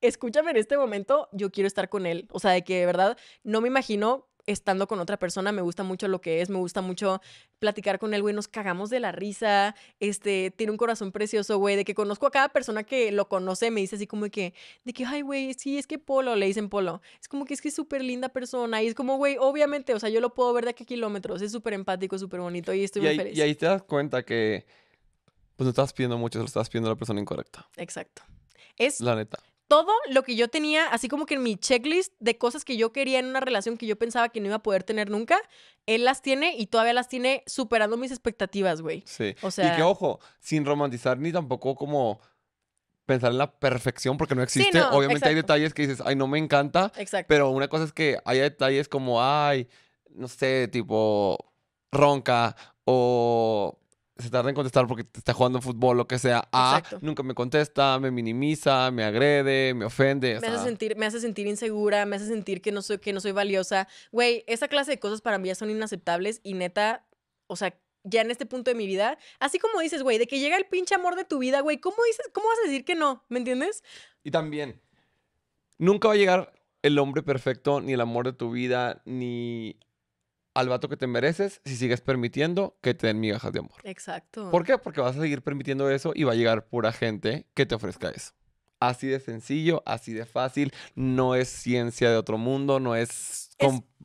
escúchame en este momento, yo quiero estar con él. O sea, de que de verdad no me imagino estando con otra persona, me gusta mucho lo que es, me gusta mucho platicar con él, güey, nos cagamos de la risa, este, tiene un corazón precioso, güey, de que conozco a cada persona que lo conoce, me dice así como que, de que, ay, güey, sí, es que Polo, le dicen Polo, es como que es que es súper linda persona, y es como, güey, obviamente, o sea, yo lo puedo ver de aquí a kilómetros, es súper empático, súper bonito, y estoy muy ahí, feliz. Y ahí te das cuenta que, pues, no estás pidiendo mucho, lo estás pidiendo a la persona incorrecta. Exacto. Es... La neta todo lo que yo tenía, así como que en mi checklist de cosas que yo quería en una relación que yo pensaba que no iba a poder tener nunca, él las tiene y todavía las tiene superando mis expectativas, güey. Sí. O sea, y que ojo, sin romantizar ni tampoco como pensar en la perfección porque no existe. Obviamente hay detalles que dices, ay, no me encanta. Exacto. Pero una cosa es que haya detalles como, ay, no sé, tipo ronca o se tarda en contestar porque te está jugando fútbol, lo que sea, nunca me contesta, me minimiza, me agrede, me ofende. Me, hace sentir, me hace sentir insegura, me hace sentir que no soy, que no soy valiosa. Güey, esa clase de cosas para mí ya son inaceptables y neta, o sea, ya en este punto de mi vida, así como dices, güey, de que llega el pinche amor de tu vida, güey, ¿cómo dices, cómo vas a decir que no? ¿Me entiendes? Y también, nunca va a llegar el hombre perfecto, ni el amor de tu vida, ni al vato que te mereces si sigues permitiendo que te den migajas de amor. Exacto. ¿Por qué? Porque vas a seguir permitiendo eso y va a llegar pura gente que te ofrezca eso. Así de sencillo, así de fácil, no es ciencia de otro mundo, no es...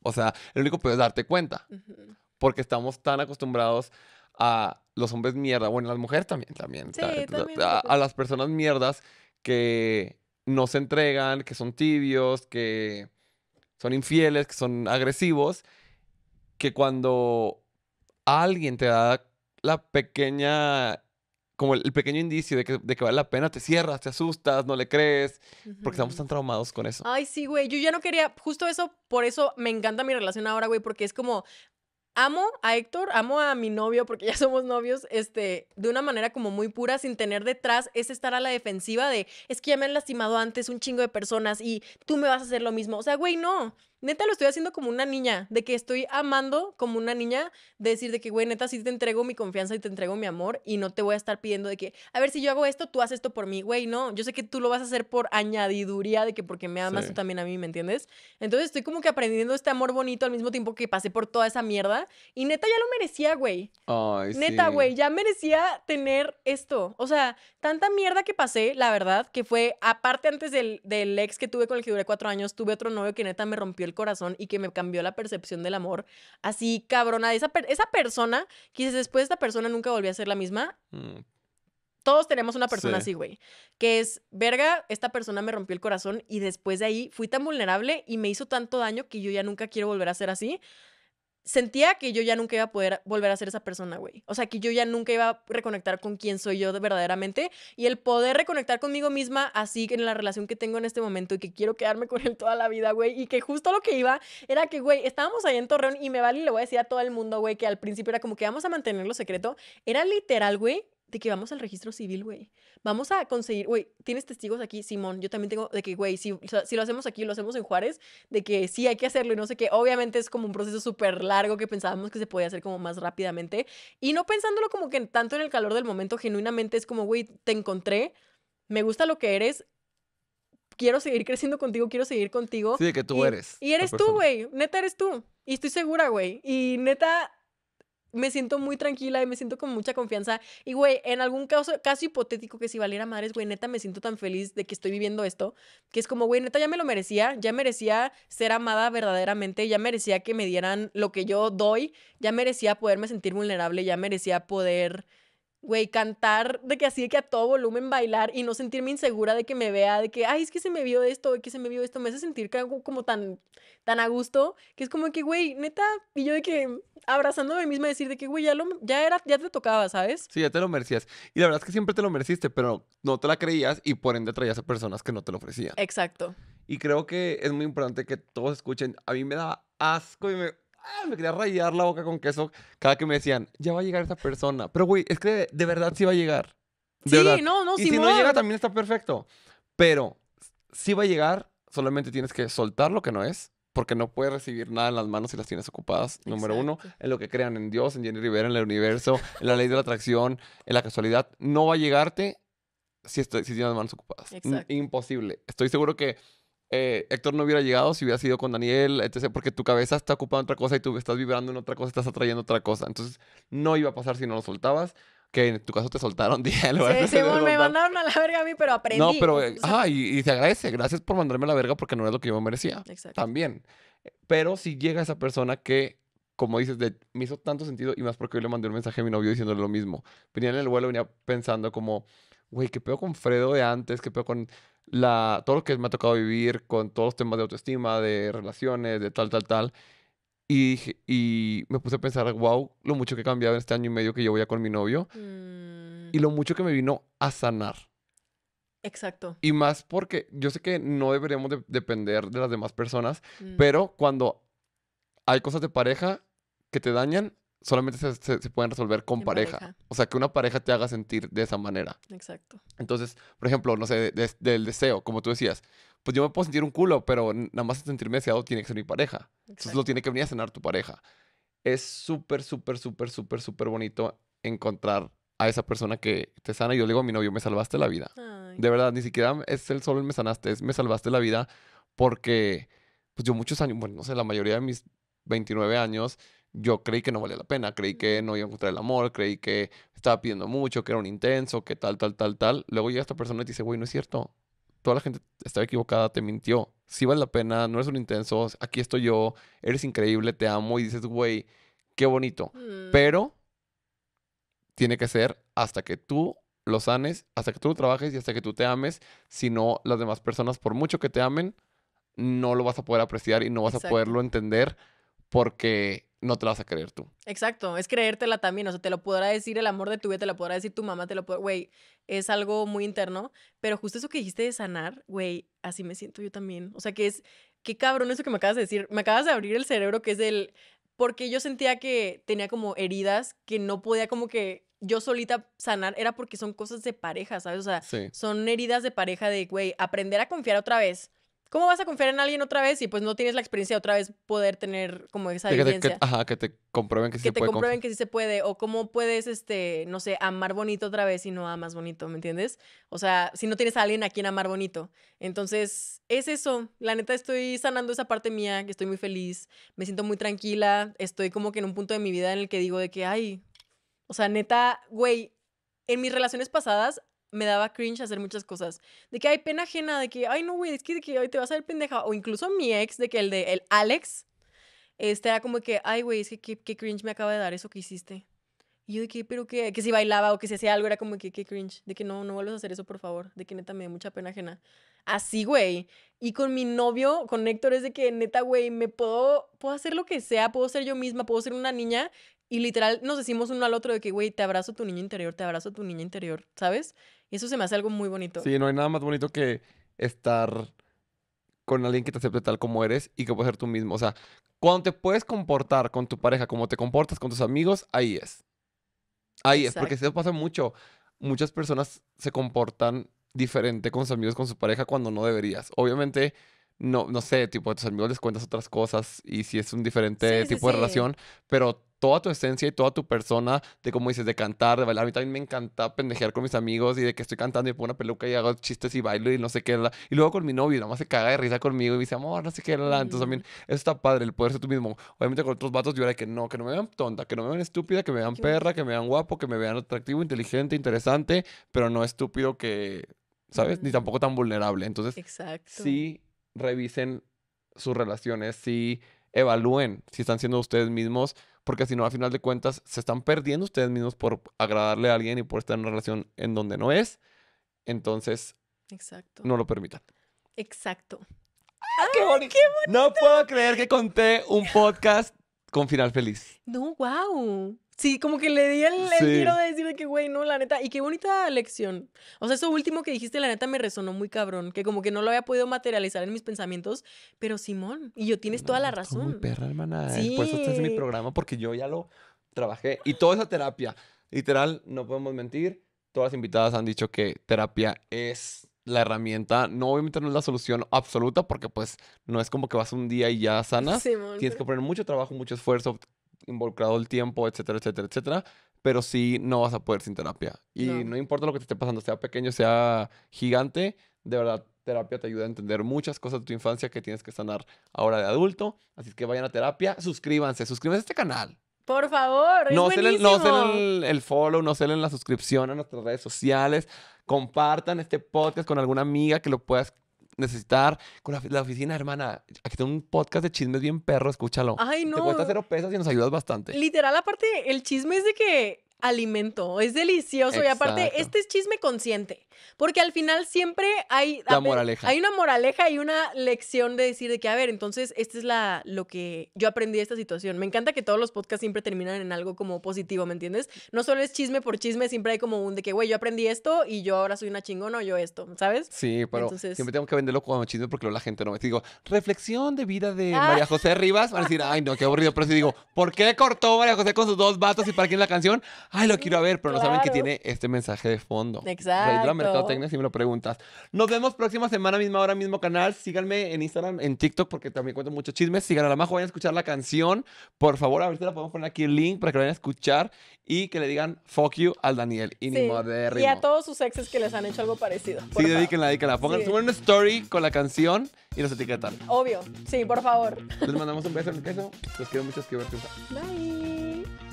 O sea, el único que es darte cuenta. Porque estamos tan acostumbrados a los hombres mierda, bueno, las mujeres también, también. a, a las personas mierdas que no se entregan, que son tibios, que son infieles, que son agresivos que cuando alguien te da la pequeña, como el, pequeño indicio de que, vale la pena, te cierras, te asustas, no le crees, porque estamos tan traumados con eso. Ay, sí, güey, yo ya no quería, justo eso, por eso me encanta mi relación ahora, güey, porque es como, amo a Héctor, amo a mi novio, porque ya somos novios, este, de una manera como muy pura, sin tener detrás ese estar a la defensiva de, es que ya me han lastimado antes un chingo de personas y tú me vas a hacer lo mismo. O sea, güey, no neta lo estoy haciendo como una niña, de que estoy amando como una niña, de decir de que, güey, neta, sí te entrego mi confianza y te entrego mi amor y no te voy a estar pidiendo de que, a ver, si yo hago esto, tú haces esto por mí, güey, no, yo sé que tú lo vas a hacer por añadiduría de que porque me amas tú también a mí, ¿me entiendes? Entonces estoy como que aprendiendo este amor bonito al mismo tiempo que pasé por toda esa mierda y neta ya lo merecía, güey. neta, güey, ya merecía tener esto. O sea, tanta mierda que pasé, la verdad, que fue, aparte antes del, del ex que tuve con el que duré cuatro años, tuve otro novio que neta me rompió el corazón y que me cambió la percepción del amor. Así, cabrona, esa, esa persona, quizás después esta persona nunca volvió a ser la misma. Mm. Todos tenemos una persona así, güey. Que es, verga, esta persona me rompió el corazón y después de ahí fui tan vulnerable y me hizo tanto daño que yo ya nunca quiero volver a ser así sentía que yo ya nunca iba a poder volver a ser esa persona, güey. O sea, que yo ya nunca iba a reconectar con quién soy yo verdaderamente. Y el poder reconectar conmigo misma, así en la relación que tengo en este momento y que quiero quedarme con él toda la vida, güey. Y que justo lo que iba era que, güey, estábamos ahí en Torreón y me vale y le voy a decir a todo el mundo, güey, que al principio era como que vamos a mantenerlo secreto. Era literal, güey, de que vamos al registro civil, güey. Vamos a conseguir, güey, tienes testigos aquí, Simón. Yo también tengo de que, güey, si, lo hacemos aquí, lo hacemos en Juárez, de que sí hay que hacerlo y no sé qué. Obviamente es como un proceso súper largo que pensábamos que se podía hacer como más rápidamente. Y no pensándolo como que tanto en el calor del momento, genuinamente es como, güey, te encontré, me gusta lo que eres, quiero seguir creciendo contigo, quiero seguir contigo. Sí, de que tú eres. Y eres tú, güey. Neta eres tú. Y estoy segura, güey. Y neta, me siento muy tranquila y me siento con mucha confianza. Y, güey, en algún caso, casi hipotético que si valiera madres, güey, neta me siento tan feliz de que estoy viviendo esto, que es como, güey, neta ya me lo merecía, ya merecía ser amada verdaderamente, ya merecía que me dieran lo que yo doy, ya merecía poderme sentir vulnerable, ya merecía poder güey, cantar de que así, de que a todo volumen bailar y no sentirme insegura de que me vea, de que, ay, es que se me vio esto, de que se me vio esto, me hace sentir como, como tan, tan a gusto, que es como que, güey, neta, y yo de que abrazándome a mí misma decir de que, güey, ya, lo, ya, era, ya te tocaba, ¿sabes? Sí, ya te lo merecías. Y la verdad es que siempre te lo mereciste, pero no te la creías y por ende traías a personas que no te lo ofrecían. Exacto. Y creo que es muy importante que todos escuchen. A mí me daba asco y me, Ah, me quería rayar la boca con queso cada que me decían, ya va a llegar esta persona. Pero, güey, es que de, verdad sí va a llegar. sí, no, no, Y si, no llega también está perfecto. Pero sí va a llegar, solamente tienes que soltar lo que no es, porque no puedes recibir nada en las manos si las tienes ocupadas, número uno. En lo que crean en Dios, en Jenny Rivera, en el universo, en la ley de la atracción, en la casualidad. No va a llegarte si, si tienes las manos ocupadas. Imposible. Estoy seguro que eh, Héctor no hubiera llegado si hubiera sido con Daniel, etc. Porque tu cabeza está ocupada en otra cosa y tú estás vibrando en otra cosa, estás atrayendo otra cosa. Entonces, no iba a pasar si no lo soltabas que en tu caso te soltaron diálogo. sí, me mandaron a la verga a mí, pero aprendí. No, pero, y, se agradece. Gracias por mandarme a la verga porque no era lo que yo merecía. Exacto. También. Pero si llega esa persona que, como dices, de, me hizo tanto sentido y más porque yo le mandé un mensaje a mi novio diciéndole lo mismo. Venía en el vuelo, venía pensando como, güey, ¿qué pedo con Fredo de antes? ¿Qué pedo con la, todo lo que me ha tocado vivir, con todos los temas de autoestima, de relaciones, de tal, tal, tal? Y, y me puse a pensar, wow, lo mucho que he cambiado en este año y medio que yo voy a con mi novio. Y lo mm. mucho que me vino a sanar. Exacto. Y más porque yo sé que no deberíamos de depender de las demás personas, mm. pero cuando hay cosas de pareja que te dañan, solamente se, se, pueden resolver con pareja. O sea, que una pareja te haga sentir de esa manera. Exacto. Entonces, por ejemplo, no sé, del deseo, como tú decías, pues yo me puedo sentir un culo, pero nada más sentirme deseado tiene que ser mi pareja. Entonces lo tiene que venir a cenar tu pareja. Es súper, súper, súper, súper, súper bonito encontrar a esa persona que te sana. Y yo le digo a mi novio, me salvaste la vida. De verdad, ni siquiera es el solo el me sanaste, es me salvaste la vida porque, pues yo muchos años, bueno, no sé, la mayoría de mis 29 años, yo creí que no valía la pena, creí que no iba a encontrar el amor, creí que estaba pidiendo mucho, que era un intenso, que tal, tal, tal, tal. Luego llega esta persona y te dice, güey, no es cierto. Toda la gente estaba equivocada, te mintió. Sí vale la pena, no eres un intenso, aquí estoy yo, eres increíble, te amo. Y dices, güey, qué bonito. Mm. Pero tiene que ser hasta que tú lo sanes, hasta que tú lo trabajes y hasta que tú te ames. Si no, las demás personas, por mucho que te amen, no lo vas a poder apreciar y no vas a poderlo entender porque no te la vas a creer tú. Exacto, es creértela también, o sea, te lo podrá decir el amor de tu vida, te lo podrá decir tu mamá, te lo podrá, güey, es algo muy interno, pero justo eso que dijiste de sanar, güey, así me siento yo también, o sea, que es, qué cabrón eso que me acabas de decir, me acabas de abrir el cerebro que es el... porque yo sentía que tenía como heridas que no podía como que yo solita sanar, era porque son cosas de pareja, ¿sabes? O sea, son heridas de pareja de, güey, aprender a confiar otra vez. ¿Cómo vas a confiar en alguien otra vez si pues no tienes la experiencia de otra vez poder tener como esa que que, ajá, que te comprueben que, sí se puede. Que te comprueben que sí se puede. O cómo puedes, este, no sé, amar bonito otra vez y no amas bonito, ¿me entiendes? O sea, si no tienes a alguien a quien amar bonito. Entonces, es eso. La neta, estoy sanando esa parte mía, que estoy muy feliz, me siento muy tranquila, estoy como que en un punto de mi vida en el que digo de que, ay, o sea, neta, güey, en mis relaciones pasadas me daba cringe hacer muchas cosas. De que hay pena ajena, de que, ay, no, güey, es que, que hoy te vas a ver pendeja. O incluso mi ex, de que el de el Alex, este era como que, ay, güey, es que qué, cringe me acaba de dar eso que hiciste. Y yo de que, pero que, que si bailaba o que si hacía algo, era como que, qué cringe. De que no, no vuelvas a hacer eso, por favor. De que neta me da mucha pena ajena. Así, güey. Y con mi novio, con Héctor, es de que neta, güey, me puedo, puedo hacer lo que sea, puedo ser yo misma, puedo ser una niña. Y literal nos decimos uno al otro de que, güey, te abrazo tu niña interior, te abrazo tu niña interior, ¿sabes? eso se me hace algo muy bonito. Sí, no hay nada más bonito que estar con alguien que te acepte tal como eres y que puedes ser tú mismo. O sea, cuando te puedes comportar con tu pareja como te comportas con tus amigos, ahí es. Ahí es, porque eso pasa mucho. Muchas personas se comportan diferente con sus amigos, con su pareja, cuando no deberías. Obviamente, no, no sé, tipo, a tus amigos les cuentas otras cosas y si es un diferente tipo de relación, pero toda tu esencia y toda tu persona, de como dices, de cantar, de bailar. A mí también me encanta pendejear con mis amigos y de que estoy cantando y pongo una peluca y hago chistes y bailo y no sé qué. Y luego con mi novio, nada más se caga de risa conmigo y dice, amor, no sé qué. Entonces también, eso está padre, el poder ser tú mismo. Obviamente con otros vatos yo era que no, que no me vean tonta, que no me vean estúpida, que me vean perra, que me vean guapo, que me vean atractivo, inteligente, interesante, pero no estúpido que, ¿sabes? Ni tampoco tan vulnerable. Entonces, sí revisen sus relaciones, sí evalúen si están siendo ustedes mismos, porque si no, a final de cuentas, se están perdiendo ustedes mismos por agradarle a alguien y por estar en una relación en donde no es. Entonces, no lo permitan. Exacto. ¡Ah, bonito! No puedo creer que conté un podcast con final feliz. No, wow. Sí, como que le di el, giro de decir que, güey, no, la neta. Y qué bonita lección. O sea, eso último que dijiste, la neta, me resonó muy cabrón. Que como que no lo había podido materializar en mis pensamientos. Pero Simón, y yo tienes toda la razón. Muy perra, hermana. Sí. Eh, por eso este mi programa, porque yo ya lo trabajé. Y toda esa terapia, literal, no podemos mentir. Todas las invitadas han dicho que terapia es la herramienta. No, obviamente no es la solución absoluta, porque pues no es como que vas un día y ya sanas. Tienes que poner mucho trabajo, mucho esfuerzo, involucrado el tiempo, etcétera, etcétera, etcétera. Pero sí no vas a poder sin terapia. Y no. importa lo que te esté pasando, sea pequeño, sea gigante, de verdad, terapia te ayuda a entender muchas cosas de tu infancia que tienes que sanar ahora de adulto. Así que vayan a terapia, suscríbanse, suscríbanse a este canal. Por favor, no se selen, No se el, follow, no se en la suscripción a nuestras redes sociales. Compartan este podcast con alguna amiga que lo puedas necesitar con la, oficina, hermana. Aquí tengo un podcast de chismes bien perro, escúchalo. Ay, no. Te cuesta cero pesos y nos ayudas bastante. Literal, aparte, el chisme es de que alimento, es delicioso y aparte, este es chisme consciente. Porque al final siempre hay... La moraleja. Hay una moraleja y una lección de decir de que, a ver, entonces, esta es la, lo que yo aprendí de esta situación. Me encanta que todos los podcasts siempre terminan en algo como positivo, ¿me entiendes? No solo es chisme por chisme, siempre hay como un de que, güey, yo aprendí esto y yo ahora soy una chingona o yo esto, ¿sabes? Sí, pero siempre tengo que venderlo como chisme porque luego la gente no me... Digo, reflexión de vida de ah. María José Rivas. Van a decir, ay, no, qué aburrido. Pero si digo, ¿por qué cortó María José con sus dos vatos y para quién la canción? Ay, lo quiero ver, pero no saben que tiene este mensaje de fondo. Exacto si me lo preguntas. Nos vemos próxima semana, misma hora, mismo canal. Síganme en Instagram, en TikTok, porque también cuento muchos chismes. Sigan a la majo, vayan a escuchar la canción. Por favor, ahorita la podemos poner aquí el link para que la vayan a escuchar y que le digan fuck you al Daniel. Y Y a todos sus exes que les han hecho algo parecido. Sí, dedíquenla, dedíquenla. Pongan, sí. una story con la canción y nos etiquetan. Obvio. Sí, por favor. Les mandamos un beso en el queso. Los quiero mucho. Bye.